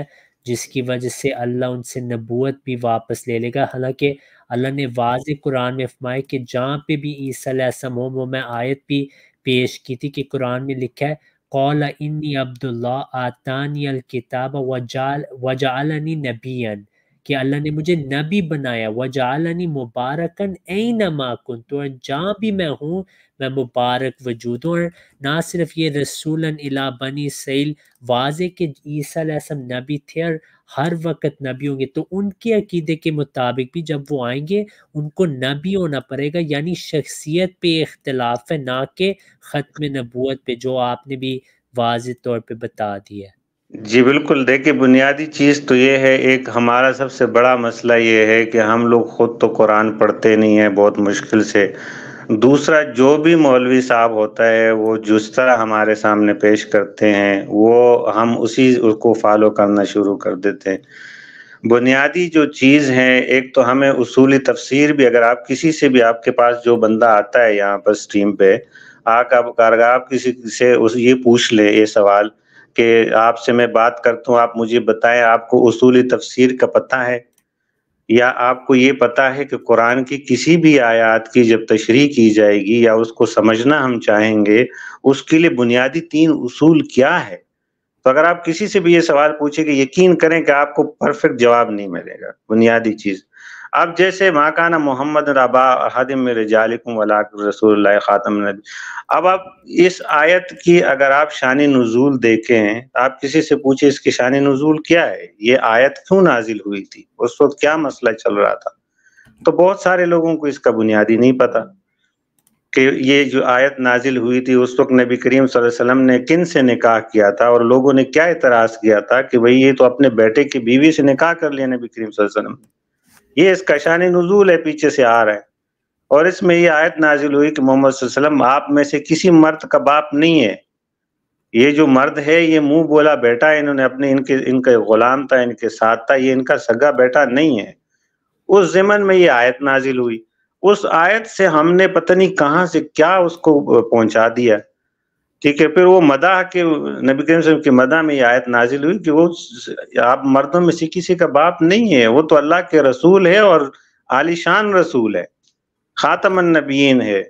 जिसकी वजह से अल्लाह उनसे नबूत भी वापस ले लेगा हालांकि अल्लाह ने वाज कुरान में फरमाया कि जहाँ पे भी ईसा हो वो मैं आयत भी पेश की थी कि कुरान में लिखा है कौल इन्नी अब्दुल्ला आतानी अल किताब वजालनी नबीन कि अल्लाह ने मुझे नबी बनाया वजालनी मुबारकन ऐ न माकुन तो जहाँ भी मैं हूँ मैं मुबारक वजूद हूँ और ना सिर्फ ये रसूलन इला बनी सैल वाज के ईसम नबी थे और हर वक्त नबी होंगे तो उनके अकीदे के मुताबिक भी जब वो आएंगे उनको नबी होना पड़ेगा यानी शख्सियत पे इख्तलाफ है ना कि ख़त्म नबूत पे जो आपने भी वाज तौर पर बता दिया जी बिल्कुल देखिए बुनियादी चीज़ तो ये है एक हमारा सबसे बड़ा मसला ये है कि हम लोग ख़ुद तो कुरान पढ़ते नहीं हैं बहुत मुश्किल से दूसरा जो भी मौलवी साहब होता है वो जिस तरह हमारे सामने पेश करते हैं वो हम उसी उसको फॉलो करना शुरू कर देते हैं बुनियादी जो चीज़ है एक तो हमें उसूली तफसीर भी अगर आप किसी से भी आपके पास जो बंदा आता है यहाँ पर स्ट्रीम पे आकर आप किसी से उस ये पूछ ले ये सवाल कि आपसे मैं बात करता हूँ आप मुझे बताएं आपको उसूल तफसीर का पता है या आपको ये पता है कि कुरान की किसी भी आयात की जब तशरी की जाएगी या उसको समझना हम चाहेंगे उसके लिए बुनियादी तीन उसूल क्या है तो अगर आप किसी से भी ये सवाल पूछे कि यकीन करें कि आपको परफेक्ट जवाब नहीं मिलेगा बुनियादी चीज अब जैसे माकाना मोहम्मद रबा हदिम रसूल ख़ातम अब आप इस आयत की अगर आप शान नज़ूल देखें आप किसी से पूछे इसकी शान नज़ूल क्या है ये आयत क्यों नाजिल हुई थी उस वक्त क्या मसला चल रहा था तो बहुत सारे लोगों को इसका बुनियादी नहीं पता कि ये जो आयत नाजिल हुई थी उस वक्त नबी करीम सल्लम ने किन से निकाह किया था और लोगों ने क्या इतराज़ किया था कि भाई ये तो अपने बेटे की बीवी से निकाह कर लिया नबी करीम वसल्लम ने ये इसका शान नजूल है पीछे से आ रहा है और इसमें ये आयत नाजिल हुई कि मोहम्मद आप में से किसी मर्द का बाप नहीं है ये जो मर्द है ये मुंह बोला बेटा इन्होंने अपने इनके इनके गुलाम था इनके साथ था ये इनका सगा बेटा नहीं है उस जमन में ये आयत नाजिल हुई उस आयत से हमने पता नहीं कहाँ से क्या उसको पहुंचा दिया ठीक है फिर वो मदा के नबी करीम की मदा में ये आयत नाजिल हुई कि वो आप मर्दों में से किसी का बाप नहीं है वो तो अल्लाह के रसूल है और आलिशान रसूल है खातमन नबीन है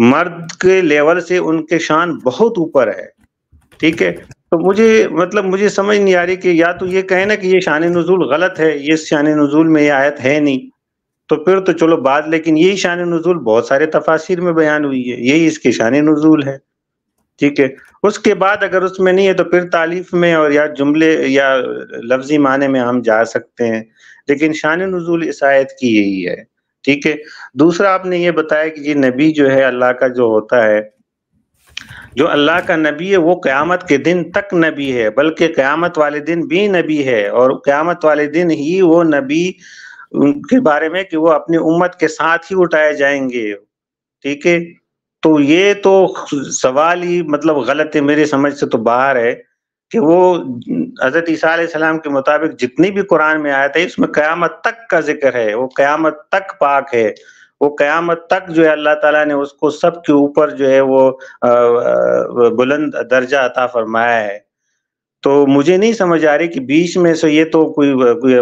मर्द के लेवल से उनके शान बहुत ऊपर है ठीक है तो मुझे मतलब मुझे समझ नहीं आ रही कि या तो ये कहे ना कि ये शान नजूल गलत है ये शान नजूल में ये आयत है नहीं तो फिर तो चलो बात लेकिन यही शान नजूल बहुत सारे तफासिर में बयान हुई है यही इसकी शान नजूल है ठीक है उसके बाद अगर उसमें नहीं है तो फिर तालीफ में और या जुमले या लफ्जी माने में हम जा सकते हैं लेकिन शान नजूल इस आयत की यही है ठीक है दूसरा आपने ये बताया कि ये नबी जो है अल्लाह का जो होता है जो अल्लाह का नबी है वो क्यामत के दिन तक नबी है बल्कि क्यामत वाले दिन भी नबी है और क्यामत वाले दिन ही वो नबी उनके बारे में कि वो अपनी उम्मत के साथ ही उठाए जाएंगे ठीक है तो ये तो सवाल ही मतलब गलत है मेरी समझ से तो बाहर है कि वो हजरत ईसा सलाम के मुताबिक जितनी भी कुरान में आया था इसमें क़यामत तक का जिक्र है वो क़यामत तक पाक है वो क़यामत तक जो है अल्लाह ताला ने उसको सब के ऊपर जो है वो बुलंद दर्जा अता फरमाया है तो मुझे नहीं समझ आ रही कि बीच में से ये तो कोई, कोई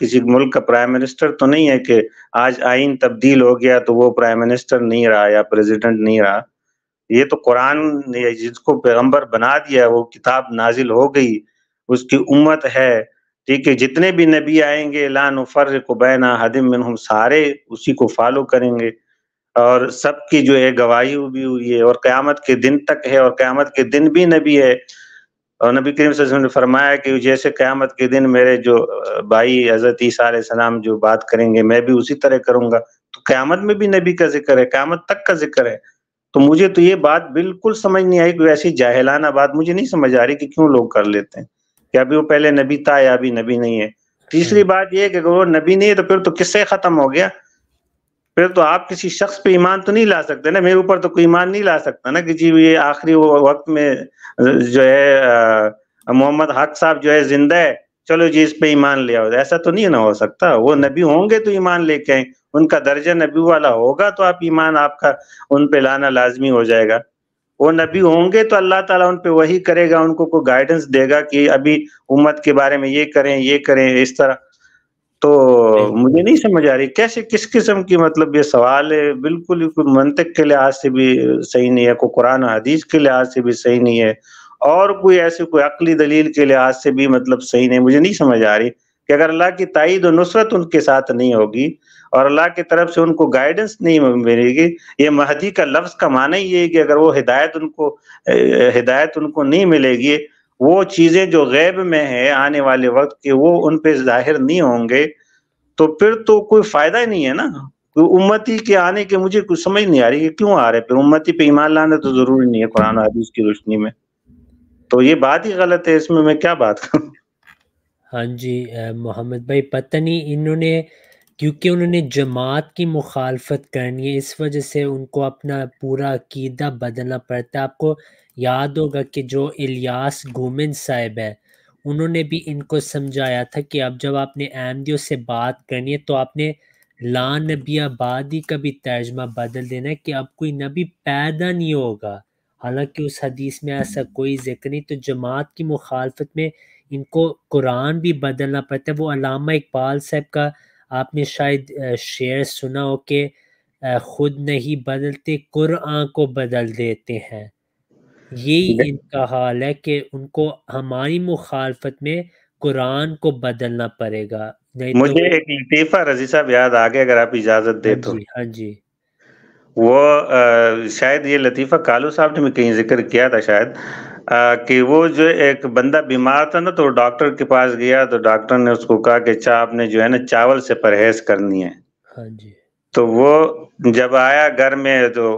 किसी मुल्क का प्राइम मिनिस्टर तो नहीं है कि आज आइन तब्दील हो गया तो वो प्राइम मिनिस्टर नहीं रहा या प्रेसिडेंट नहीं रहा ये तो कुरान ने जिसको पैगंबर बना दिया वो किताब नाजिल हो गई उसकी उम्मत है ठीक है जितने भी नबी आएंगे लान फर्र को बैना हम सारे उसी को फॉलो करेंगे और सबकी जो है गवाही भी हुई है और क़्यामत के दिन तक है और क़्यामत के दिन भी नबी है और नबी करीम वसल्लम ने फरमाया कि जैसे क़्यामत के दिन मेरे जो भाई हज़रत ईसा सलाम जो बात करेंगे मैं भी उसी तरह करूँगा तो क़्यामत में भी नबी का जिक्र है क़्यामत तक का जिक्र है तो मुझे तो ये बात बिल्कुल समझ नहीं आई कि ऐसी जाहिलाना बात मुझे नहीं समझ आ रही कि क्यों लोग कर लेते हैं कि अभी वो पहले नबी था या अभी नबी नहीं है तीसरी हम्म। बात यह कि अगर वो नबी नहीं है तो फिर तो किससे ख़त्म हो गया फिर तो आप किसी शख्स पे ईमान तो नहीं ला सकते ना मेरे ऊपर तो कोई ईमान नहीं ला सकता ना कि जी ये आखिरी वक्त में जो है मोहम्मद हक साहब जो है जिंदा है चलो जी इस पे ईमान ले आओ ऐसा तो नहीं ना हो सकता वो नबी होंगे तो ईमान लेके आए उनका दर्जा नबी वाला होगा तो आप ईमान आपका उन पे लाना लाजमी हो जाएगा वो नबी होंगे तो अल्लाह ताला उन पे वही करेगा उनको को गाइडेंस देगा कि अभी उम्मत के बारे में ये करें ये करें इस तरह तो मुझे नहीं समझ आ रही कैसे किस किस्म की मतलब ये सवाल है बिल्कुल ही मंतक के लिहाज से भी सही नहीं है कोई कुरान हदीस के लिहाज से भी सही नहीं है और कोई ऐसे कोई अकली दलील के लिहाज से भी मतलब सही नहीं मुझे नहीं समझ आ रही कि अगर अल्लाह की तइद और नुसरत उनके साथ नहीं होगी और अल्लाह की तरफ से उनको गाइडेंस नहीं मिलेगी ये महदी का लफ्ज़ का माना ही है कि अगर वो हिदायत उनको हिदायत उनको नहीं मिलेगी वो चीजें जो गैब में है आने वाले वक्त के वो उन पे जाहिर नहीं होंगे तो फिर तो कोई फायदा ही नहीं है ना तो उम्मती के आने के मुझे कुछ समझ नहीं आ रही है क्यों आ रहे फिर उम्मती पे ईमान लाना तो जरूरी नहीं है कुरान हदीस की रोशनी में तो ये बात ही गलत है इसमें मैं क्या बात करूँ हाँ जी मोहम्मद भाई पता नहीं इन्होंने क्योंकि उन्होंने जमात की मुखालफत करनी है इस वजह से उनको अपना पूरा अकीदा बदलना पड़ता है आपको याद होगा कि जो इलियास गोमिन साहब है उन्होंने भी इनको समझाया था कि अब जब आपने अहमदियों से बात करनी है तो आपने ला नबी आबादी का भी तर्जमा बदल देना है कि अब कोई नबी पैदा नहीं होगा हालांकि उस हदीस में ऐसा कोई जिक्र नहीं तो जमात की मुखालफत में इनको कुरान भी बदलना पड़ता है वो अलामा इकबाल साहब का आपने शायद शेर सुना हो कि खुद नहीं बदलते कुरान को बदल देते हैं यही इनका हाल है कि उनको हमारी मुखालफत में कुरान को बदलना पड़ेगा नहीं तो मुझे तो एक लतीफ़ा रजी साहब याद आ गया अगर आप इजाज़त दे हाँ तो हाँ जी वो आ, शायद ये लतीफ़ा कालू साहब ने कहीं जिक्र किया था शायद आ, कि वो जो एक बंदा बीमार था ना तो डॉक्टर के पास गया तो डॉक्टर ने उसको कहा कि चाह आपने जो है ना चावल से परहेज करनी है हाँ जी तो वो जब आया घर में तो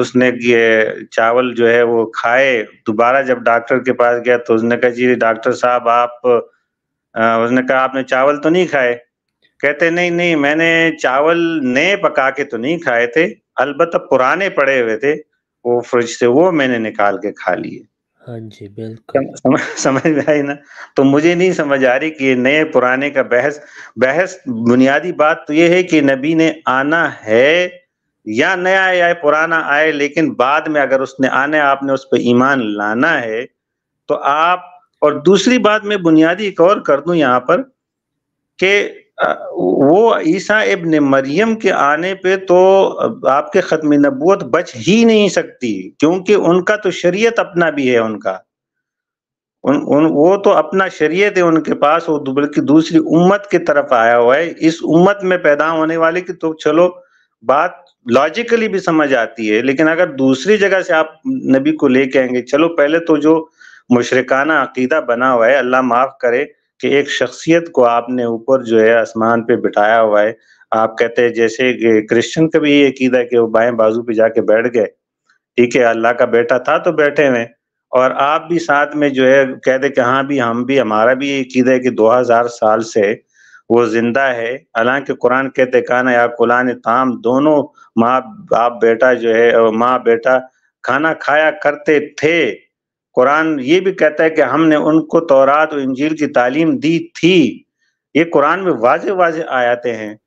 उसने ये चावल जो है वो खाए दोबारा जब डॉक्टर के पास गया तो उसने कहा जी डॉक्टर साहब आप उसने कहा आपने चावल तो नहीं खाए कहते नहीं नहीं मैंने चावल नए पका के तो नहीं खाए थे अलबत्त पुराने पड़े हुए थे वो फ्रिज से वो मैंने निकाल के खा लिए हाँ जी बिल्कुल समझ में आई ना तो मुझे नहीं समझ आ रही कि नए पुराने का बहस बहस बुनियादी बात तो ये है कि नबी ने आना है या नया या पुराना आए लेकिन बाद में अगर उसने आने आपने उस पर ईमान लाना है तो आप और दूसरी बात मैं बुनियादी एक और कर दूं यहाँ पर कि वो ईसा इब्न मरियम के आने पे तो आपके ख़त्म नबूत बच ही नहीं सकती क्योंकि उनका तो शरीयत अपना भी है उनका उन, उन वो तो अपना शरीयत है उनके पास वो बल्कि दूसरी उम्मत की तरफ आया हुआ है इस उम्मत में पैदा होने वाले की तो चलो बात लॉजिकली भी समझ आती है लेकिन अगर दूसरी जगह से आप नबी को लेके आएंगे चलो पहले तो जो मुशरकाना अकीदा बना हुआ है अल्लाह माफ करे कि एक शख्सियत को आपने ऊपर जो है आसमान पे बिठाया हुआ है आप कहते हैं जैसे क्रिश्चियन का भी ये अकीदा है कि वो बाएं बाजू पे जाके बैठ गए ठीक है अल्लाह का बेटा था तो बैठे हुए और आप भी साथ में जो है कह दे कि हाँ भी हम भी हमारा भी ये अकीदा है कि 2000 साल से वो जिंदा है हालांकि कुरान कहते खाना या कुलान ताम दोनों माँ बाप बेटा जो है माँ बेटा खाना खाया करते थे कुरान ये भी कहता है कि हमने उनको तौरात और इंजील की तालीम दी थी ये कुरान में वाजे वाजे आयाते हैं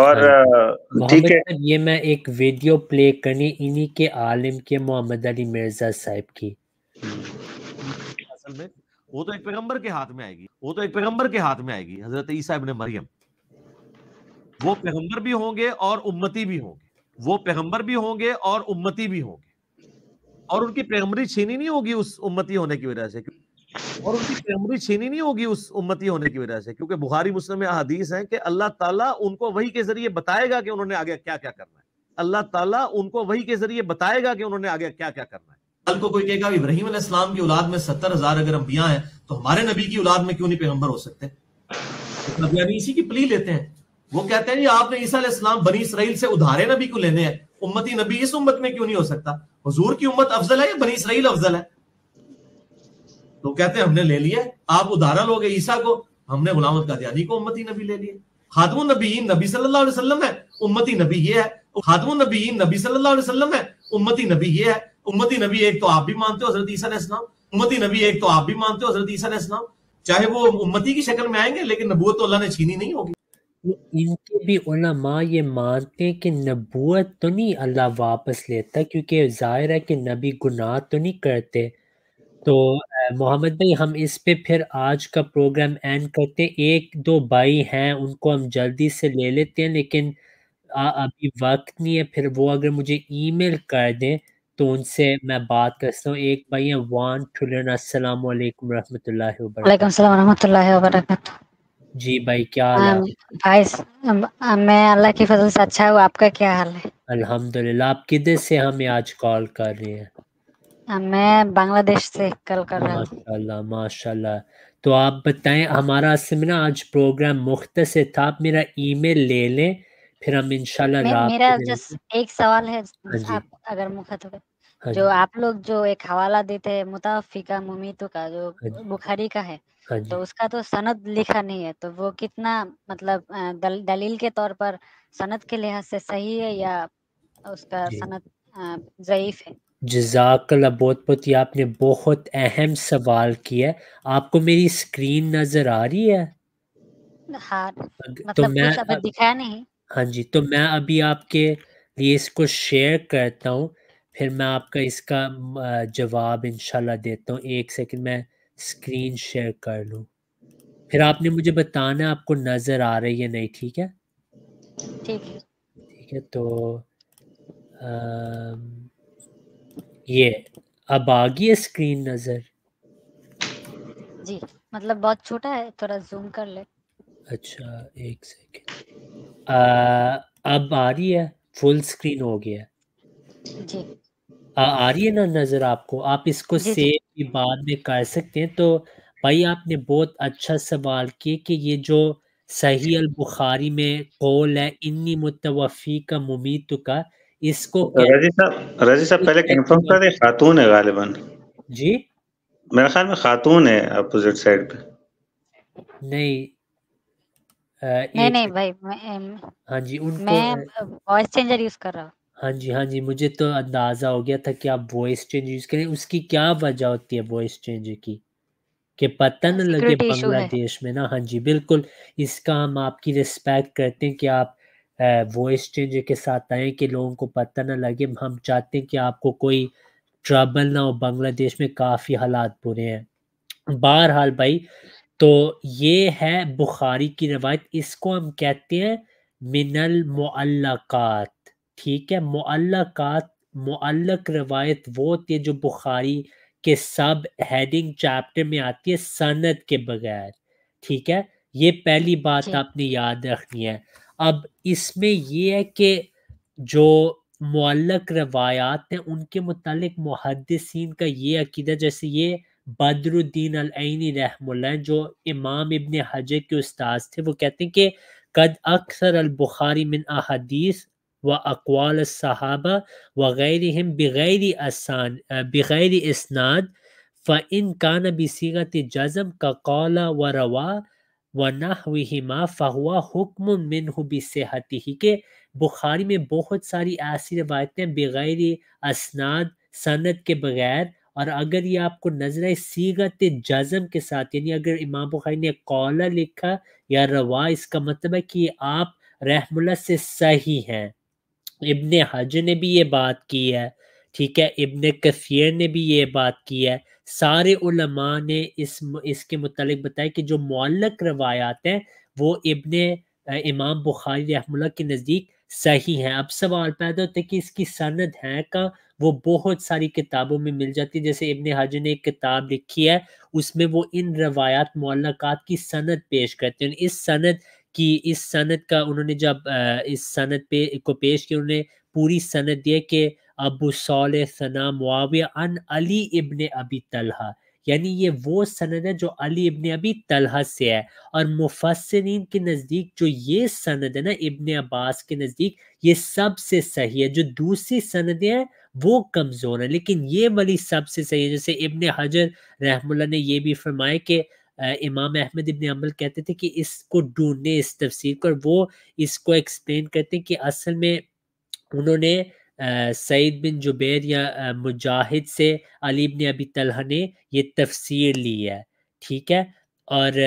और हाँ। ठीक है ये मैं एक वीडियो प्ले करनी इन्हीं के आलिम के मोहम्मद अली मिर्जा साहब की असल में वो तो एक पैगंबर के हाथ में आएगी वो तो एक पैगंबर के हाथ में आएगी हजरत ईसा इब्ने मरियम वो पैगंबर भी होंगे और उम्मती भी होंगे वो पैगंबर भी होंगे और उम्मती भी होंगे और उनकी पैगमरी छीनी नहीं होगी उस उम्मती होने की वजह से और उनकी पैगमरी छीनी नहीं होगी उस उम्मती होने की वजह से क्योंकि बुहारी मुस्लिम में हदीस है कि अल्लाह ताला उनको वही के जरिए बताएगा कि उन्होंने आगे क्या क्या करना है अल्लाह ताला उनको वही के जरिए बताएगा कि उन्होंने आगे क्या क्या करना है कल को कोई कहेगा इब्राहिम इस्लाम की औलाद में सत्तर हजार अगर अम्बिया है तो हमारे नबी की औलाद में क्यों नहीं पैगम्बर हो सकते नबियानी इसी की प्ली लेते हैं वो कहते हैं आपने ईसा इस्लाम बनी इसराइल से उधारे नबी को लेने हैं उम्मती नबी इस उम्मत में क्यों नहीं हो सकता हजूर की उम्मत अफजल है या बनी इसराइल अफजल है तो कहते हैं हमने ले लिया आप उदाहरण लोगे ईसा को हमने गुलाम कादियानी को उम्मती नबी ले लिया खातम नबी नबी सल्लल्लाहु अलैहि वसल्लम है उम्मती नबी ये है खातम नबी नबी सल्लल्लाहु अलैहि वसल्लम है उम्मती नबी ये है उम्मती नबी एक तो आप भी मानते हो हजरत ईसा ने इस्लाम उम्मती नबी एक तो आप भी मानते हो हजरत ईसा इस्लाम चाहे वो उम्मती की शक्ल में आएंगे लेकिन नबूत तो अल्लाह ने छीनी नहीं होगी ये इनके भी उलमा ये मानते हैं कि नबूत तो नहीं अल्लाह वापस लेता क्योंकि जाहिर है कि नबी गुनाह तो नहीं करते तो मोहम्मद भाई हम इस पे फिर आज का प्रोग्राम एंड करते एक दो भाई हैं उनको हम जल्दी से ले लेते हैं लेकिन आ, अभी वक्त नहीं है फिर वो अगर मुझे ईमेल कर दें तो उनसे मैं बात करता हूँ एक भाई है वान ठुलन असल वालेकुम रहमतुल्लाहि व जी भाई क्या हाल है भाई मैं अल्लाह की फजल से अच्छा हूँ आपका क्या हाल है अल्हम्दुलिल्लाह आप किधर से हमें आज कॉल कर रहे हैं मैं बांग्लादेश से कॉल कर रहा हूँ माशाल्लाह माशाल्लाह तो आप बताएं हमारा सिम ना आज प्रोग्राम मुख्त से था आप मेरा ईमेल ले लें फिर हम इंशाल्लाह मेरा जस्ट एक सवाल है हाँ आप अगर मुख्त हो हाँ जो आप लोग जो एक हवाला देते हैं मुताफिका मुमीतो का जो हाँ बुखारी का है हाँ तो उसका तो सनद लिखा नहीं है तो वो कितना मतलब दल, दलील के तौर पर सनद के लिहाज से सही है या उसका जी सनद जयीफ है जज़ाकल्ला बहुत बहुत ये आपने बहुत अहम सवाल किया है आपको मेरी स्क्रीन नज़र आ रही है हाँ तो मतलब मैं कुछ अभी अब दिखाया नहीं हाँ जी तो मैं अभी आपके लिए इसको शेयर करता हूँ फिर मैं आपका इसका जवाब इंशाल्लाह देता हूँ एक सेकंड मैं स्क्रीन शेयर कर लूं फिर आपने मुझे बताना आपको नज़र आ रही है नहीं ठीक है ठीक है ठीक है तो आ, ये अब आ गई है स्क्रीन नज़र जी मतलब बहुत छोटा है थोड़ा जूम कर ले अच्छा एक सेकेंड अब आ रही है फुल स्क्रीन हो गया जी आ, रही है ना नजर आपको आप इसको जी सेव भी बाद में कर सकते हैं तो भाई आपने बहुत अच्छा सवाल किया कि ये जो सही अल बुखारी में कौल है इन्नी मुतवफ़ी का मुमीत का इसको रजी साहब पहले कंफर्म कर दे खातून है गालिबन जी मेरे ख्याल में खातून है अपोजिट साइड पे नहीं आ, नहीं नहीं भाई मैं हाँ जी उनको मैं वॉइस चेंजर यूज कर रहा हूँ हाँ जी हाँ जी मुझे तो अंदाज़ा हो गया था कि आप वॉइस चेंज यूज़ करें उसकी क्या वजह होती है वॉइस चेंज की कि पता न लगे है। बांग्लादेश में ना हाँ जी बिल्कुल इसका हम आपकी रिस्पेक्ट करते हैं कि आप वॉइस चेंज के साथ आए कि लोगों को पता ना लगे हम चाहते हैं कि आपको कोई ट्रबल ना हो बांग्लादेश में काफ़ी हालात बुरे हैं बहरहाल भाई तो ये है बुखारी की रवायत इसको हम कहते हैं मिनल मुअल्लकात ठीक है मुअल्लकात मुअल्लक रवायत वो होती है जो बुखारी के सब हेडिंग चैप्टर में आती है सनत के बगैर ठीक है ये पहली बात आपने याद रखनी है अब इसमें ये है कि जो मुअल्लक रवायात हैं उनके मतलब मुहदसिन का ये अकीदा जैसे ये बदरुद्दीन अलनी रहमुल्ला जो इमाम इबन हजर के उस्ताद थे वो कहते हैं कि कद अक्सर अल बुखारी मिन अहदीस व अकवाल सहाबा व गैर हम बग़ैर असान ब़ैर इसनाद फ़िन कान बसीगत जज़म का कौला व रवा व नहमा फ़हुआ हुक्म मिन बसेहती के बुखारी में बहुत सारी ऐसी रवायतें बग़ैर असनाद सनत के बग़ैर और अगर ये आपको नजर आए सीगत जज़म के साथ यानी अगर इमाम बुखारी ने कौला लिखा या रवा इसका मतलब है कि आप रहमुल्ला से सही हैं इब्ने हज ने भी ये बात की है ठीक है इब्ने कसीर ने भी ये बात की है सारे उलमा ने इस इसके मतलब बताया कि जो मौलक रवायात हैं वो इब्ने इमाम बुखारी रहमुल्ला के नज़दीक सही हैं अब सवाल पैदा होता है कि इसकी सनद है का वो बहुत सारी किताबों में मिल जाती है जैसे इब्ने हज ने एक किताब लिखी है उसमें वो इन रवायात मौलक़ात की सनद पेश करते हैं इस सनद कि इस सनत का उन्होंने जब इस सनत पे को पेश किया उन्होंने पूरी सनत दी कि अबू सोल सना मुआविया अन अली इबन अबी तलहा यानी ये वो सनद है जो अली इबन अबी तलहा से है और मुफसरीन के नज़दीक जो ये सनद है ना इबन अब्बास के नज़दीक ये सबसे सही है जो दूसरी सनदें हैं वो कमज़ोर है लेकिन ये वाली सबसे सही है जैसे इबन हजर रहमुल्ला ने ये भी फरमाया कि इमाम अहमद इबन अम्बल कहते थे कि इसको ढूंढने इस तफसीर को और वो इसको एक्सप्लेन करते हैं कि असल में उन्होंने सईद बिन जुबैर या मुजाहिद से अली बिन अबी तलहा ने ये तफसीर ली है ठीक है और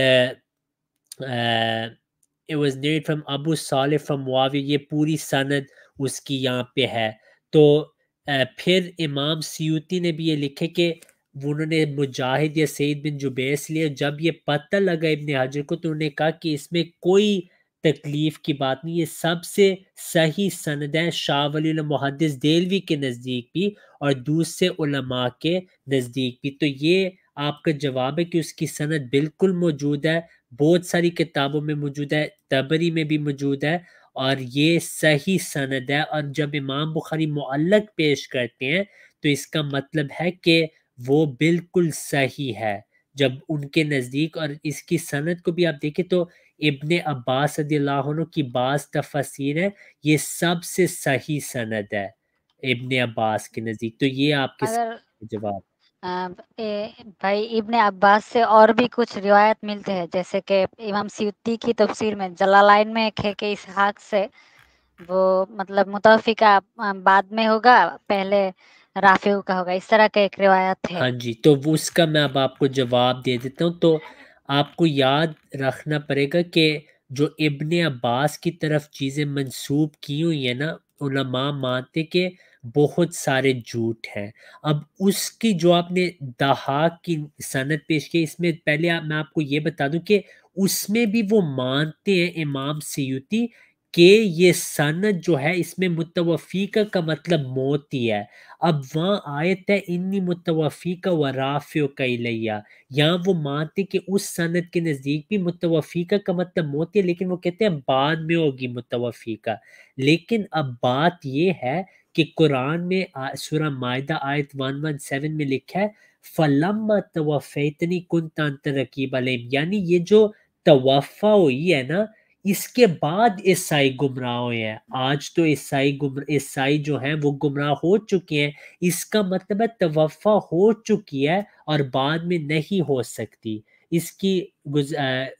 इट वाज नेड फ्रॉम अबू साल फ्रॉम वावी ये पूरी सनद उसकी यहाँ पे है तो आ, फिर इमाम सियूती ने भी ये लिखे कि उन्होंने मुजाहिद या सईद बिन जुबैस लिया जब ये पता लगा इबन हाजर को तो उन्होंने कहा कि इसमें कोई तकलीफ की बात नहीं ये सबसे सही सनद है शाह वली मुहदस देलवी के नज़दीक भी और दूसरे उलमा के नज़दीक भी तो ये आपका जवाब है कि उसकी सनद बिल्कुल मौजूद है बहुत सारी किताबों में मौजूद है तबरी में भी मौजूद है और ये सही सनद है और जब इमाम बुखारी मुअल्लक पेश करते हैं तो इसका मतलब है कि वो बिल्कुल सही है जब उनके नज़दीक और इसकी सनत को भी आप देखें तो इबन अब्बास की बास तफसर है ये सबसे सही सनत है इबन अब्बास के नज़दीक तो ये आपके जवाब भाई इब्ने अब्बास से और भी कुछ रिवायत मिलते हैं जैसे कि इमाम सियुती की तफसीर में जलालाइन में खे के इस हाक से वो मतलब मुतफ़ा बाद में होगा पहले राफेल का होगा इस तरह का एक रिवायत है हाँ जी तो उसका मैं अब आपको जवाब दे देता हूँ तो आपको याद रखना पड़ेगा कि जो इबन अब्बास की तरफ चीज़ें मंसूब की हुई है ना उलमा मानते के बहुत सारे झूठ हैं अब उसकी जो आपने दहाक की सनत पेश की इसमें पहले आप, मैं आपको ये बता दूं कि उसमें भी वो मानते हैं इमाम सयुती कि ये सनत जो है इसमें मुतवफ़ीका का मतलब मौत ही है अब वहाँ आयत है इन्नी मुतवफ़ीका व राफ़ियो लिया यहाँ वो मानते कि उस सनत के नज़दीक भी मुतवफीक का मतलब मौत है लेकिन वो कहते हैं बाद में होगी मुतवफ़ीका लेकिन अब बात ये है कि कुरान में सुरा मायदा आयत वन वन सेवन में लिखा है फलम तोफ़ैतनी कुन तंत रकीब यानी ये जो तोफ़ा हुई है ना इसके बाद ईसाई गुमराह हुए हैं आज तो ईसाई ईसाई जो है वो गुमराह हो चुके हैं इसका मतलब है तवफ़ा हो चुकी है और बाद में नहीं हो सकती इसकी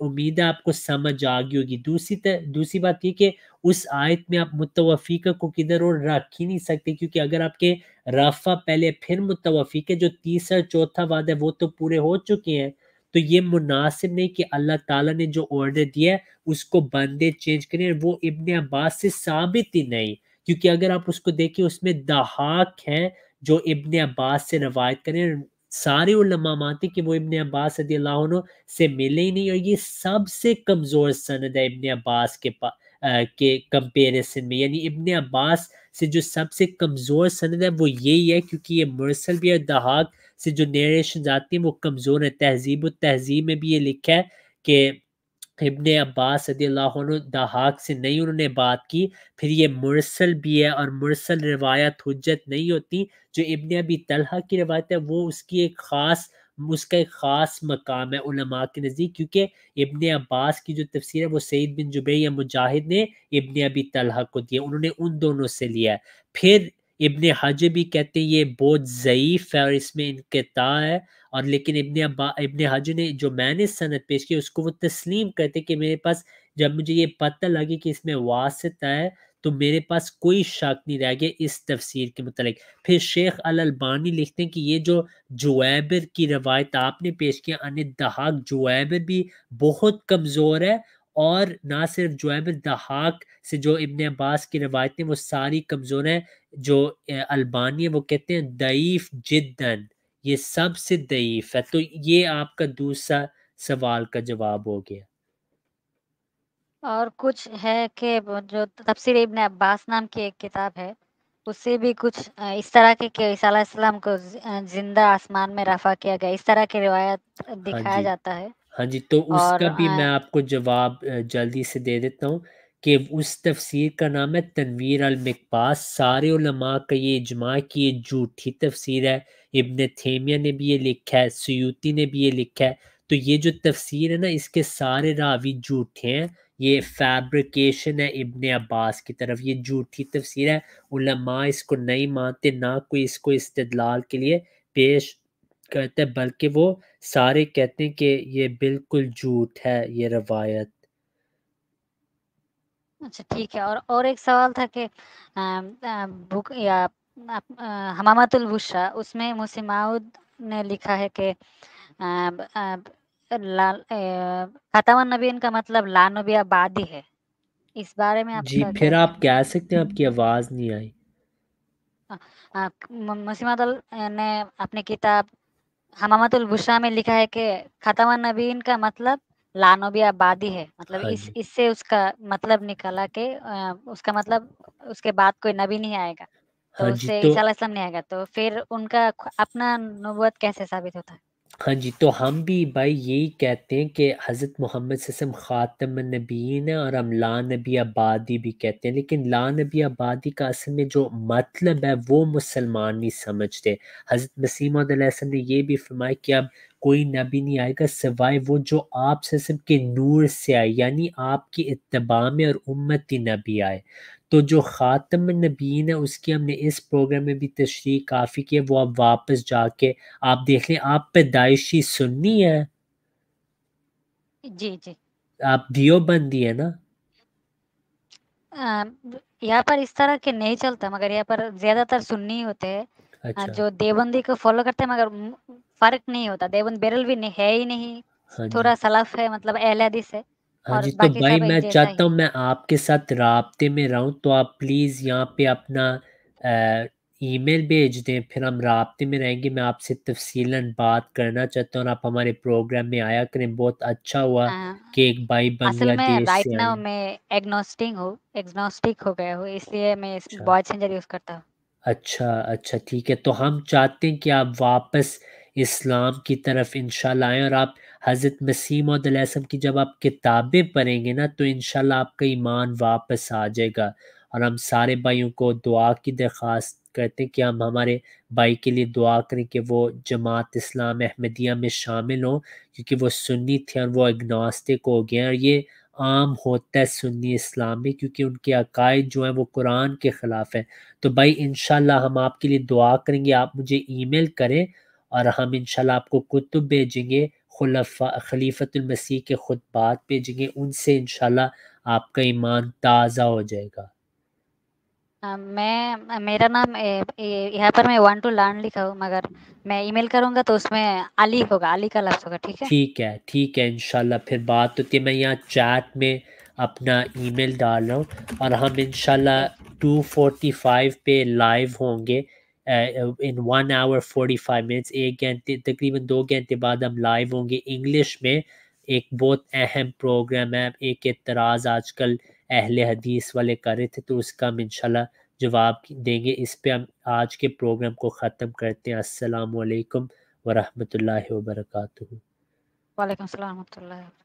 उम्मीद आपको समझ आ गई होगी दूसरी तरह दूसरी बात ये कि उस आयत में आप मुतवफ़ीका को किधर और रख ही नहीं सकते क्योंकि अगर आपके रफा पहले फिर मुतवफ़ीक जो तीसरा चौथा वादा है वो तो पूरे हो चुके हैं तो ये मुनासिब नहीं कि अल्लाह ताला ने जो ऑर्डर दिया है उसको बंदे चेंज करें वो इबन अब्बास से साबित ही नहीं क्योंकि अगर आप उसको देखें उसमें दहाक हैं जो इबन अब्बास से रवायत करें सारे उलमा मानते कि वो इबन अब्बास रदील्ला से मिले ही नहीं और ये सबसे कमज़ोर सनद है इबन अब्बास के पास के कंपेरिजन में यानी इबन अब्बास से जो सबसे कमज़ोर सनद है वो यही है क्योंकि ये मुरसल भी है दहाक से जो नरेशन आती हैं वो कमज़ोर है तहजीब तहजीब में भी ये लिखा है कि इबन अब्बास दहाक से नहीं उन्होंने बात की फिर ये मुरसल भी है और मुरसल रवायत हजत नहीं होती जो इबन अबी तलहा की रवायत है वो उसकी एक ख़ास उसका एक ख़ास मकाम है उलमा के नज़दीक क्योंकि इबन अब्बास की जो तफसीर है वो सईद बिन जुबे या मुजाहिद ने इबन अबी तलहा को दिया उन्होंने उन दोनों से लिया फिर इबन हज भी कहते हैं ये बहुत ज़यीफ़ है और इसमें इनकता है और लेकिन इबन इबन हज ने जो मैंने सनत पेश की उसको वो तस्लीम करते कि मेरे पास जब मुझे ये पता लगे कि इसमें वासत है तो मेरे पास कोई शक नहीं रह गया इस तफसीर के मतलब फिर शेख अल अलबानी लिखते हैं कि ये जो जुएबर की रवायत आपने पेश किया अन दहाक जुएबर भी बहुत कमज़ोर है और ना सिर्फ जो है दहाक से जो इबन अब्बास की रवायतें वो सारी कमज़ोर हैं जो अल्बानी है वो कहते हैं दईफ़ जिद्दन ये सबसे दईफ है तो ये आपका दूसरा सवाल का जवाब हो गया और कुछ है कि जो तफसर इबन अब्बास नाम की एक किताब है उससे भी कुछ इस तरह के ईसा को जिंदा आसमान में रफा किया गया इस तरह की रिवायत हाँ दिखाया जाता है हाँ जी, तो और उसका भी हाँ मैं आपको जवाब जल्दी से दे देता हूँ कि उस तफ़सीर का नाम है तनवीर अल सारे उलमा का ये इजमा कि ये झूठी तफ़सीर है, इब्न थेमिया ने भी ये लिखा है, सयूती ने भी ये लिखा है। तो ये जो तफ़सीर है ना इसके सारे रावी झूठे हैं, ये फैब्रिकेशन है इब्न अब्बास की तरफ, ये झूठी तफ़सीर है, उलमा इसको नहीं मानते, ना कोई इसको इस्तलाल के लिए पेश करते हैं बल्कि वो सारे कहते हैं कि ये बिल्कुल झूठ है ये रवायत अच्छा ठीक है और और एक सवाल था कि बुक या हमामतुल बुशरा उसमें मुसिमाउद ने लिखा है कि खतावन नबीन का मतलब लानबी आबादी है इस बारे में आप जी फिर आप कह सकते हैं आपकी आवाज नहीं आई मसीमत ने अपनी किताब हमामतुल तो बुशरा में लिखा है कि खतम नबीन का मतलब लानोबी आबादी है मतलब हाँ इस इससे उसका मतलब निकला के उसका मतलब उसके बाद कोई नबी नहीं आएगा तो हाँ उससे तो, नहीं आएगा तो फिर उनका अपना नबूत कैसे साबित होता है हाँ जी तो हम भी भाई यही कहते हैं कि हज़रत मोहम्मद सल्लम ख़ातम नबीन है और हम ला नबी आबादी भी कहते हैं लेकिन ला नबी आबादी का असल में जो मतलब है वो मुसलमान नहीं समझते हज़रत मसीम ने यह भी फरमाया कि अब कोई नबी नहीं आएगा सिवाय वो जो आप सल्लम के नूर से आए यानी आपकी इतबा में और उम्मती नबी आए तो जो ख़ातम नबीन है उसकी हमने इस प्रोग्राम में भी तशरी काफ़ी की है वो आप वापस जाके आप देख लें आप पैदाइशी सुन्नी है जी जी आप दियोबंदी है ना यहाँ पर इस तरह के नहीं चलता मगर यहाँ पर ज्यादातर सुननी होते हैं अच्छा। जो देवबंदी को फॉलो करते हैं मगर फर्क नहीं होता देवबंद बेरल भी नहीं है ही नहीं हाँ थोड़ा सलफ है मतलब एहलादी से हाँ जी तो भाई मैं चाहता हूँ मैं आपके साथ रबते में रहूँ तो आप प्लीज़ यहाँ पे अपना ईमेल भेज दें फिर हम रबते में रहेंगे। मैं आपसे तफ़सीलन बात करना चाहता हूँ और आप हमारे प्रोग्राम में आया करें। बहुत अच्छा हुआ हाँ। कि एक भाई असल में बांग्लादेश राइट से नाउ मैं एग्नोस्टिक हूँ एग्नोस्टिक हो गया हूँ इसलिए मैं इस चेंजर अच्छा। यूज़ करता हूँ। अच्छा, अच्छा ठीक है। तो हम चाहते हैं कि आप वापस इस्लाम की तरफ इंशाल्लाह आए और आप हज़रत मसीम सम की जब आप किताबें पढ़ेंगे ना तो इन आपका ईमान वापस आ जाएगा और हम सारे भाइयों को दुआ की दरख्वास्त करते हैं कि हम हमारे भाई के लिए दुआ करें कि वो जमात इस्लाम अहमदिया में शामिल हों क्योंकि वो सुन्नी थे और वो एग्नास्टिक हो गए हैं और ये आम होता है सुन्नी इस्लाम में क्योंकि उनके अकायद जो हैं वो कुरान के ख़िलाफ़ हैं तो भाई इन हम आपके लिए दुआ करेंगे आप मुझे मेल करें और हम इन आपको कुतुब भेजेंगे खलफा खलीफतमसी के बात भेजेंगे उनसे इन आपका ईमान ताज़ा हो जाएगा मैं मेरा नाम यहाँ पर मैं वन टू लर्न लिखा हूँ मगर मैं ईमेल करूँगा तो उसमें अली होगा अली का लफ्ज़ होगा ठीक है ठीक है ठीक है इनशाला फिर बात होती है मैं यहाँ चैट में अपना ईमेल डाल रहा हूँ और हम इनशाला टू फोर्टी फाइव पे लाइव होंगे in one hour forty five minutes एक घंटे तकरीबन दो घंटे बाद हम लाइव होंगे इंग्लिश में एक बहुत अहम प्रोग्राम है एक एतराज़ आजकल अहल हदीस वाले कर रहे थे तो उसका हम इनशाला जवाब देंगे इस पर हम आज के प्रोग्राम को ख़त्म करते हैं असलकम वरहमल वर्का वालेकाम